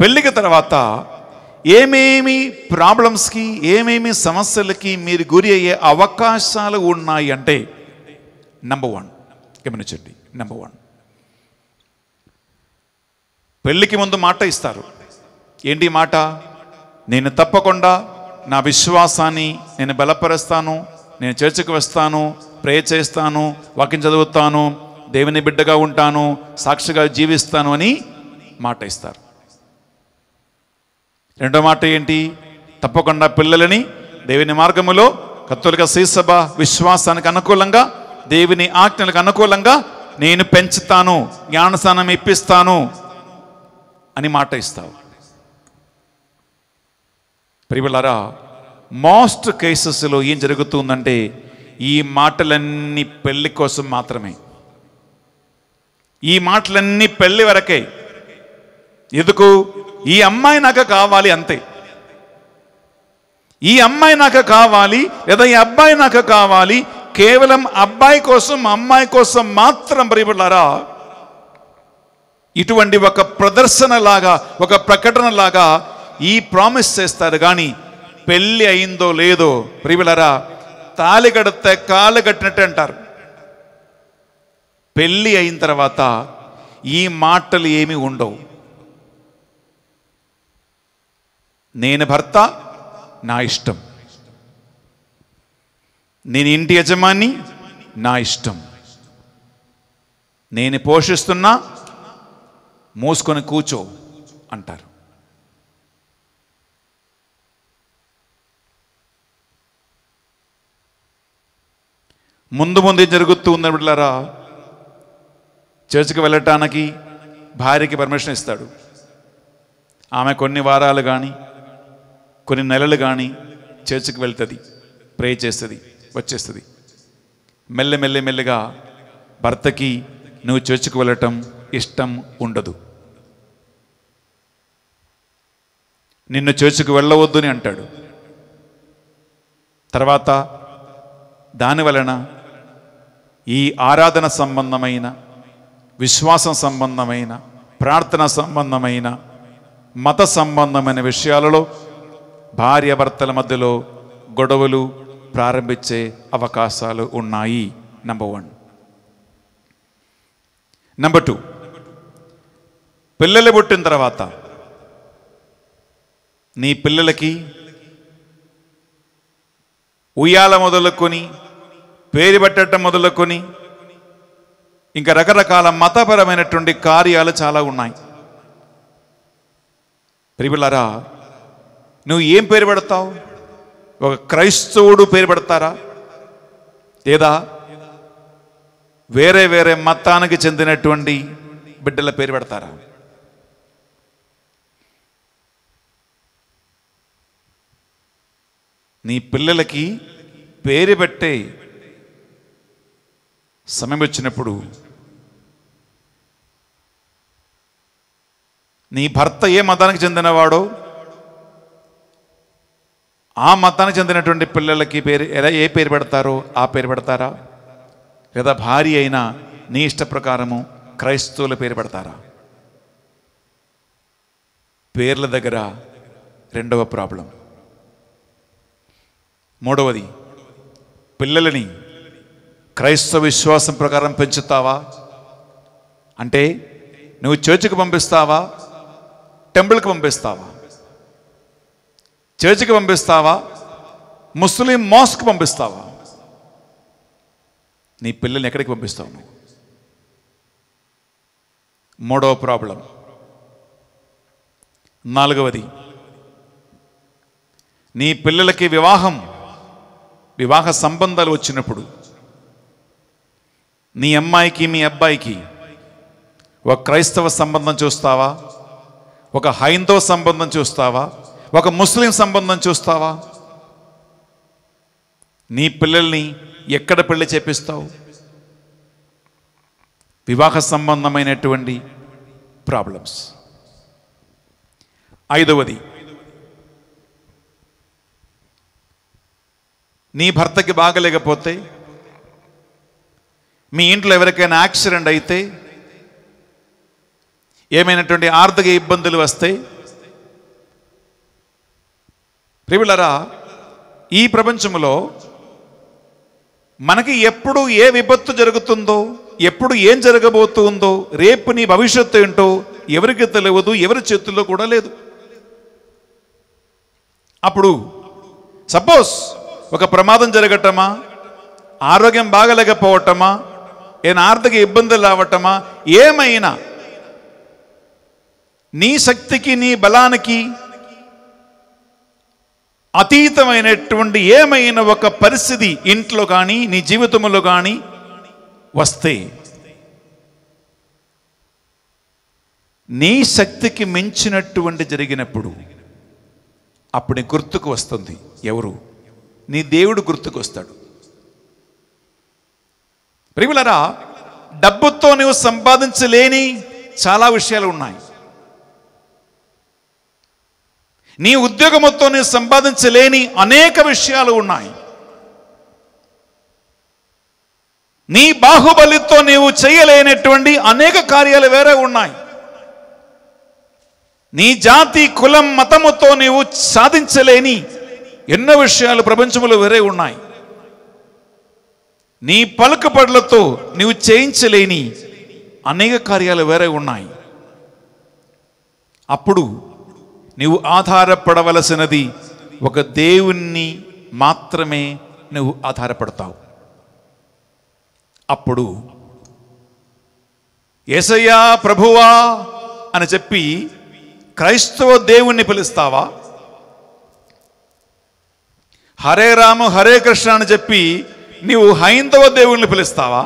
పెళ్ళికి తర్వాత ఏమేమి ప్రాబ్లమ్స్కి ఏమేమి సమస్యలకి మీరు గురి అయ్యే అవకాశాలు ఉన్నాయి అంటే నెంబర్ వన్ గమనించండి నెంబర్ వన్ పెళ్ళికి ముందు మాట ఇస్తారు ఏంటి మాట నేను తప్పకుండా నా విశ్వాసాన్ని నేను బలపరుస్తాను నేను చర్చకు వస్తాను ప్రే చేస్తాను వాకింగ్ చదువుతాను దేవుని బిడ్డగా ఉంటాను సాక్షిగా జీవిస్తాను అని మాట ఇస్తారు రెండో మాట ఏంటి తప్పకుండా పిల్లలని దేవుని మార్గములో కత్తులక శ్రీసభ విశ్వాసానికి అనుకూలంగా దేవుని ఆజ్ఞలకు అనుకూలంగా నేను పెంచుతాను జ్ఞానస్థానం ఇప్పిస్తాను అని మాట ఇస్తావు ప్రియులారా మోస్ట్ కేసెస్లో ఏం జరుగుతుందంటే ఈ మాటలన్నీ పెళ్లి కోసం మాత్రమే ఈ మాటలన్నీ పెళ్ళి వరకే ఎందుకు ఈ అమ్మాయి నాకు కావాలి అంతే ఈ అమ్మాయి నాకు కావాలి లేదా ఈ అబ్బాయి నాకు కావాలి కేవలం అబ్బాయి కోసం అమ్మాయి కోసం మాత్రం ప్రియపడ్డారా ఇటువంటి ఒక ప్రదర్శన లాగా ఒక ప్రకటన లాగా ఈ ప్రామిస్ చేస్తారు కానీ పెళ్ళి అయిందో లేదో ప్రియులరా తాలిగడితే కాలు కట్టినట్టు అంటారు పెళ్ళి అయిన తర్వాత ఈ మాటలు ఏమి ఉండవు నేను భర్త నా ఇష్టం నేను ఇంటి యజమాని నా ఇష్టం నేను పోషిస్తున్నా మూసుకొని కూచో అంటారు ముందు ముందు జరుగుతూ ఉన్నప్పుడులారా చర్చికి వెళ్ళటానికి భార్యకి పర్మిషన్ ఇస్తాడు ఆమె కొన్ని వారాలు కానీ కొన్ని నెలలు కానీ చర్చికి వెళ్తుంది ప్రే చేస్తుంది వచ్చేస్తుంది మెల్లె మెల్లె మెల్లిగా భర్తకి నువ్వు చర్చికి వెళ్ళటం ఇష్టం ఉండదు నిన్ను చర్చికి వెళ్ళవద్దు అని అంటాడు తర్వాత దానివలన ఈ ఆరాధన సంబంధమైన విశ్వాసం సంబంధమైన ప్రార్థన సంబంధమైన మత సంబంధమైన విషయాలలో భర్తల మధ్యలో గొడవలు ప్రారంభించే అవకాశాలు ఉన్నాయి నంబర్ వన్ నెంబర్ టూ పిల్లలు పుట్టిన తర్వాత నీ పిల్లలకి ఉయ్యాల మొదలుకొని పేరు పెట్టడం మొదలుకొని ఇంకా రకరకాల మతపరమైనటువంటి కార్యాలు చాలా ఉన్నాయి ప్రియులరా నువ్వు ఏం పేరు పెడతావు ఒక క్రైస్తవుడు పేరు పెడతారా లేదా వేరే వేరే మతానికి చెందినటువంటి బిడ్డల పేరు పెడతారా నీ పిల్లలకి పేరు పెట్టే సమయం వచ్చినప్పుడు నీ భర్త ఏ మతానికి చెందినవాడు ఆ మతానికి చెందినటువంటి పిల్లలకి పేరు ఎలా ఏ పేరు పెడతారో ఆ పేరు పెడతారా లేదా భార్య అయినా నీ ఇష్ట ప్రకారము క్రైస్తవుల పేరు పెడతారా పేర్ల దగ్గర రెండవ ప్రాబ్లం మూడవది పిల్లలని క్రైస్తవ విశ్వాసం ప్రకారం పెంచుతావా అంటే నువ్వు చర్చికి పంపిస్తావా టెంపుల్కి పంపిస్తావా చర్చికి పంపిస్తావా ముస్లిం మాస్క్ పంపిస్తావా నీ పిల్లల్ని ఎక్కడికి పంపిస్తావు నువ్వు మూడవ ప్రాబ్లం నాలుగవది నీ పిల్లలకి వివాహం వివాహ సంబంధాలు వచ్చినప్పుడు నీ అమ్మాయికి మీ అబ్బాయికి ఒక క్రైస్తవ సంబంధం చూస్తావా ఒక హైందవ సంబంధం చూస్తావా ఒక ముస్లిం సంబంధం చూస్తావా నీ పిల్లల్ని ఎక్కడ పెళ్లి చేపిస్తావు వివాహ సంబంధమైనటువంటి ప్రాబ్లమ్స్ ఐదవది నీ భర్తకి బాగలేకపోతే మీ ఇంట్లో ఎవరికైనా యాక్సిడెంట్ అయితే ఏమైనటువంటి ఆర్థిక ఇబ్బందులు వస్తాయి ప్రియులరా ఈ ప్రపంచంలో మనకి ఎప్పుడు ఏ విపత్తు జరుగుతుందో ఎప్పుడు ఏం జరగబోతుందో రేపు నీ భవిష్యత్తు ఏంటో ఎవరికి తెలియదు ఎవరి చేతుల్లో కూడా లేదు అప్పుడు సపోజ్ ఒక ప్రమాదం జరగటమా ఆరోగ్యం బాగలేకపోవటమా ఏమైనా ఆర్థిక ఇబ్బందులు రావటమా ఏమైనా నీ శక్తికి నీ బలానికి అతీతమైనటువంటి ఏమైన ఒక పరిస్థితి ఇంట్లో కానీ నీ జీవితంలో కానీ వస్తే నీ శక్తికి మించినటువంటి జరిగినప్పుడు అప్పుడు గుర్తుకు వస్తుంది ఎవరు నీ దేవుడు గుర్తుకు వస్తాడు ప్రియులరా డబ్బుతో నువ్వు సంపాదించలేని చాలా విషయాలు ఉన్నాయి నీ ఉద్యోగంతో నేను సంపాదించలేని అనేక విషయాలు ఉన్నాయి నీ బాహుబలితో నీవు చేయలేనటువంటి అనేక కార్యాలు వేరే ఉన్నాయి నీ జాతి కులం మతముతో నీవు సాధించలేని ఎన్నో విషయాలు ప్రపంచంలో వేరే ఉన్నాయి నీ పలుకుబడులతో నీవు చేయించలేని అనేక కార్యాలు వేరే ఉన్నాయి అప్పుడు నువ్వు ఆధారపడవలసినది ఒక దేవుణ్ణి మాత్రమే నువ్వు ఆధారపడతావు అప్పుడు ఏసయ్యా ప్రభువా అని చెప్పి క్రైస్తవ దేవుణ్ణి పిలుస్తావా హరే రాము హరే కృష్ణ అని చెప్పి నీవు హైందవ దేవుణ్ణి పిలుస్తావా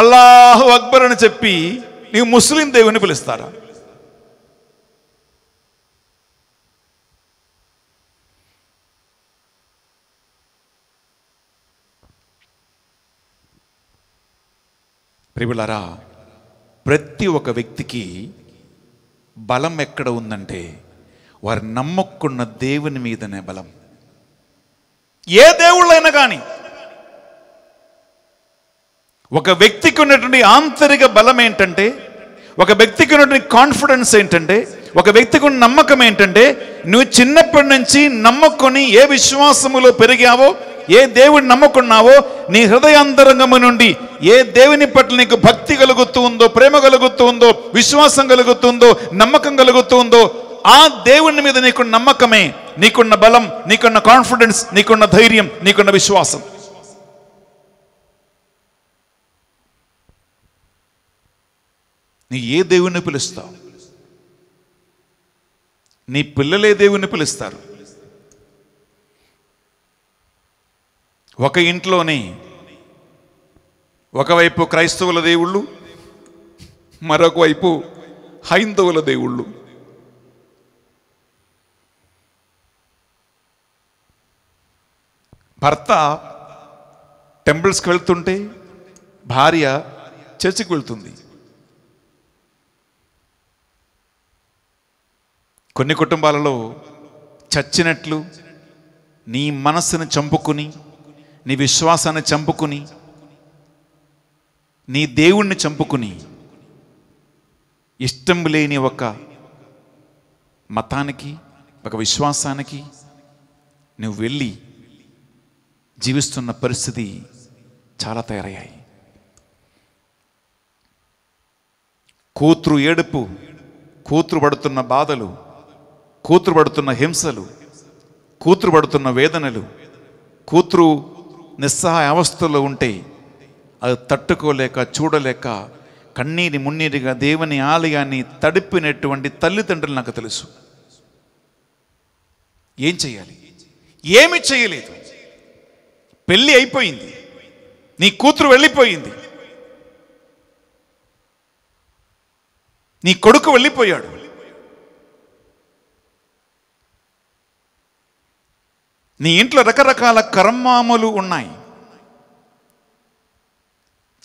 అల్లాహు అక్బర్ అని చెప్పి నీవు ముస్లిం దేవుణ్ణి పిలుస్తారా ప్రియులారా ప్రతి ఒక వ్యక్తికి బలం ఎక్కడ ఉందంటే వారు నమ్మక్కున్న దేవుని మీదనే బలం ఏ దేవుళ్ళైనా కానీ ఒక వ్యక్తికి ఉన్నటువంటి ఆంతరిక బలం ఏంటంటే ఒక వ్యక్తికి ఉన్నటువంటి కాన్ఫిడెన్స్ ఏంటంటే ఒక వ్యక్తికి ఉన్న నమ్మకం ఏంటంటే నువ్వు చిన్నప్పటి నుంచి నమ్మకొని ఏ విశ్వాసములో పెరిగావో ఏ దేవుని నమ్ముకున్నావో నీ హృదయాంతరంగము నుండి ఏ దేవుని పట్ల నీకు భక్తి కలుగుతూ ఉందో ప్రేమ కలుగుతూ ఉందో విశ్వాసం కలుగుతుందో నమ్మకం కలుగుతుందో ఆ దేవుని మీద నీకున్న నమ్మకమే నీకున్న బలం నీకున్న కాన్ఫిడెన్స్ నీకున్న ధైర్యం నీకున్న విశ్వాసం నీ ఏ దేవుణ్ణి పిలుస్తావు నీ పిల్లలే దేవుణ్ణి పిలుస్తారు ఒక ఇంట్లోని ఒకవైపు క్రైస్తవుల దేవుళ్ళు మరొక వైపు హైందవుల దేవుళ్ళు భర్త టెంపుల్స్కి వెళ్తుంటే భార్య చర్చికి వెళ్తుంది కొన్ని కుటుంబాలలో చచ్చినట్లు నీ మనస్సును చంపుకుని నీ విశ్వాసాన్ని చంపుకుని నీ దేవుణ్ణి చంపుకుని ఇష్టం లేని ఒక మతానికి ఒక విశ్వాసానికి నువ్వు వెళ్ళి జీవిస్తున్న పరిస్థితి చాలా తయారయ్యాయి కూతురు ఏడుపు కూతురు పడుతున్న బాధలు కూతురు పడుతున్న హింసలు కూతురు పడుతున్న వేదనలు కూతురు నిస్సహాయ అవస్థలో ఉంటే అది తట్టుకోలేక చూడలేక కన్నీరి మున్నీరిగా దేవుని ఆలయాన్ని తడిపినటువంటి తల్లిదండ్రులు నాకు తెలుసు ఏం చేయాలి ఏమి చేయలేదు పెళ్ళి అయిపోయింది నీ కూతురు వెళ్ళిపోయింది నీ కొడుకు వెళ్ళిపోయాడు నీ ఇంట్లో రకరకాల కర్మాములు ఉన్నాయి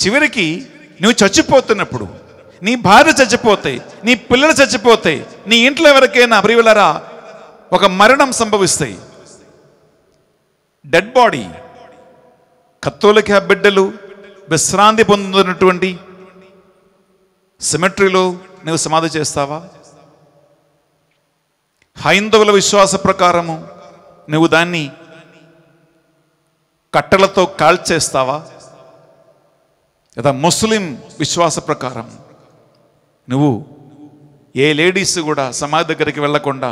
చివరికి నువ్వు చచ్చిపోతున్నప్పుడు నీ భార్య చచ్చిపోతాయి నీ పిల్లలు చచ్చిపోతాయి నీ ఇంట్లో ఎవరికైనా ప్రియులరా ఒక మరణం సంభవిస్తాయి డెడ్ బాడీ కత్తోలిక బిడ్డలు విశ్రాంతి పొందుతున్నటువంటి సిమెట్రీలో నువ్వు సమాధి చేస్తావా హైందవుల విశ్వాస ప్రకారము నువ్వు దాన్ని కట్టెలతో కాల్చేస్తావా లేదా ముస్లిం విశ్వాస ప్రకారం నువ్వు ఏ లేడీస్ కూడా సమాధి దగ్గరికి వెళ్లకుండా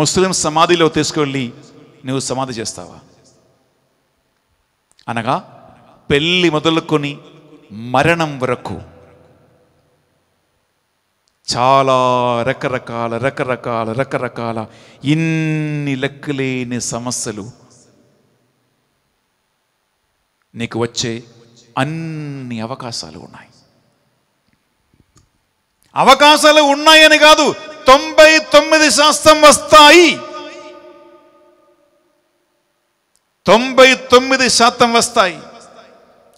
ముస్లిం సమాధిలో తీసుకెళ్ళి నువ్వు సమాధి చేస్తావా అనగా పెళ్ళి మొదలుకొని మరణం వరకు చాలా రకరకాల రకరకాల రకరకాల ఇన్ని లెక్కలేని సమస్యలు నీకు వచ్చే అన్ని అవకాశాలు ఉన్నాయి అవకాశాలు ఉన్నాయని కాదు తొంభై తొమ్మిది శాస్త్రం వస్తాయి తొంభై తొమ్మిది శాతం వస్తాయి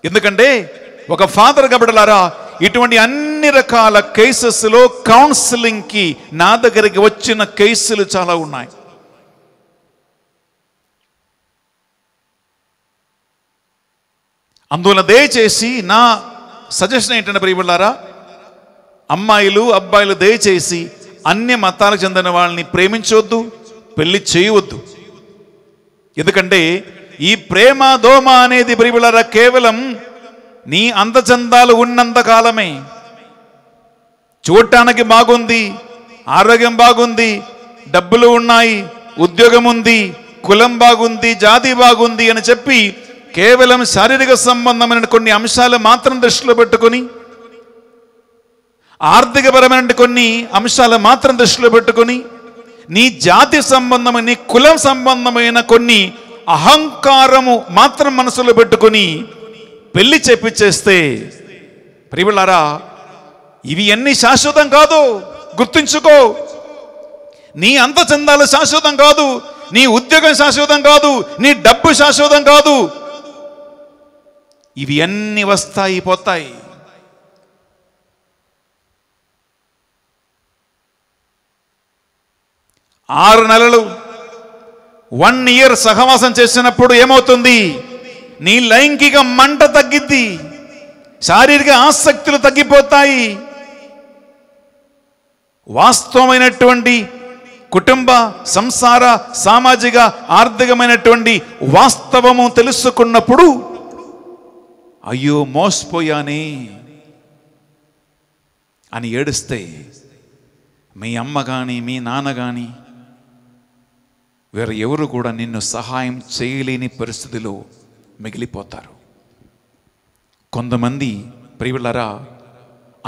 ఎందుకంటే ఒక ఫాదర్ గబడలారా ఇటువంటి అన్ని రకాల కేసెస్లో కౌన్సిలింగ్కి నా దగ్గరికి వచ్చిన కేసులు చాలా ఉన్నాయి అందువల్ల దయచేసి నా సజెషన్ ఏంటంటే ప్రియబుల్లారా అమ్మాయిలు అబ్బాయిలు దయచేసి అన్ని మతాలకు చెందిన వాళ్ళని ప్రేమించవద్దు పెళ్లి చేయవద్దు ఎందుకంటే ఈ ప్రేమ దోమ అనేది ప్రియబుల్లారా కేవలం నీ అందచందాలు ఉన్నంత కాలమే చూడటానికి బాగుంది ఆరోగ్యం బాగుంది డబ్బులు ఉన్నాయి ఉద్యోగం ఉంది కులం బాగుంది జాతి బాగుంది అని చెప్పి కేవలం శారీరక సంబంధమైన కొన్ని అంశాలు మాత్రం దృష్టిలో పెట్టుకొని ఆర్థికపరమైన కొన్ని అంశాలు మాత్రం దృష్టిలో పెట్టుకొని నీ జాతి సంబంధమైన నీ కులం సంబంధమైన కొన్ని అహంకారము మాత్రం మనసులో పెట్టుకొని పెళ్లి చేపిచ్చేస్తే ప్రియులారా ఇవి అన్ని శాశ్వతం కాదు గుర్తుంచుకో నీ అంత చందాలు శాశ్వతం కాదు నీ ఉద్యోగం శాశ్వతం కాదు నీ డబ్బు శాశ్వతం కాదు ఇవి అన్ని వస్తాయి పోతాయి ఆరు నెలలు వన్ ఇయర్ సహవాసం చేసినప్పుడు ఏమవుతుంది నీ లైంగిక మంట తగ్గిద్ది శారీరక ఆసక్తులు తగ్గిపోతాయి వాస్తవమైనటువంటి కుటుంబ సంసార సామాజిక ఆర్థికమైనటువంటి వాస్తవము తెలుసుకున్నప్పుడు అయ్యో మోసపోయానే అని ఏడిస్తే మీ అమ్మ కానీ మీ నాన్న కానీ వేరే ఎవరు కూడా నిన్ను సహాయం చేయలేని పరిస్థితిలో మిగిలిపోతారు కొంతమంది ప్రియులరా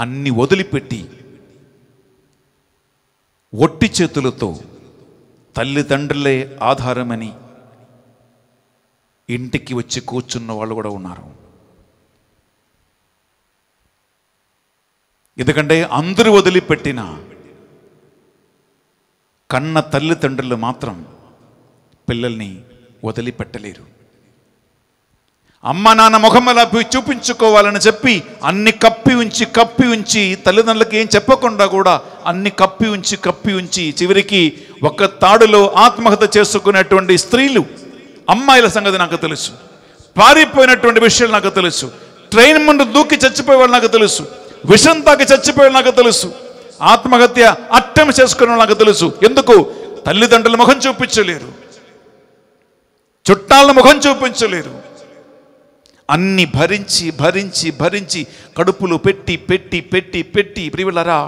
అన్ని వదిలిపెట్టి ఒట్టి చేతులతో తల్లిదండ్రులే ఆధారమని ఇంటికి వచ్చి కూర్చున్న వాళ్ళు కూడా ఉన్నారు ఎందుకంటే అందరూ వదిలిపెట్టిన కన్న తల్లిదండ్రులు మాత్రం పిల్లల్ని వదిలిపెట్టలేరు అమ్మ నాన్న ముఖం అలా చూపించుకోవాలని చెప్పి అన్ని కప్పి ఉంచి కప్పి ఉంచి తల్లిదండ్రులకి ఏం చెప్పకుండా కూడా అన్ని కప్పి ఉంచి కప్పి ఉంచి చివరికి ఒక్క తాడులో ఆత్మహత్య చేసుకునేటువంటి స్త్రీలు అమ్మాయిల సంగతి నాకు తెలుసు పారిపోయినటువంటి విషయాలు నాకు తెలుసు ట్రైన్ ముందు దూకి చచ్చిపోయేవాళ్ళు నాకు తెలుసు విషం తాకి చచ్చిపోయేవాళ్ళు నాకు తెలుసు ఆత్మహత్య అట్టం చేసుకునే నాకు తెలుసు ఎందుకు తల్లిదండ్రుల ముఖం చూపించలేరు చుట్టాలను ముఖం చూపించలేరు అన్ని భరించి భరించి భరించి కడుపులు పెట్టి పెట్టి పెట్టి పెట్టి ప్రియులరా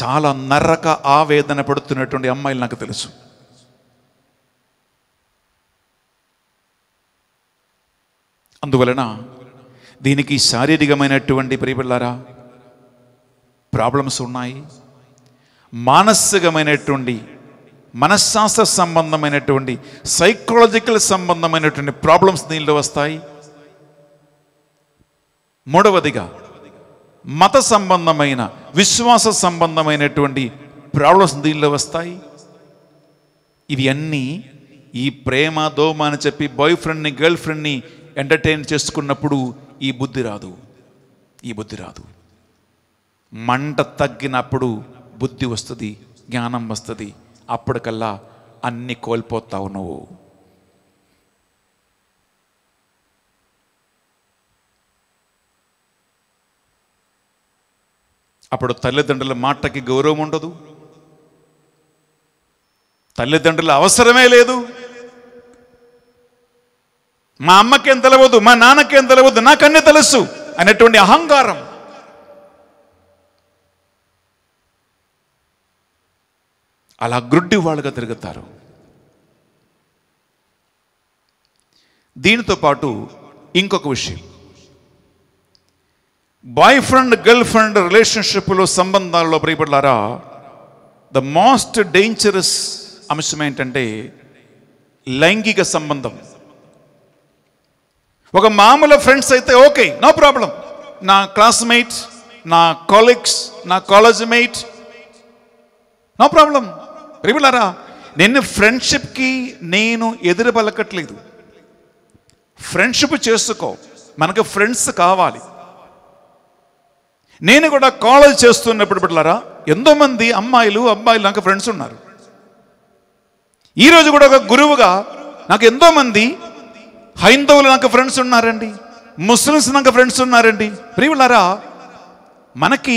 చాలా నరక ఆవేదన పడుతున్నటువంటి అమ్మాయిలు నాకు తెలుసు అందువలన దీనికి శారీరకమైనటువంటి ప్రియపిల్లారా ప్రాబ్లమ్స్ ఉన్నాయి మానసికమైనటువంటి మనశ్శాస్త్ర సంబంధమైనటువంటి సైకాలజికల్ సంబంధమైనటువంటి ప్రాబ్లమ్స్ దీనిలో వస్తాయి మూడవదిగా మత సంబంధమైన విశ్వాస సంబంధమైనటువంటి ప్రాబ్లమ్స్ దీనిలో వస్తాయి ఇవి అన్నీ ఈ ప్రేమ దోమ అని చెప్పి బాయ్ ఫ్రెండ్ని గర్ల్ ఫ్రెండ్ని ఎంటర్టైన్ చేసుకున్నప్పుడు ఈ బుద్ధి రాదు ఈ బుద్ధి రాదు మంట తగ్గినప్పుడు బుద్ధి వస్తుంది జ్ఞానం వస్తుంది అప్పటికల్లా అన్ని కోల్పోతావు నువ్వు అప్పుడు తల్లిదండ్రుల మాటకి గౌరవం ఉండదు తల్లిదండ్రుల అవసరమే లేదు మా అమ్మకేం తెలవదు మా నాన్నకేం తెలవదు నాకన్నీ తెలుసు అనేటువంటి అహంకారం అలా గ్రుడ్డి వాళ్ళుగా తిరుగుతారు దీనితో పాటు ఇంకొక విషయం బాయ్ ఫ్రెండ్ గర్ల్ ఫ్రెండ్ రిలేషన్షిప్లో సంబంధాల్లో ప్రియపడలారా ద మోస్ట్ డేంజరస్ అంశం ఏంటంటే లైంగిక సంబంధం ఒక మామూలు ఫ్రెండ్స్ అయితే ఓకే నో ప్రాబ్లం నా క్లాస్మేట్ నా కాలీగ్స్ నా కాలేజ్ మేట్ నో ప్రాబ్లం ప్రిమిలారా నిన్ను ఫ్రెండ్షిప్కి నేను ఎదురు పలకట్లేదు ఫ్రెండ్షిప్ చేసుకో మనకు ఫ్రెండ్స్ కావాలి నేను కూడా కాలేజ్ చేస్తున్నప్పుడు బిడ్డలారా ఎంతోమంది అమ్మాయిలు అబ్బాయిలు నాకు ఫ్రెండ్స్ ఉన్నారు ఈరోజు కూడా ఒక గురువుగా నాకు ఎంతోమంది హైందవులు నాకు ఫ్రెండ్స్ ఉన్నారండి ముస్లిమ్స్ నాకు ఫ్రెండ్స్ ఉన్నారండి ప్రియులారా మనకి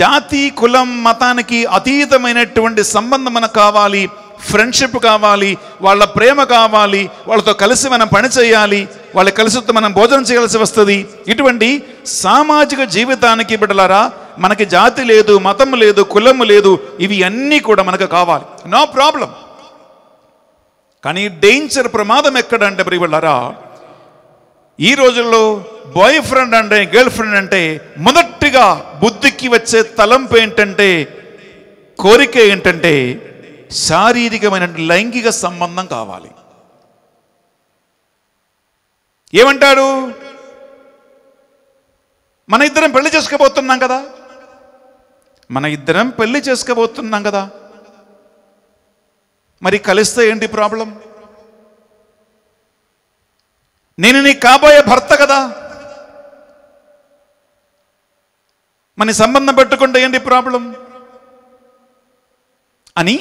జాతి కులం మతానికి అతీతమైనటువంటి సంబంధం మనకు కావాలి ఫ్రెండ్షిప్ కావాలి వాళ్ళ ప్రేమ కావాలి వాళ్ళతో కలిసి మనం పని చేయాలి వాళ్ళ కలిసి మనం భోజనం చేయాల్సి వస్తుంది ఇటువంటి సామాజిక జీవితానికి బిడ్డలారా మనకి జాతి లేదు మతం లేదు కులం లేదు ఇవి అన్నీ కూడా మనకు కావాలి నో ప్రాబ్లం కానీ డేంజర్ ప్రమాదం ఎక్కడంటే ప్రియులారా ఈ రోజుల్లో బాయ్ ఫ్రెండ్ అంటే గర్ల్ ఫ్రెండ్ అంటే మొదటి మొదటిగా బుద్ధికి వచ్చే తలంపు ఏంటంటే కోరిక ఏంటంటే శారీరకమైన లైంగిక సంబంధం కావాలి ఏమంటాడు మన ఇద్దరం పెళ్లి చేసుకోబోతున్నాం కదా మన ఇద్దరం పెళ్లి చేసుకోబోతున్నాం కదా మరి కలిస్తే ఏంటి ప్రాబ్లం నేను నీ కాబోయే భర్త కదా మన సంబంధం పెట్టుకుంటే ఏంటి ప్రాబ్లం అని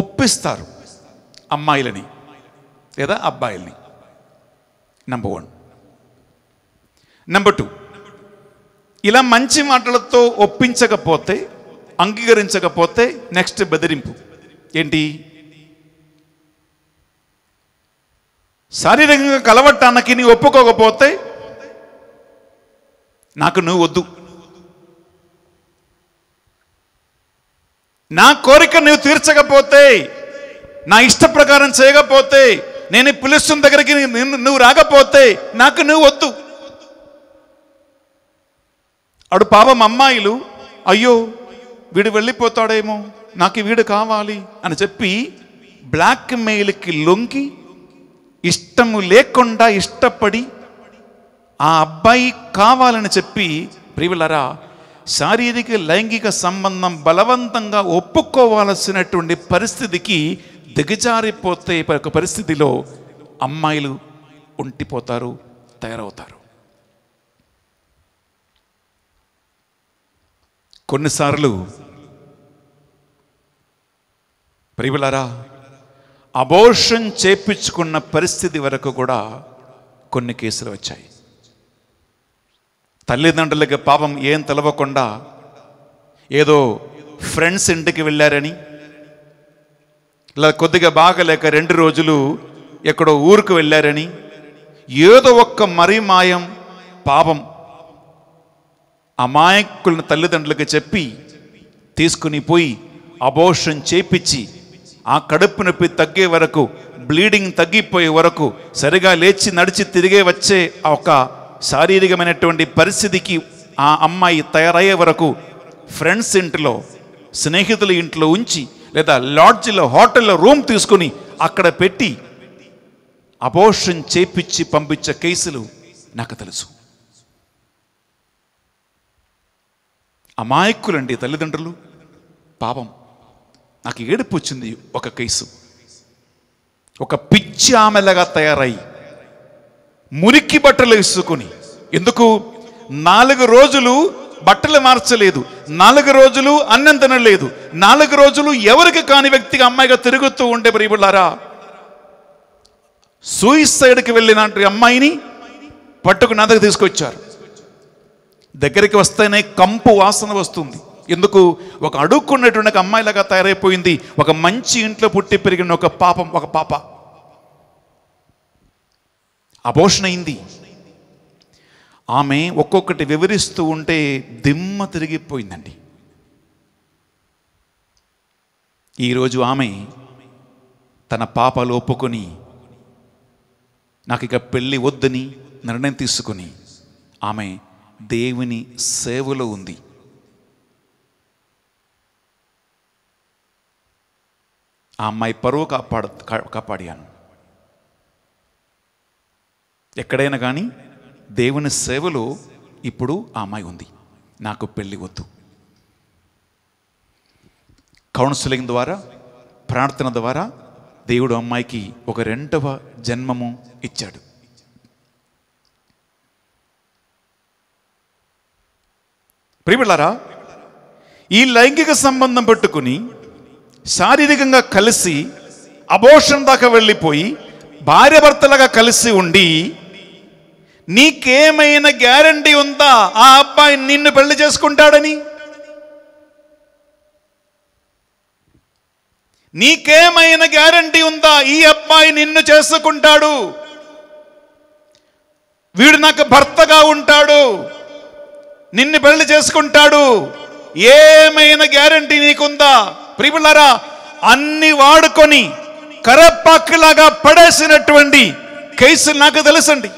ఒప్పిస్తారు అమ్మాయిలని లేదా అబ్బాయిల్ని నెంబర్ వన్ నెంబర్ టూ ఇలా మంచి మాటలతో ఒప్పించకపోతే అంగీకరించకపోతే నెక్స్ట్ బెదిరింపు ఏంటి శారీరకంగా కలవటానికి నీ ఒప్పుకోకపోతే నాకు నువ్వు వద్దు నా కోరిక నువ్వు తీర్చకపోతే నా ఇష్ట ప్రకారం చేయకపోతే నేను పిలుస్తున్న దగ్గరికి నువ్వు రాకపోతే నాకు నువ్వు వద్దు అడు పాపం అమ్మాయిలు అయ్యో వీడు వెళ్ళిపోతాడేమో నాకు వీడు కావాలి అని చెప్పి బ్లాక్ మెయిల్కి లొంగి ఇష్టము లేకుండా ఇష్టపడి ఆ అబ్బాయి కావాలని చెప్పి ప్రియులరా శారీరక లైంగిక సంబంధం బలవంతంగా ఒప్పుకోవాల్సినటువంటి పరిస్థితికి దిగజారిపోతే ఒక పరిస్థితిలో అమ్మాయిలు ఉంటిపోతారు తయారవుతారు కొన్నిసార్లు ప్రియులారా అబోర్షన్ చేపించుకున్న పరిస్థితి వరకు కూడా కొన్ని కేసులు వచ్చాయి తల్లిదండ్రులకి పాపం ఏం తెలవకుండా ఏదో ఫ్రెండ్స్ ఇంటికి వెళ్ళారని ఇలా కొద్దిగా బాగలేక రెండు రోజులు ఎక్కడో ఊరుకు వెళ్ళారని ఏదో ఒక్క మరీ మాయం పాపం అమాయకులను తల్లిదండ్రులకు చెప్పి తీసుకుని పోయి అబోషన్ చేపించి ఆ కడుపు నొప్పి తగ్గే వరకు బ్లీడింగ్ తగ్గిపోయే వరకు సరిగా లేచి నడిచి తిరిగే వచ్చే ఒక శారీరకమైనటువంటి పరిస్థితికి ఆ అమ్మాయి తయారయ్యే వరకు ఫ్రెండ్స్ ఇంట్లో స్నేహితుల ఇంట్లో ఉంచి లేదా లాడ్జ్లో హోటల్లో రూమ్ తీసుకుని అక్కడ పెట్టి అబోషన్ చేపిచ్చి పంపించే కేసులు నాకు తెలుసు అమాయకులండి తల్లిదండ్రులు పాపం నాకు ఏడుపు వచ్చింది ఒక కేసు ఒక పిచ్చి ఆమెలాగా తయారయ్యి మురికి బట్టలు వేసుకొని ఎందుకు నాలుగు రోజులు బట్టలు మార్చలేదు నాలుగు రోజులు అన్నం తినలేదు నాలుగు రోజులు ఎవరికి కాని వ్యక్తిగా అమ్మాయిగా తిరుగుతూ ఉండే ప్రియులారా సూయిసైడ్కి వెళ్ళిన అమ్మాయిని పట్టుకు నా దగ్గర తీసుకొచ్చారు దగ్గరికి వస్తేనే కంపు వాసన వస్తుంది ఎందుకు ఒక అడుక్కున్నటువంటి అమ్మాయిలాగా తయారైపోయింది ఒక మంచి ఇంట్లో పుట్టి పెరిగిన ఒక పాపం ఒక పాప అపోషణ అయింది ఆమె ఒక్కొక్కటి వివరిస్తూ ఉంటే దిమ్మ తిరిగిపోయిందండి ఈరోజు ఆమె తన పాపలు ఒప్పుకొని నాకు ఇక పెళ్ళి వద్దని నిర్ణయం తీసుకుని ఆమె దేవుని సేవలో ఉంది ఆ అమ్మాయి పరువు కాపాడు కాపాడాను ఎక్కడైనా కానీ దేవుని సేవలో ఇప్పుడు ఆ అమ్మాయి ఉంది నాకు పెళ్ళి వద్దు కౌన్సిలింగ్ ద్వారా ప్రార్థన ద్వారా దేవుడు అమ్మాయికి ఒక రెండవ జన్మము ఇచ్చాడు ప్రియులారా ఈ లైంగిక సంబంధం పెట్టుకుని శారీరకంగా కలిసి అబోషన్ దాకా వెళ్ళిపోయి భార్యభర్తలుగా కలిసి ఉండి నీకేమైనా గ్యారంటీ ఉందా ఆ అబ్బాయి నిన్ను పెళ్లి చేసుకుంటాడని నీకేమైనా గ్యారంటీ ఉందా ఈ అబ్బాయి నిన్ను చేసుకుంటాడు వీడు నాకు భర్తగా ఉంటాడు నిన్ను పెళ్లి చేసుకుంటాడు ఏమైనా గ్యారంటీ నీకుందా ప్రిపులరా అన్ని వాడుకొని కరపాకులాగా పడేసినటువంటి కేసులు నాకు తెలుసండి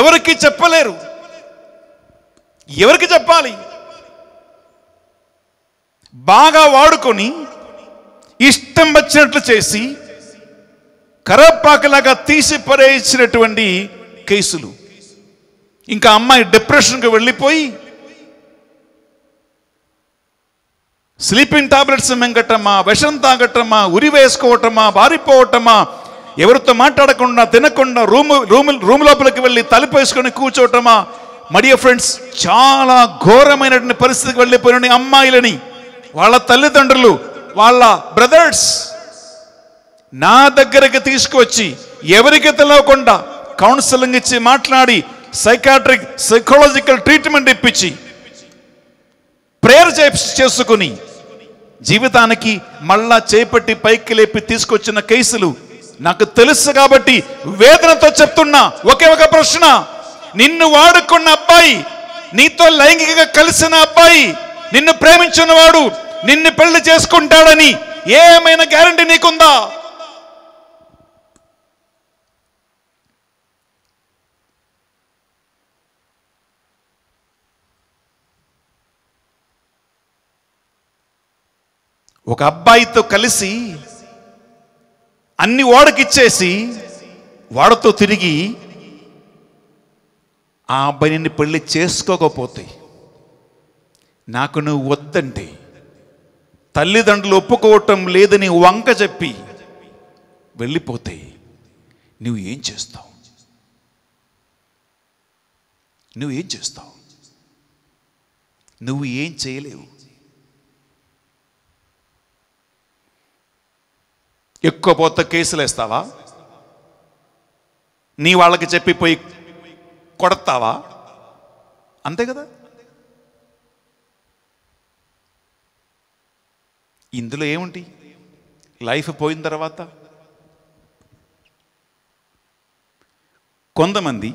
ఎవరికి చెప్పలేరు ఎవరికి చెప్పాలి బాగా వాడుకొని ఇష్టం వచ్చినట్లు చేసి కరపాకలాగా తీసి పరేసినటువంటి కేసులు ఇంకా అమ్మాయి డిప్రెషన్కి వెళ్ళిపోయి స్లీపింగ్ టాబ్లెట్స్ మెంగటమా విషం తాగటమా ఉరి వేసుకోవటమా బారిపోవటమా ఎవరితో మాట్లాడకుండా తినకుండా రూమ్ రూమ్ రూమ్ లోపలికి వెళ్ళి వేసుకొని కూర్చోవటమా మరియ ఫ్రెండ్స్ చాలా ఘోరమైనటువంటి పరిస్థితికి వెళ్ళిపోయిన అమ్మాయిలని వాళ్ళ తల్లిదండ్రులు వాళ్ళ బ్రదర్స్ నా దగ్గరికి తీసుకువచ్చి ఎవరికి తెలియకుండా కౌన్సిలింగ్ ఇచ్చి మాట్లాడి సైకాట్రిక్ సైకాలజికల్ ట్రీట్మెంట్ ఇప్పించి ప్రేయర్ చేసుకుని జీవితానికి మళ్ళా చేపట్టి పైకి లేపి తీసుకొచ్చిన కేసులు నాకు తెలుసు కాబట్టి వేదనతో చెప్తున్నా ఒకే ఒక ప్రశ్న నిన్ను వాడుకున్న అబ్బాయి నీతో లైంగికంగా కలిసిన అబ్బాయి నిన్ను ప్రేమించినవాడు నిన్ను పెళ్లి చేసుకుంటాడని ఏమైనా గ్యారంటీ నీకుందా ఒక అబ్బాయితో కలిసి అన్ని వాడకిచ్చేసి వాడతో తిరిగి ఆ అబ్బాయిని పెళ్లి చేసుకోకపోతే నాకు నువ్వు వద్దంటే తల్లిదండ్రులు ఒప్పుకోవటం లేదని వంక చెప్పి వెళ్ళిపోతే నువ్వు ఏం చేస్తావు నువ్వు ఏం చేస్తావు నువ్వు ఏం చేయలేవు ఎక్కువ పోతే కేసులు వేస్తావా నీ వాళ్ళకి చెప్పిపోయి కొడతావా అంతే కదా ఇందులో ఏముంటి లైఫ్ పోయిన తర్వాత కొంతమంది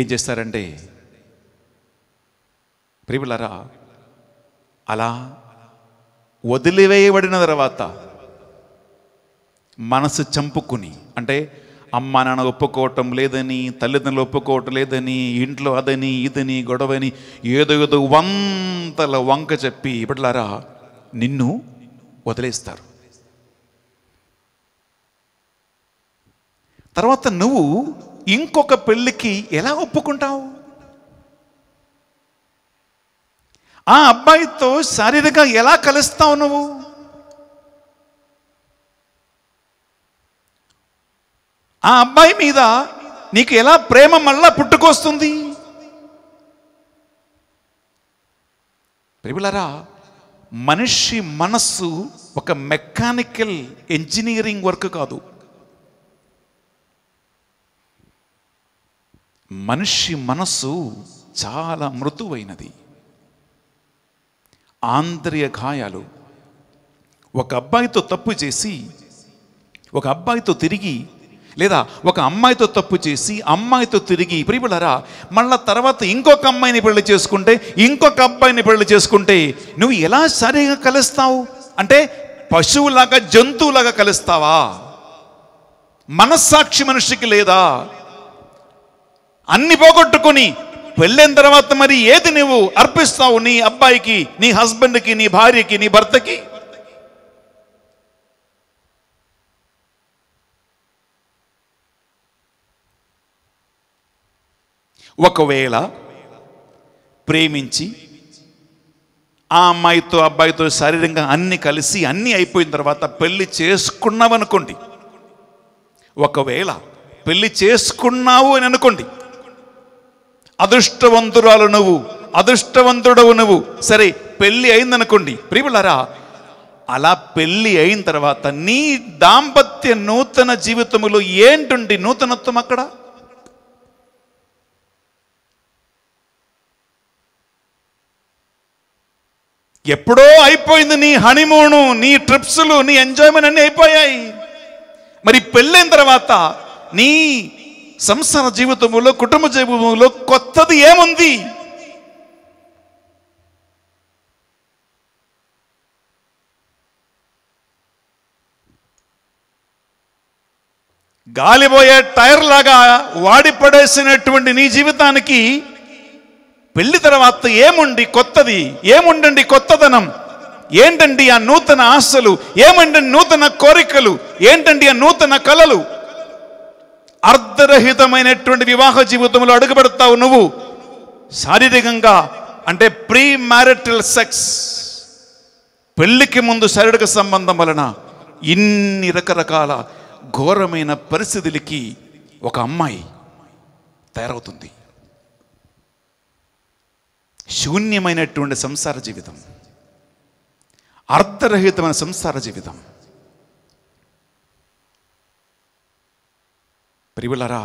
ఏం చేస్తారంటే ప్రిబులరా అలా వదిలివేయబడిన తర్వాత మనసు చంపుకుని అంటే అమ్మ నాన్న ఒప్పుకోవటం లేదని తల్లిదండ్రులు ఒప్పుకోవటం లేదని ఇంట్లో అదని ఇదని గొడవని ఏదో ఏదో వంతల వంక చెప్పి ఇప్పట్లారా నిన్ను వదిలేస్తారు తర్వాత నువ్వు ఇంకొక పెళ్ళికి ఎలా ఒప్పుకుంటావు ఆ అబ్బాయితో శారీరకంగా ఎలా కలుస్తావు నువ్వు ఆ అబ్బాయి మీద నీకు ఎలా ప్రేమ మళ్ళా పుట్టుకొస్తుంది ప్రిబులరా మనిషి మనస్సు ఒక మెకానికల్ ఇంజనీరింగ్ వర్క్ కాదు మనిషి మనస్సు చాలా మృదువైనది ఆంధ్రియ గాయాలు ఒక అబ్బాయితో తప్పు చేసి ఒక అబ్బాయితో తిరిగి లేదా ఒక అమ్మాయితో తప్పు చేసి అమ్మాయితో తిరిగి ప్రియులరా మళ్ళా తర్వాత ఇంకొక అమ్మాయిని పెళ్లి చేసుకుంటే ఇంకొక అబ్బాయిని పెళ్లి చేసుకుంటే నువ్వు ఎలా సరిగా కలుస్తావు అంటే పశువులాగా జంతువులాగా కలుస్తావా మనస్సాక్షి మనిషికి లేదా అన్ని పోగొట్టుకొని వెళ్ళిన తర్వాత మరి ఏది నువ్వు అర్పిస్తావు నీ అబ్బాయికి నీ హస్బెండ్కి నీ భార్యకి నీ భర్తకి ఒకవేళ ప్రేమించి ఆ అమ్మాయితో అబ్బాయితో శారీరకంగా అన్ని కలిసి అన్నీ అయిపోయిన తర్వాత పెళ్ళి చేసుకున్నావనుకోండి ఒకవేళ పెళ్ళి చేసుకున్నావు అని అనుకోండి అదృష్టవంతురాలు నువ్వు అదృష్టవంతుడవు నువ్వు సరే పెళ్ళి అయిందనుకోండి ప్రియులరా అలా పెళ్ళి అయిన తర్వాత నీ దాంపత్య నూతన జీవితంలో ఏంటుండి నూతనత్వం అక్కడ ఎప్పుడో అయిపోయింది నీ హనీమూను నీ ట్రిప్స్లు నీ ఎంజాయ్మెంట్ అన్నీ అయిపోయాయి మరి పెళ్ళైన తర్వాత నీ సంసార జీవితంలో కుటుంబ జీవితంలో కొత్తది ఏముంది గాలిపోయే టైర్ లాగా వాడిపడేసినటువంటి నీ జీవితానికి పెళ్లి తర్వాత ఏముండి కొత్తది ఏముండండి కొత్తదనం ఏంటండి ఆ నూతన ఆశలు ఏమండి నూతన కోరికలు ఏంటండి ఆ నూతన కళలు అర్ధరహితమైనటువంటి వివాహ జీవితంలో అడుగుపెడతావు నువ్వు శారీరకంగా అంటే ప్రీ మ్యారిటల్ సెక్స్ పెళ్లికి ముందు శారీరక సంబంధం వలన ఇన్ని రకరకాల ఘోరమైన పరిస్థితులకి ఒక అమ్మాయి తయారవుతుంది శూన్యమైనటువంటి సంసార జీవితం అర్థరహితమైన సంసార జీవితం ప్రియులరా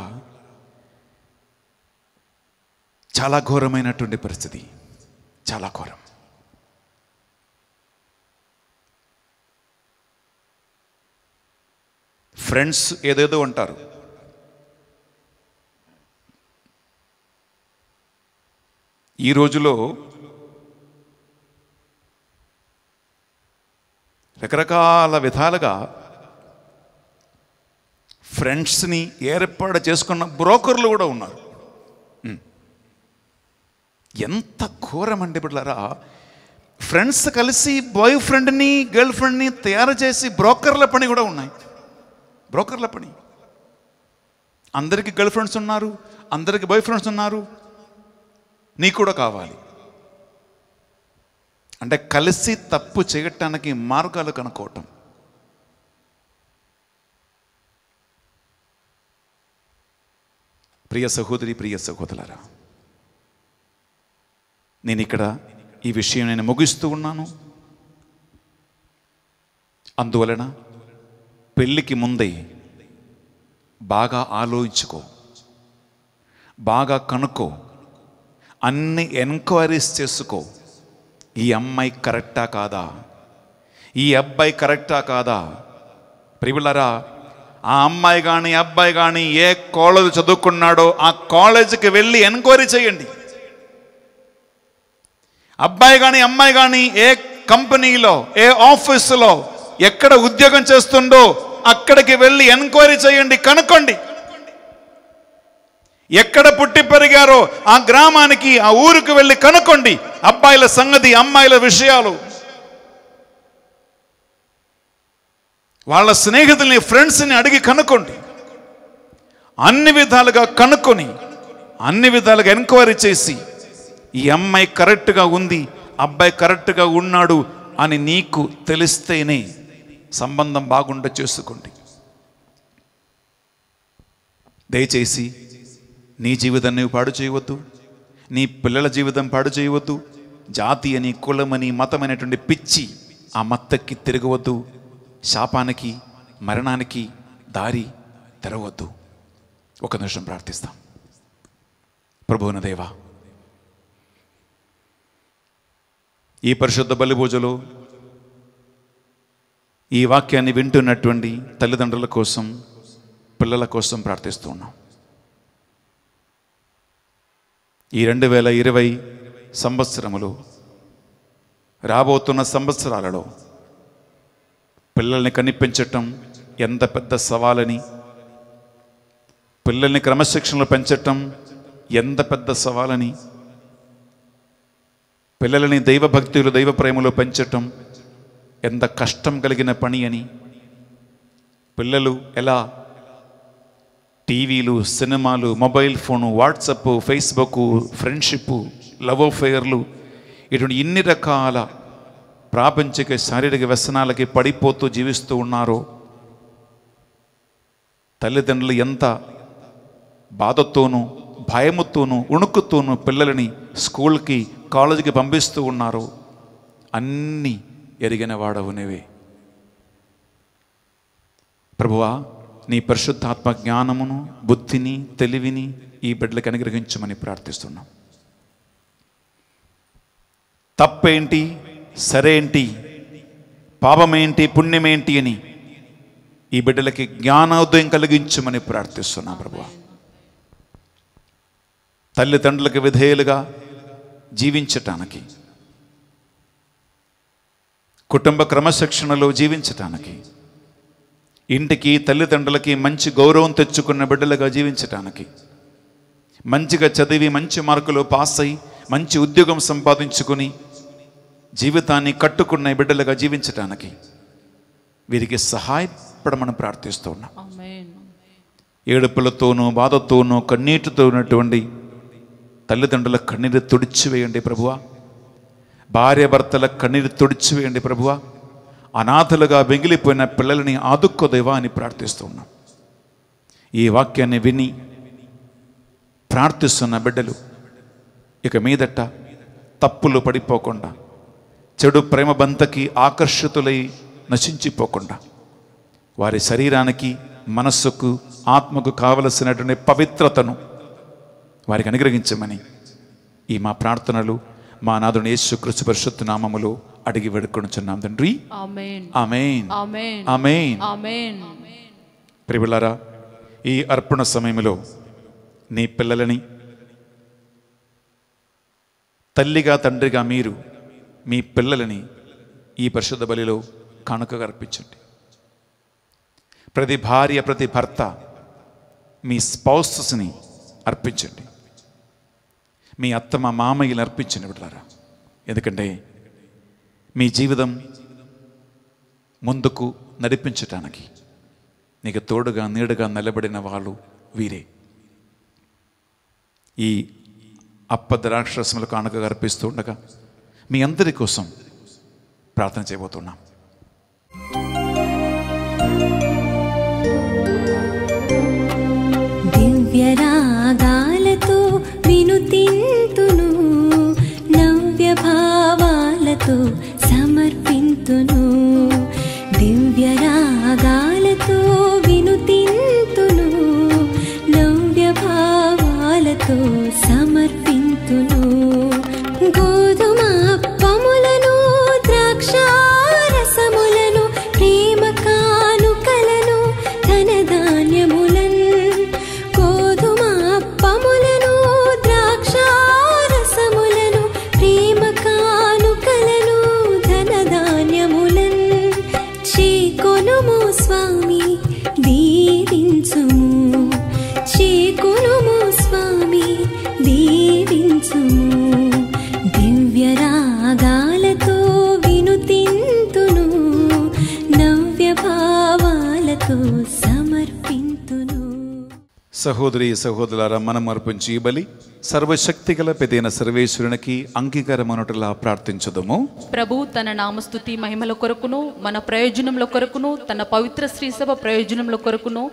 చాలా ఘోరమైనటువంటి పరిస్థితి చాలా ఘోరం ఫ్రెండ్స్ ఏదేదో అంటారు ఈ రోజులో రకరకాల విధాలుగా ఫ్రెండ్స్ని ఏర్పాటు చేసుకున్న బ్రోకర్లు కూడా ఉన్నారు ఎంత ఘోరమండి బిడ్డారా ఫ్రెండ్స్ కలిసి బాయ్ ఫ్రెండ్ని గర్ల్ ఫ్రెండ్ని తయారు చేసి బ్రోకర్ల పని కూడా ఉన్నాయి బ్రోకర్ల పని అందరికీ గర్ల్ ఫ్రెండ్స్ ఉన్నారు అందరికీ బాయ్ ఫ్రెండ్స్ ఉన్నారు నీ కూడా కావాలి అంటే కలిసి తప్పు చేయటానికి మార్గాలు కనుక్కోవటం ప్రియ సహోదరి ప్రియ సహోదరారా నేను ఇక్కడ ఈ విషయం నేను ముగిస్తూ ఉన్నాను అందువలన పెళ్ళికి ముందే బాగా ఆలోచించుకో బాగా కనుక్కో అన్ని ఎంక్వైరీస్ చేసుకో ఈ అమ్మాయి కరెక్టా కాదా ఈ అబ్బాయి కరెక్టా కాదా ప్రివులరా ఆ అమ్మాయి కానీ అబ్బాయి కానీ ఏ కాలేజ్ చదువుకున్నాడో ఆ కాలేజీకి వెళ్ళి ఎంక్వైరీ చేయండి అబ్బాయి కానీ అమ్మాయి కానీ ఏ కంపెనీలో ఏ ఆఫీసులో ఎక్కడ ఉద్యోగం చేస్తుండో అక్కడికి వెళ్ళి ఎంక్వైరీ చేయండి కనుక్కోండి ఎక్కడ పుట్టి పెరిగారో ఆ గ్రామానికి ఆ ఊరికి వెళ్ళి కనుక్కోండి అబ్బాయిల సంగతి అమ్మాయిల విషయాలు వాళ్ళ స్నేహితుల్ని ఫ్రెండ్స్ని అడిగి కనుక్కోండి అన్ని విధాలుగా కనుక్కొని అన్ని విధాలుగా ఎంక్వైరీ చేసి ఈ అమ్మాయి కరెక్ట్గా ఉంది అబ్బాయి కరెక్ట్గా ఉన్నాడు అని నీకు తెలిస్తేనే సంబంధం బాగుండ చేసుకోండి దయచేసి నీ జీవితాన్ని పాడు చేయవద్దు నీ పిల్లల జీవితం పాడు చేయవద్దు జాతి అని కులమని మతం అనేటువంటి పిచ్చి ఆ మత్తకి తిరగవద్దు శాపానికి మరణానికి దారి తెరవద్దు ఒక నిమిషం ప్రార్థిస్తాం ప్రభువున దేవా ఈ పరిశుద్ధ బలిపూజలో ఈ వాక్యాన్ని వింటున్నటువంటి తల్లిదండ్రుల కోసం పిల్లల కోసం ప్రార్థిస్తున్నాం ఈ రెండు వేల ఇరవై సంవత్సరములు రాబోతున్న సంవత్సరాలలో పిల్లల్ని కనిపించటం ఎంత పెద్ద సవాలని పిల్లల్ని క్రమశిక్షణలో పెంచటం ఎంత పెద్ద సవాలని పిల్లలని దైవభక్తులు దైవ ప్రేమలో పెంచటం ఎంత కష్టం కలిగిన పని అని పిల్లలు ఎలా టీవీలు సినిమాలు mobile phone WhatsApp Facebook friendship love అఫేర్లు ఇటువంటి ఇన్ని రకాల ప్రాపంచిక శారీరక వ్యసనాలకి పడిపోతూ జీవిస్తూ ఉన్నారో తల్లిదండ్రులు ఎంత బాధతోనూ భయముతోనూ ఉణుకుతోనూ పిల్లలని స్కూల్కి కాలేజీకి పంపిస్తూ ఉన్నారు అన్నీ ఎరిగిన వాడవునివే ప్రభువా నీ పరిశుద్ధాత్మ జ్ఞానమును బుద్ధిని తెలివిని ఈ బిడ్డలకు అనుగ్రహించమని ప్రార్థిస్తున్నాం తప్పేంటి సరేంటి పాపమేంటి పుణ్యమేంటి అని ఈ బిడ్డలకి జ్ఞానోదయం కలిగించమని ప్రార్థిస్తున్నా ప్రభు తల్లిదండ్రులకు విధేయులుగా జీవించటానికి కుటుంబ క్రమశిక్షణలో జీవించటానికి ఇంటికి తల్లిదండ్రులకి మంచి గౌరవం తెచ్చుకున్న బిడ్డలుగా జీవించటానికి మంచిగా చదివి మంచి మార్కులు పాస్ అయి మంచి ఉద్యోగం సంపాదించుకుని జీవితాన్ని కట్టుకున్న బిడ్డలుగా జీవించటానికి వీరికి సహాయపడమని ప్రార్థిస్తూ ఉన్నాం ఏడుపులతోనూ బాధతోనూ కన్నీటితో ఉన్నటువంటి తల్లిదండ్రుల కన్నీరు తుడిచివేయండి ప్రభువా భార్య భర్తల కన్నీరు తుడిచివేయండి ప్రభువా అనాథలుగా వెంగిలిపోయిన పిల్లలని ఆదుక్కోదేవా అని ప్రార్థిస్తున్నాం ఈ వాక్యాన్ని విని ప్రార్థిస్తున్న బిడ్డలు ఇక మీదట తప్పులు పడిపోకుండా చెడు ప్రేమ బంతకి ఆకర్షితులై నశించిపోకుండా వారి శరీరానికి మనస్సుకు ఆత్మకు కావలసినటువంటి పవిత్రతను వారికి అనుగ్రహించమని ఈ మా ప్రార్థనలు మా నాథుని యేసు కృషి పరిశుద్ధ నామములు అడిగి వేడుకొనుచున్నాం తండ్రి ప్రిబులారా ఈ అర్పణ సమయంలో నీ పిల్లలని తల్లిగా తండ్రిగా మీరు మీ పిల్లలని ఈ పరిశుద్ధ బలిలో కానుకగా అర్పించండి ప్రతి భార్య ప్రతి భర్త మీ స్పౌసస్ని అర్పించండి మీ అత్తమ్మ మామయ్యని అర్పించండి విడలారా ఎందుకంటే మీ జీవితం ముందుకు నడిపించటానికి నీకు తోడుగా నీడుగా నిలబడిన వాళ్ళు వీరే ఈ అప్పద్రాక్షరసములకు అనకగా అర్పిస్తూ ఉండగా మీ అందరి కోసం ప్రార్థన చేయబోతున్నాం దివ్యరాగాలతో వినుతింతును నవ్య వినుతును దివ్యరాగాలతో వినుతింతును నవ్య భావాలతో సహోదరి సహోదరులారా మనం అర్పించి బలి సర్వశక్తి గల పెదైన సర్వేశ్వరునికి అంగీకారమనుటలా ప్రార్థించదము ప్రభు తన నామస్తుతి మహిమల కొరకును మన ప్రయోజనముల కొరకును తన పవిత్ర శ్రీసభ ప్రయోజనముల కొరకును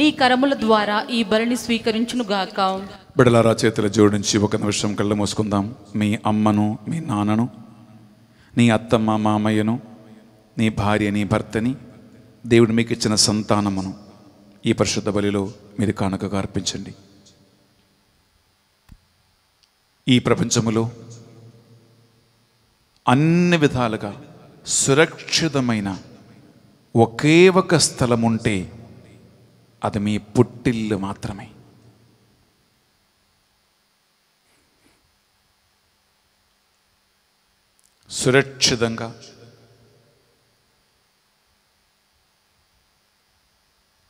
నీ కరముల ద్వారా ఈ బలిని గాక బిడలారా చేతుల జోడించి ఒక నిమిషం కళ్ళు మూసుకుందాం మీ అమ్మను మీ నాన్నను నీ అత్తమ్మ మామయ్యను నీ భార్య నీ భర్తని దేవుడు మీకు ఇచ్చిన సంతానమును ఈ పరిశుద్ధ బలిలో మీరు కానుకగా అర్పించండి ఈ ప్రపంచములో అన్ని విధాలుగా సురక్షితమైన ఒకే ఒక స్థలం ఉంటే అది మీ పుట్టిల్లు మాత్రమే సురక్షితంగా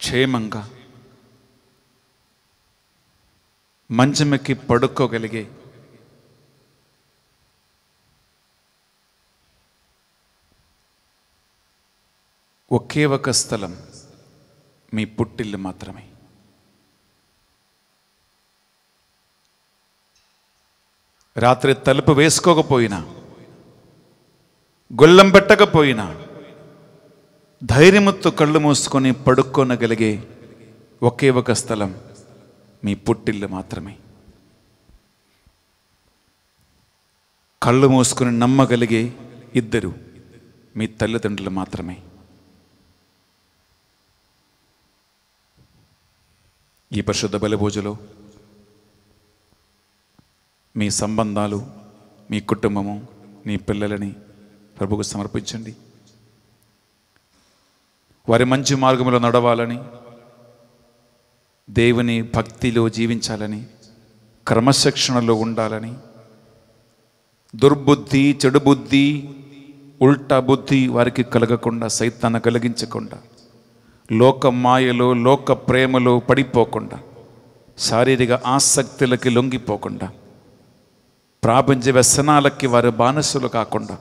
క్షేమంగా మంచమెక్కి పడుకోగలిగే ఒకే ఒక స్థలం మీ పుట్టిల్లు మాత్రమే రాత్రి తలుపు వేసుకోకపోయినా గొల్లం పెట్టకపోయినా ధైర్యముతో కళ్ళు మూసుకొని పడుక్కొనగలిగే ఒకే ఒక స్థలం మీ పుట్టిల్లు మాత్రమే కళ్ళు మూసుకొని నమ్మగలిగే ఇద్దరు మీ తల్లిదండ్రులు మాత్రమే ఈ పరిశుద్ధ బలిభోజలో మీ సంబంధాలు మీ కుటుంబము మీ పిల్లలని ప్రభుకు సమర్పించండి వారి మంచి మార్గంలో నడవాలని దేవుని భక్తిలో జీవించాలని క్రమశిక్షణలో ఉండాలని దుర్బుద్ధి చెడు బుద్ధి ఉల్టా బుద్ధి వారికి కలగకుండా సైతాన్ని కలిగించకుండా లోక మాయలో లోక ప్రేమలో పడిపోకుండా శారీరక ఆసక్తులకి లొంగిపోకుండా ప్రాపంచ వ్యసనాలకి వారు బానిసలు కాకుండా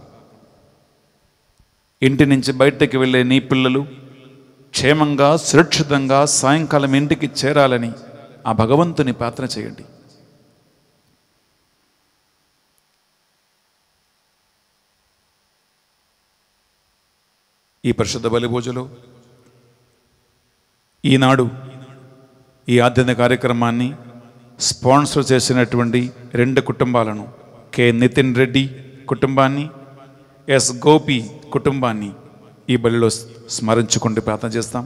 ఇంటి నుంచి బయటకు వెళ్ళే నీ పిల్లలు క్షేమంగా సురక్షితంగా సాయంకాలం ఇంటికి చేరాలని ఆ భగవంతుని ప్రార్థన చేయండి ఈ పరిశుద్ధ బలిపూజలో ఈనాడు ఈ ఆధ్యాత్మిక కార్యక్రమాన్ని స్పాన్సర్ చేసినటువంటి రెండు కుటుంబాలను కె నితిన్ రెడ్డి కుటుంబాన్ని ఎస్ గోపి కుటుంబాన్ని ఈ బలిలో స్మరించుకుంటూ ప్రార్థన చేస్తాం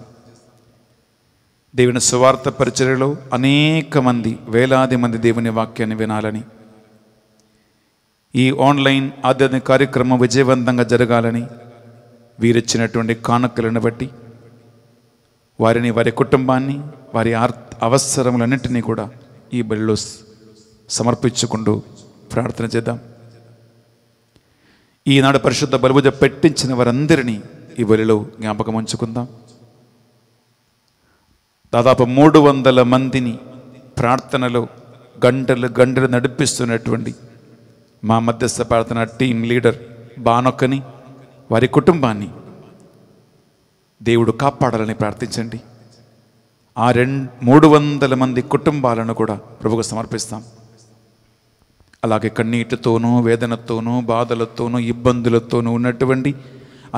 దేవుని సువార్త పరిచర్యలో అనేక మంది వేలాది మంది దేవుని వాక్యాన్ని వినాలని ఈ ఆన్లైన్ ఆధ్యాత్మిక కార్యక్రమం విజయవంతంగా జరగాలని వీరిచ్చినటువంటి కానుకలను బట్టి వారిని వారి కుటుంబాన్ని వారి ఆర్ అవసరములన్నింటినీ కూడా ఈ బలిలో సమర్పించుకుంటూ ప్రార్థన చేద్దాం ఈనాడు పరిశుద్ధ బలుబుజ పెట్టించిన వారందరినీ ఈ బలిలో జ్ఞాపకం ఉంచుకుందాం దాదాపు మూడు వందల మందిని ప్రార్థనలో గంటలు గంటలు నడిపిస్తున్నటువంటి మా మధ్యస్థ ప్రార్థన టీం లీడర్ బానొక్కని వారి కుటుంబాన్ని దేవుడు కాపాడాలని ప్రార్థించండి ఆ రెండు మూడు వందల మంది కుటుంబాలను కూడా ప్రభుకు సమర్పిస్తాం అలాగే కన్నీటితోనూ వేదనతోనూ బాధలతోనూ ఇబ్బందులతోనూ ఉన్నటువంటి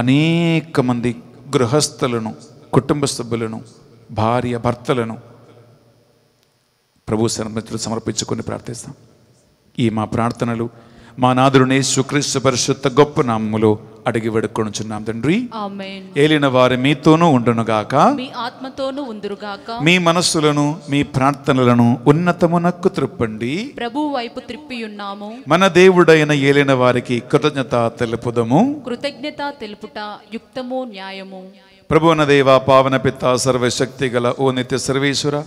అనేక మంది గృహస్థులను కుటుంబ సభ్యులను భార్య భర్తలను ప్రభు సన్నిధిలో సమర్పించుకొని ప్రార్థిస్తాం ఈ మా ప్రార్థనలు మా నాదురుని సుక్రీస్తు పరిశుద్ధ గొప్ప నామ్ములు అడిగి వేడుకొనుచున్నాం తండ్రి ఏలిన వారి మీతోనూ ఉండునుగాక మీ ఆత్మతోనూ ఉందురుగాక మీ మనస్సులను మీ ప్రార్థనలను ఉన్నతమునకు త్రిప్పండి ప్రభు వైపు త్రిప్పి ఉన్నాము మన దేవుడైన ఏలిన వారికి కృతజ్ఞత తెలుపుదము కృతజ్ఞత తెలుపుట యుక్తము న్యాయము ప్రభువన దేవ పావన పిత్త సర్వశక్తి గల ఓ నిత్య సర్వేశ్వర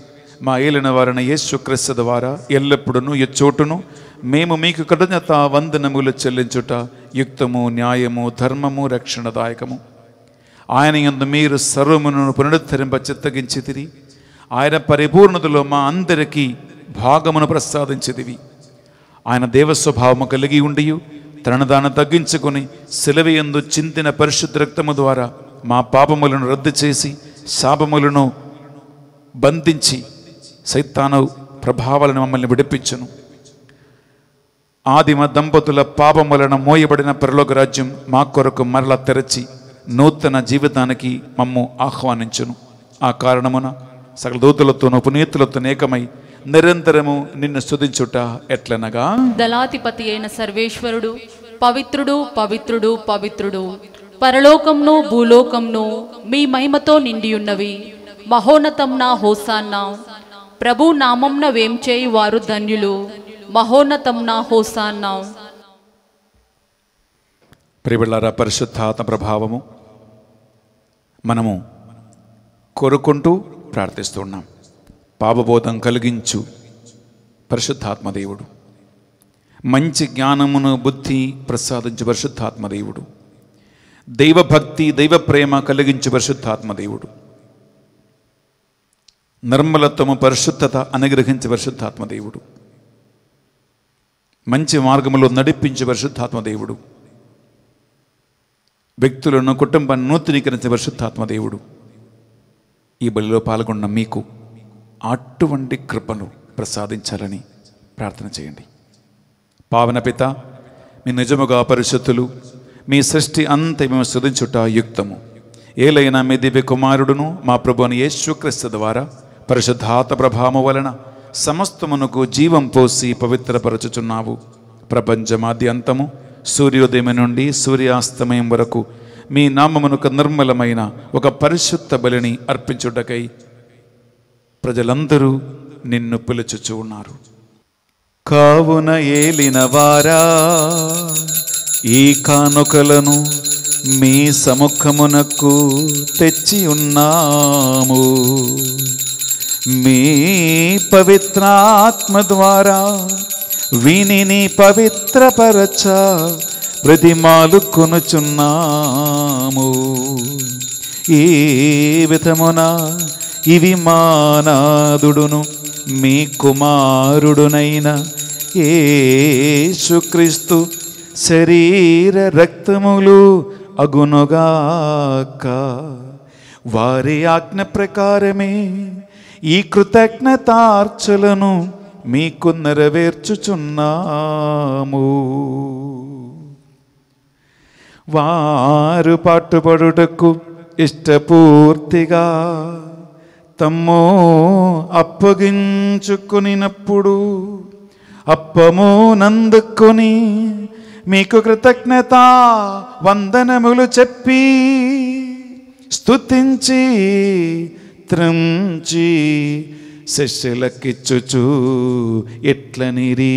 మా ఏలిన వారిని యేసుక్రీస్తు ద్వారా ఎల్లప్పుడూ ఎచ్చోటును చోటును మేము మీకు కృతజ్ఞత వందనములు చెల్లించుట యుక్తము న్యాయము ధర్మము రక్షణదాయకము ఆయన ఎందు మీరు సర్వమును పునరుద్ధరింప తిరి ఆయన పరిపూర్ణతలో మా అందరికీ భాగమును ప్రసాదించిదివి ఆయన దేవస్వభావము కలిగి ఉండియు తనదాన తగ్గించుకొని తగ్గించుకుని సిలవయందు చింతిన పరిశుద్ధ రక్తము ద్వారా మా పాపములను రద్దు చేసి శాపములను బంధించి సైతాను ప్రభావాలను మమ్మల్ని విడిపించను ఆదిమ దంపతుల పాపములన మోయబడిన పరలోక రాజ్యం మా కొరకు మరల తెరచి నూతన జీవితానికి మమ్ము ఆహ్వానించును ఆ కారణమున సకల దూతులతోనూ పునీతులతో ఏకమై నిరంతరము నిన్ను స్థుతించుట ఎట్లనగా దళాధిపతి అయిన సర్వేశ్వరుడు పవిత్రుడు పవిత్రుడు పవిత్రుడు పరలోకంను భూలోకంను మీ మహిమతో నిండియున్నవి మహోన్నతం నా హోసాన్న ప్రభు నామంన వేం చేయి వారు ధన్యులు మహోన్నతంన హోసాన్నాం పరిశుద్ధాత్మ ప్రభావము మనము కోరుకుంటూ ప్రార్థిస్తున్నాం పాపబోధం కలిగించు పరిశుద్ధాత్మదేవుడు మంచి జ్ఞానమును బుద్ధి ప్రసాదించు పరిశుద్ధాత్మదేవుడు దైవభక్తి దైవ ప్రేమ కలిగించు పరిశుద్ధాత్మదేవుడు నిర్మలత్వము పరిశుద్ధత అనుగ్రహించే పరిశుద్ధాత్మదేవుడు మంచి మార్గంలో నడిపించే దేవుడు వ్యక్తులను కుటుంబాన్ని నూతనీకరించే దేవుడు ఈ బలిలో పాల్గొన్న మీకు అటువంటి కృపను ప్రసాదించాలని ప్రార్థన చేయండి పావన పిత మీ నిజముగా పరిశుద్ధులు మీ సృష్టి అంత మేము శుధించుట యుక్తము ఏలైనా మీ దివ్య కుమారుడును మా ప్రభుని అని ద్వారా పరిశుద్ధాత ప్రభావము వలన సమస్తమునకు జీవం పోసి పవిత్రపరచుచున్నావు ప్రపంచమాది అంతము సూర్యోదయం నుండి సూర్యాస్తమయం వరకు మీ నామమునకు నిర్మలమైన ఒక పరిశుద్ధ బలిని అర్పించుటకై ప్రజలందరూ నిన్ను పిలుచుచు ఉన్నారు కావున ఏలినవారా ఈ కానుకలను మీ సముఖమునకు తెచ్చి ఉన్నాము మీ పవిత్రాత్మ ద్వారా వినిని పవిత్రపరచ ప్రతిమాలు కొనుచున్నాము ఏ విధమున ఇవి మానాదుడును మీ కుమారుడునైన శుక్రీస్తు శరీర రక్తములు అగునుగాక వారి ఆజ్ఞ ప్రకారమే ఈ కృతజ్ఞతార్చలను మీకు నెరవేర్చుచున్నాము వారు పాటుపడుటకు ఇష్టపూర్తిగా తమ్ము అప్పగించుకునినప్పుడు అప్పము నందుకొని మీకు కృతజ్ఞత వందనములు చెప్పి స్తుతించి చిత్రంచి శశులకిచ్చుచు ఎట్లనిరీ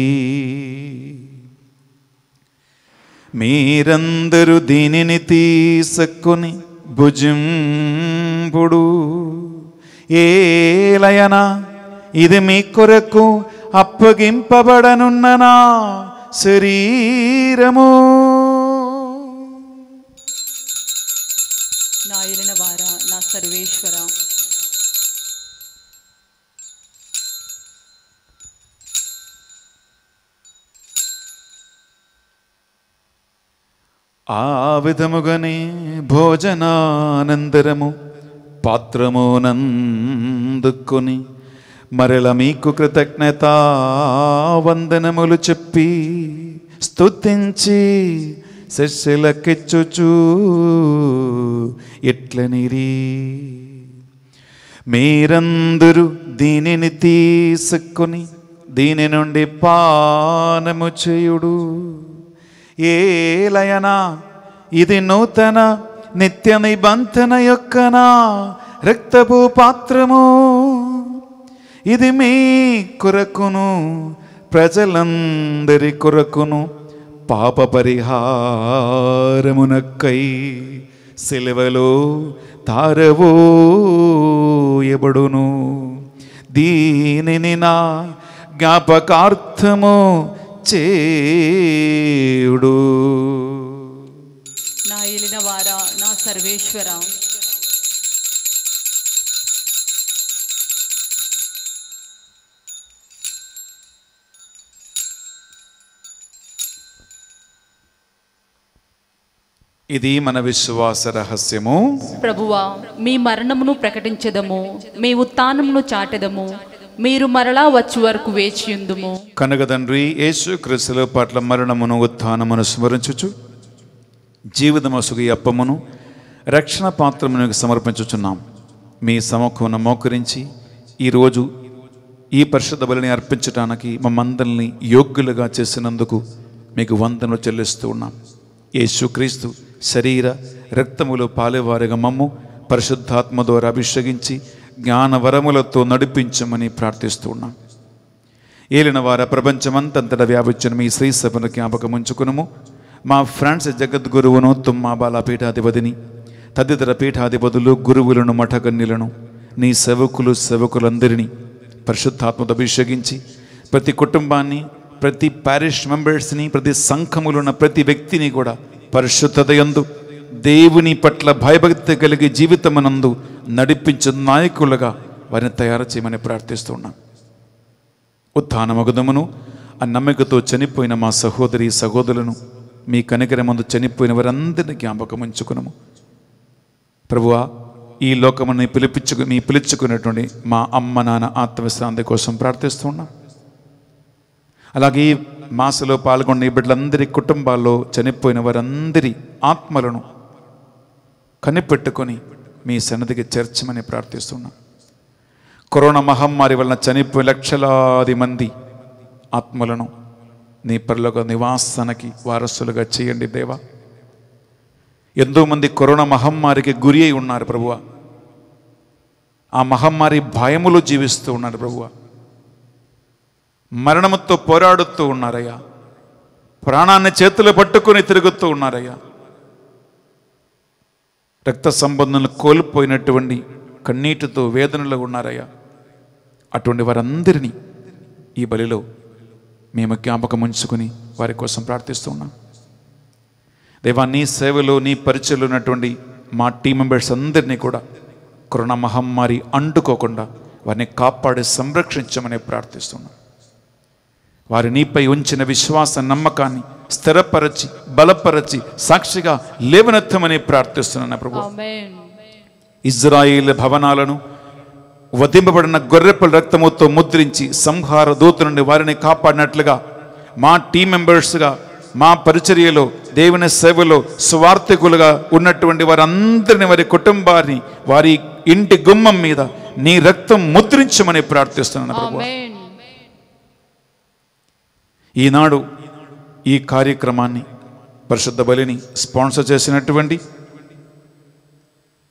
మీరందరూ దీనిని తీసుకొని భుజింపుడు ఏలయనా ఇది మీ కొరకు అప్పగింపబడనున్న నా శరీరము ఆ భోజనానందరము పాత్రము పాత్రమునందుకొని మరల మీకు కృతజ్ఞత వందనములు చెప్పి స్తుతించి శిష్యులకిచ్చుచూ ఎట్లనిరి మీరందరూ దీనిని తీసుకొని దీని నుండి పానము చేయుడు ఏలయనా ఇది నూతన నిత్య నిబంధన నా రక్తపు పాత్రము ఇది మీ కొరకును ప్రజలందరి కొరకును పాప పరిహారమునక్కై సిలువలో తారవోయబడును దీనిని నా జ్ఞాపకార్థము చేయుడు నా ఎలిన వారా నా సర్వేశ్వర ఇది మన విశ్వాస రహస్యము ప్రభువా మీ మరణమును ప్రకటించదము మీ ఉత్నమును చాటదము మీరు మరలా వచ్చు వరకు వేచి ఉందుము కనుక తండ్రి యేసు క్రిస్తుల పట్ల మరణమును ఉత్థానమును స్మరించుచు జీవితమసుగు అప్పమును రక్షణ పాత్రమును సమర్పించుచున్నాం మీ సమూహమును మోకరించి ఈరోజు ఈ పరిశుద్ధ బలిని అర్పించడానికి మమ్మందరిని యోగ్యులుగా చేసినందుకు మీకు వందనలు చెల్లిస్తూ ఉన్నాం యేసుక్రీస్తు శరీర రక్తములో పాలేవారిగా మమ్ము పరిశుద్ధాత్మ ద్వారా అభిషేకించి జ్ఞానవరములతో నడిపించమని ప్రార్థిస్తున్నాం ఏలిన వార ప్రపంచమంతంతటా వ్యాపించిన మీ శ్రీ సభను జ్ఞాపకం ఉంచుకునుము మా ఫ్రాన్స్ జగద్గురువును తుమ్మాబాల పీఠాధిపతిని తదితర పీఠాధిపతులు గురువులను మఠగన్యులను నీ సేవకులు సేవకులందరినీ పరిశుద్ధాత్మతో అభిషేకించి ప్రతి కుటుంబాన్ని ప్రతి పారిష్ మెంబర్స్ని ప్రతి సంఘములున్న ప్రతి వ్యక్తిని కూడా పరిశుద్ధత దేవుని పట్ల భయభక్తి కలిగి జీవితమునందు నడిపించిన నాయకులుగా వారిని తయారు చేయమని ప్రార్థిస్తున్నాం ఉత్థానమగుదమును ఆ నమ్మికతో చనిపోయిన మా సహోదరి సహోదరులను మీ కనికర మందు చనిపోయిన వారందరినీ జ్ఞాపకం ఉంచుకున్నాము ప్రభువా ఈ లోకముని పిలిపించుకు మీ పిలుచుకున్నటువంటి మా అమ్మ నాన్న ఆత్మవిశ్రాంతి కోసం ఉన్నాం అలాగే ఈ మాసలో పాల్గొన్న ఈ బిడ్డలందరి కుటుంబాల్లో చనిపోయిన వారందరి ఆత్మలను కనిపెట్టుకొని మీ సన్నదికి చేర్చమని ప్రార్థిస్తున్నాం కరోనా మహమ్మారి వలన చనిపోయిన లక్షలాది మంది ఆత్మలను నీ పరిలోక నివాసనకి వారసులుగా చేయండి దేవా ఎంతోమంది కరోనా మహమ్మారికి గురి అయి ఉన్నారు ప్రభువ ఆ మహమ్మారి భయములు జీవిస్తూ ఉన్నారు ప్రభువ మరణముతో పోరాడుతూ ఉన్నారయ్యా ప్రాణాన్ని చేతులు పట్టుకుని తిరుగుతూ ఉన్నారయ్యా రక్త సంబంధనలు కోల్పోయినటువంటి కన్నీటితో వేదనలో ఉన్నారయ్యా అటువంటి వారందరినీ ఈ బలిలో మేము జ్ఞాపకం ఉంచుకుని వారి కోసం ప్రార్థిస్తూ ఉన్నాం దేవా నీ సేవలో నీ పరిచయలో ఉన్నటువంటి మా టీం మెంబర్స్ అందరినీ కూడా కరోనా మహమ్మారి అంటుకోకుండా వారిని కాపాడి సంరక్షించమని ప్రార్థిస్తున్నాం వారు నీపై ఉంచిన విశ్వాస నమ్మకాన్ని స్థిరపరచి బలపరచి సాక్షిగా లేవనెత్తమని ప్రార్థిస్తున్నాను ప్రభు ఇజ్రాయిల్ భవనాలను వధింపబడిన గొర్రెపల రక్తముతో ముద్రించి సంహార దూత నుండి వారిని కాపాడినట్లుగా మా టీం మెంబర్స్గా మా పరిచర్యలో దేవుని సేవలో స్వార్థకులుగా ఉన్నటువంటి వారందరిని వారి కుటుంబాన్ని వారి ఇంటి గుమ్మం మీద నీ రక్తం ముద్రించమని ప్రార్థిస్తున్నాను ప్రభు ఈనాడు ఈ కార్యక్రమాన్ని పరిశుద్ధ బలిని స్పాన్సర్ చేసినటువంటి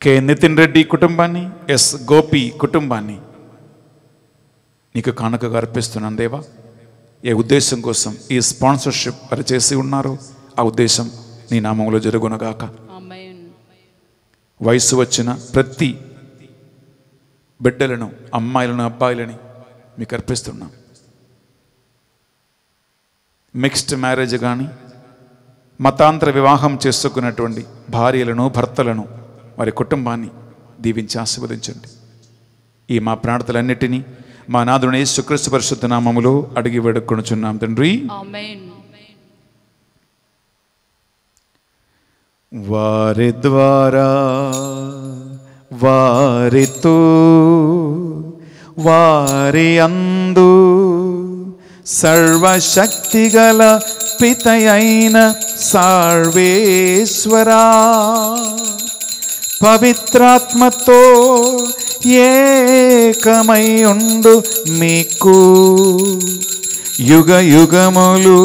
కె నితిన్ రెడ్డి కుటుంబాన్ని ఎస్ గోపి కుటుంబాన్ని నీకు కానుకగా అర్పిస్తున్నాను దేవా ఏ ఉద్దేశం కోసం ఈ స్పాన్సర్షిప్ వారు చేసి ఉన్నారో ఆ ఉద్దేశం నీ నామంలో జరుగునగాక వయసు వచ్చిన ప్రతి బిడ్డలను అమ్మాయిలను అబ్బాయిలని మీకు అర్పిస్తున్నాం మిక్స్డ్ మ్యారేజ్ కానీ మతాంతర వివాహం చేసుకున్నటువంటి భార్యలను భర్తలను వారి కుటుంబాన్ని దీవించి ఆశీర్వదించండి ఈ మా ప్రార్థనలన్నిటినీ మా నాదుని శుక్రస్తు పరిశుద్ధ నామములు అడిగి వేడుకొనుచున్నాం తండ్రి వారి ద్వారా వారితో వారి అందు సర్వశక్తిగల పితయైన సార్వేశ్వరా పవిత్రాత్మతో ఏకమై ఉండు మీకు యుగ యుగములు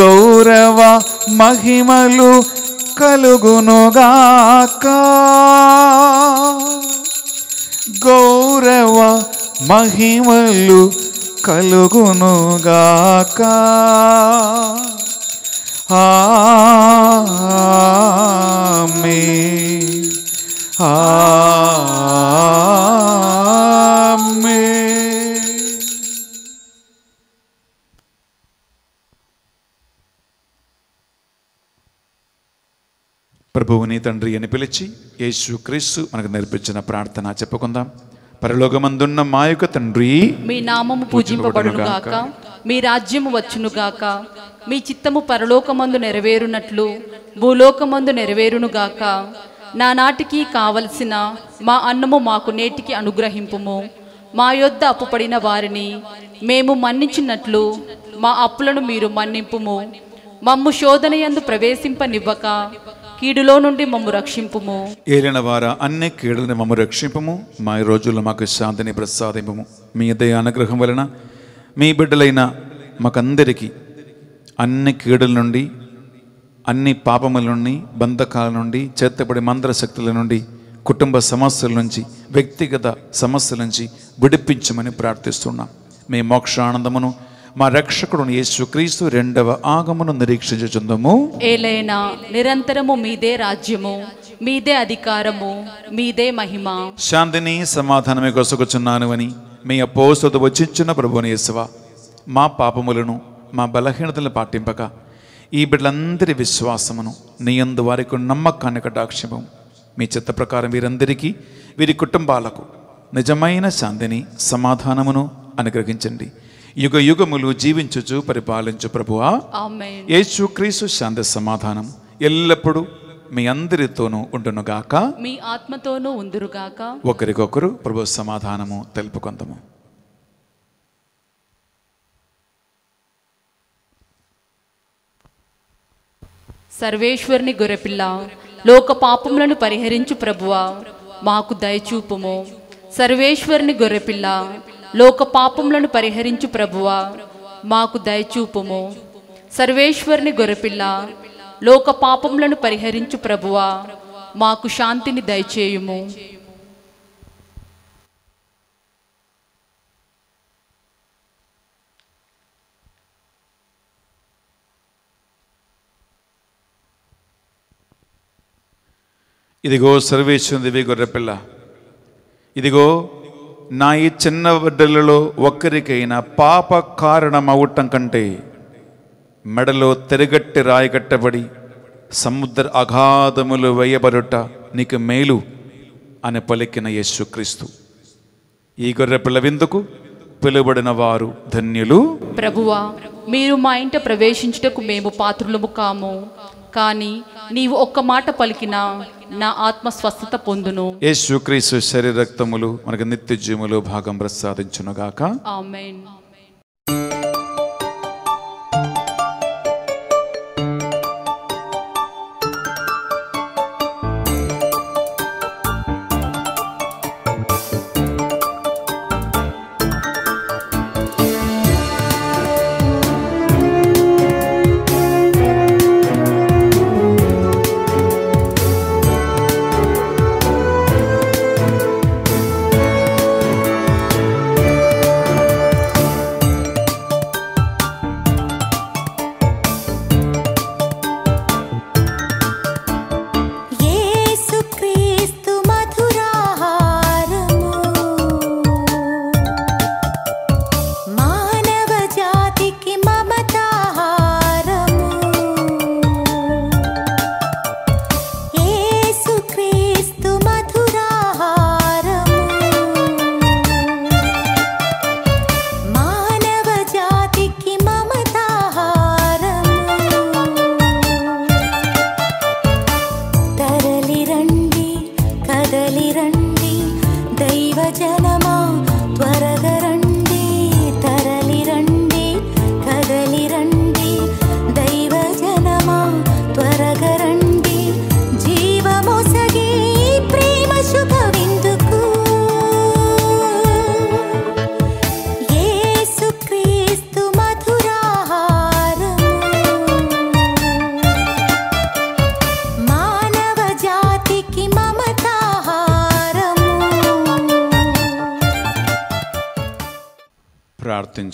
గౌరవ మహిమలు కలుగునుగాక గౌరవ మహిమలు కలుగునుగాక ఆమె ప్రభువుని తండ్రి అని పిలిచి యేసు క్రీస్తు మనకు నేర్పించిన ప్రార్థన చెప్పుకుందాం పరలోకమందున్న మా యొక్క తండ్రి మీ నామము పూజింపబడును గాక మీ రాజ్యము వచ్చును గాక మీ చిత్తము పరలోకమందు నెరవేరునట్లు భూలోకమందు నెరవేరును గాక నానాటికి కావలసిన మా అన్నము మాకు నేటికి అనుగ్రహింపుము మా యొద్ద అప్పుపడిన వారిని మేము మన్నించినట్లు మా అప్పులను మీరు మన్నింపుము మమ్ము శోధనయందు ప్రవేశింపనివ్వక కీడులో నుండి మమ్ము రక్షింపుము ఏలిన వార అన్ని కీడులను మమ్ము రక్షింపము మా రోజుల్లో మాకు శాంతిని ప్రసాదింపము మీ దయ అనుగ్రహం వలన మీ బిడ్డలైన మాకందరికీ అన్ని కీడుల నుండి అన్ని పాపముల నుండి బంధకాల నుండి చేతపడి మంత్రశక్తుల శక్తుల నుండి కుటుంబ సమస్యల నుంచి వ్యక్తిగత సమస్యల నుంచి విడిపించమని ప్రార్థిస్తున్నాం మీ మోక్షానందమును మా రక్షకుడు యేసుక్రీస్తు రెండవ ఆగమును నిరీక్షించుచుందము ఏలైనా నిరంతరము మీదే రాజ్యము మీదే అధికారము మీదే మహిమ శాంతిని సమాధానమే కొసుకుచున్నాను అని మీ అపోసత వచ్చిన ప్రభుని యేసువ మా పాపములను మా బలహీనతలను పాటింపక ఈ బిడ్డలందరి విశ్వాసమును నీ అందు వారికి నమ్మకాన్ని కటాక్షము మీ చిత్త ప్రకారం వీరందరికీ వీరి కుటుంబాలకు నిజమైన శాంతిని సమాధానమును అనుగ్రహించండి యుగ యుగములు జీవించుచు పరిపాలించు ప్రభువా క్రీసు శాంత సమాధానం ఎల్లప్పుడూ మీ అందరితోనూ ఉండునుగాక మీ ఆత్మతోనూ ఉందురుగాక ఒకరికొకరు ప్రభు సమాధానము తెలుపుకుందాము సర్వేశ్వరుని గొరపిల్ల లోక పాపములను పరిహరించు ప్రభువా మాకు దయచూపుము సర్వేశ్వరుని గొర్రెపిల్ల లోక పాపములను పరిహరించు ప్రభువా మాకు దయచూపుము సర్వేశ్వరుని గొరపిల్ల లోక పాపములను పరిహరించు ప్రభువా మాకు శాంతిని దయచేయుము ఇదిగో సర్వేశ్వరుని దివి గొర్రెపిల్ల ఇదిగో నా ఈ చిన్న బిడ్డలలో ఒక్కరికైనా పాప కారణమవటం కంటే మెడలో తెరగట్టి రాయగట్టబడి సముద్ర అగాధములు వేయబడుట నీకు మేలు అని పలికిన యేసుక్రీస్తు ఈ గొర్రె పిలవిందుకు పిలువబడిన వారు ధన్యులు ప్రభువా మీరు మా ఇంట ప్రవేశించుటకు మేము పాత్రులము కాము కానీ నీవు ఒక్క మాట పలికినా నా ఆత్మ స్వస్థత పొందును ఏ శరీర రక్తములు మనకు నిత్య జీములు భాగం ప్రసాదించునుగాక ఆమేన్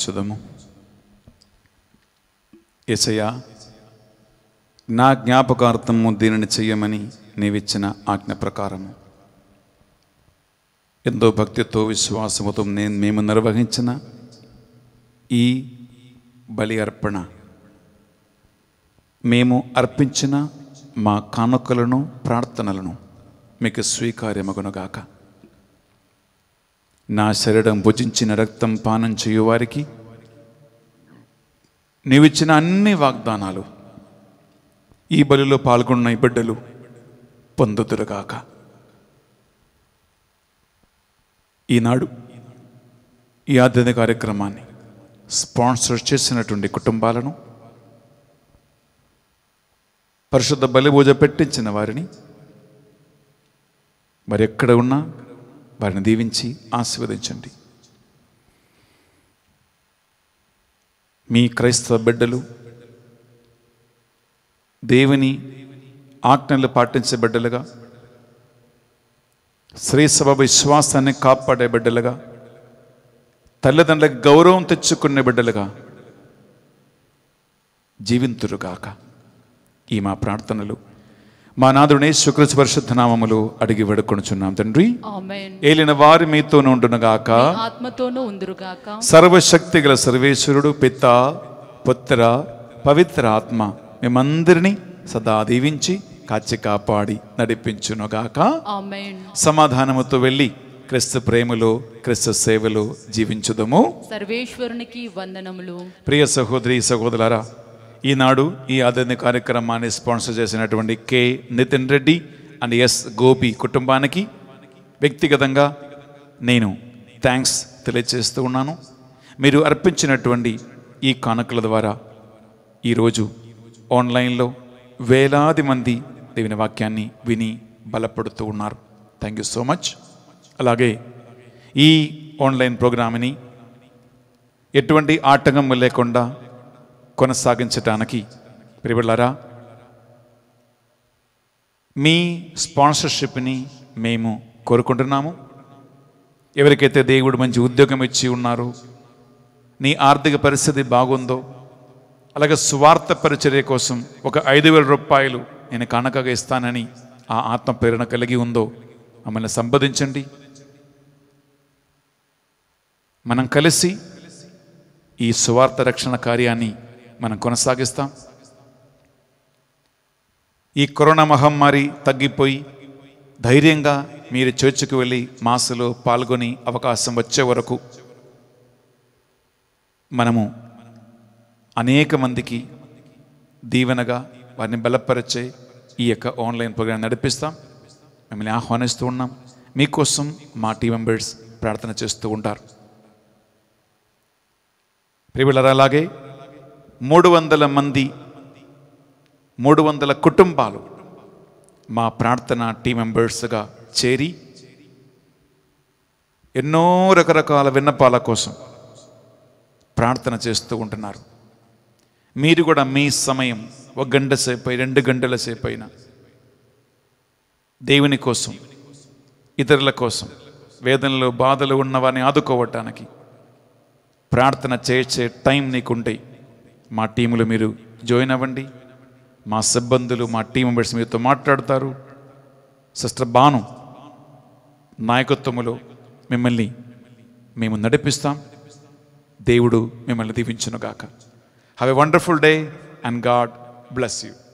ప్రార్థించుదము ఎసయా నా జ్ఞాపకార్థము దీనిని చెయ్యమని నీవిచ్చిన ఆజ్ఞ ప్రకారము ఎంతో భక్తితో విశ్వాసముతో నేను మేము నిర్వహించిన ఈ బలి అర్పణ మేము అర్పించిన మా కానుకలను ప్రార్థనలను మీకు స్వీకార్యమగునుగాక నా శరీరం భుజించిన రక్తం పానం చేయువారికి నీవిచ్చిన అన్ని వాగ్దానాలు ఈ బలిలో పాల్గొన్న ఈ బిడ్డలు పొందుతురుగాక ఈనాడు ఈ ఆధ్యాత్మిక కార్యక్రమాన్ని స్పాన్సర్ చేసినటువంటి కుటుంబాలను పరిశుద్ధ బలిపూజ పెట్టించిన వారిని మరి ఎక్కడ ఉన్నా వారిని దీవించి ఆశీర్వదించండి మీ క్రైస్తవ బిడ్డలు దేవుని ఆజ్ఞలు పాటించే బిడ్డలుగా శ్రీసభ విశ్వాసాన్ని కాపాడే బిడ్డలుగా తల్లిదండ్రుల గౌరవం తెచ్చుకునే బిడ్డలుగా జీవింతురుగాక ఈ మా ప్రార్థనలు మా నాదుని శుక్రస్ పరిశుద్ధ నామములు అడిగి వేడుకొనుచున్నాం తండ్రి ఏలిన వారి మీతో ఉండునుగాక ఆత్మతోనూ సర్వశక్తి గల సర్వేశ్వరుడు పిత పుత్ర పవిత్ర ఆత్మ మేమందరినీ సదా దీవించి కాచి కాపాడి నడిపించునుగాక సమాధానముతో వెళ్ళి క్రిస్తు ప్రేమలో క్రిస్తు సేవలో జీవించుదము సర్వేశ్వరునికి వందనములు ప్రియ సహోదరి సహోదరారా ఈనాడు ఈ ఆదరణ కార్యక్రమాన్ని స్పాన్సర్ చేసినటువంటి K Nitin Reddy and S Gopi కుటుంబానికి వ్యక్తిగతంగా నేను థ్యాంక్స్ తెలియజేస్తూ ఉన్నాను మీరు అర్పించినటువంటి ఈ కానుకల ద్వారా ఈరోజు ఆన్లైన్లో వేలాది మంది దేవుని వాక్యాన్ని విని బలపడుతూ ఉన్నారు థ్యాంక్ యూ సో మచ్ అలాగే ఈ ఆన్లైన్ ప్రోగ్రామ్ని ఎటువంటి ఆటంకం లేకుండా కొనసాగించటానికి ప్రిబిళ్ళారా మీ స్పాన్సర్షిప్ని మేము కోరుకుంటున్నాము ఎవరికైతే దేవుడు మంచి ఉద్యోగం ఇచ్చి ఉన్నారు నీ ఆర్థిక పరిస్థితి బాగుందో అలాగే స్వార్థ పరిచర్య కోసం ఒక ఐదు వేల రూపాయలు నేను కానుకగా ఇస్తానని ఆ ఆత్మ ప్రేరణ కలిగి ఉందో మమ్మల్ని సంప్రదించండి మనం కలిసి ఈ సువార్త రక్షణ కార్యాన్ని మనం కొనసాగిస్తాం ఈ కరోనా మహమ్మారి తగ్గిపోయి ధైర్యంగా మీరు చర్చికి వెళ్ళి మాసులో పాల్గొని అవకాశం వచ్చే వరకు మనము అనేక మందికి దీవెనగా వారిని బలపరిచే ఈ యొక్క ఆన్లైన్ ప్రోగ్రాం నడిపిస్తాం మిమ్మల్ని ఆహ్వానిస్తూ ఉన్నాం మీకోసం మా టీ మెంబర్స్ ప్రార్థన చేస్తూ ఉంటారు ప్రియులరా అలాగే మూడు వందల మంది మూడు వందల కుటుంబాలు మా ప్రార్థన టీం మెంబర్స్గా చేరి ఎన్నో రకరకాల విన్నపాల కోసం ప్రార్థన చేస్తూ ఉంటున్నారు మీరు కూడా మీ సమయం ఒక గంట సేపు రెండు గంటల సేపు అయినా దేవుని కోసం ఇతరుల కోసం వేదనలు బాధలు ఉన్నవారిని ఆదుకోవటానికి ప్రార్థన చేసే టైం నీకుంటే మా టీములు మీరు జాయిన్ అవ్వండి మా సిబ్బందులు మా టీం మెంబర్స్ మీతో మాట్లాడతారు సిస్టర్ బాను నాయకత్వములో మిమ్మల్ని మేము నడిపిస్తాం దేవుడు మిమ్మల్ని దీవించునుగాక have a wonderful day and God bless you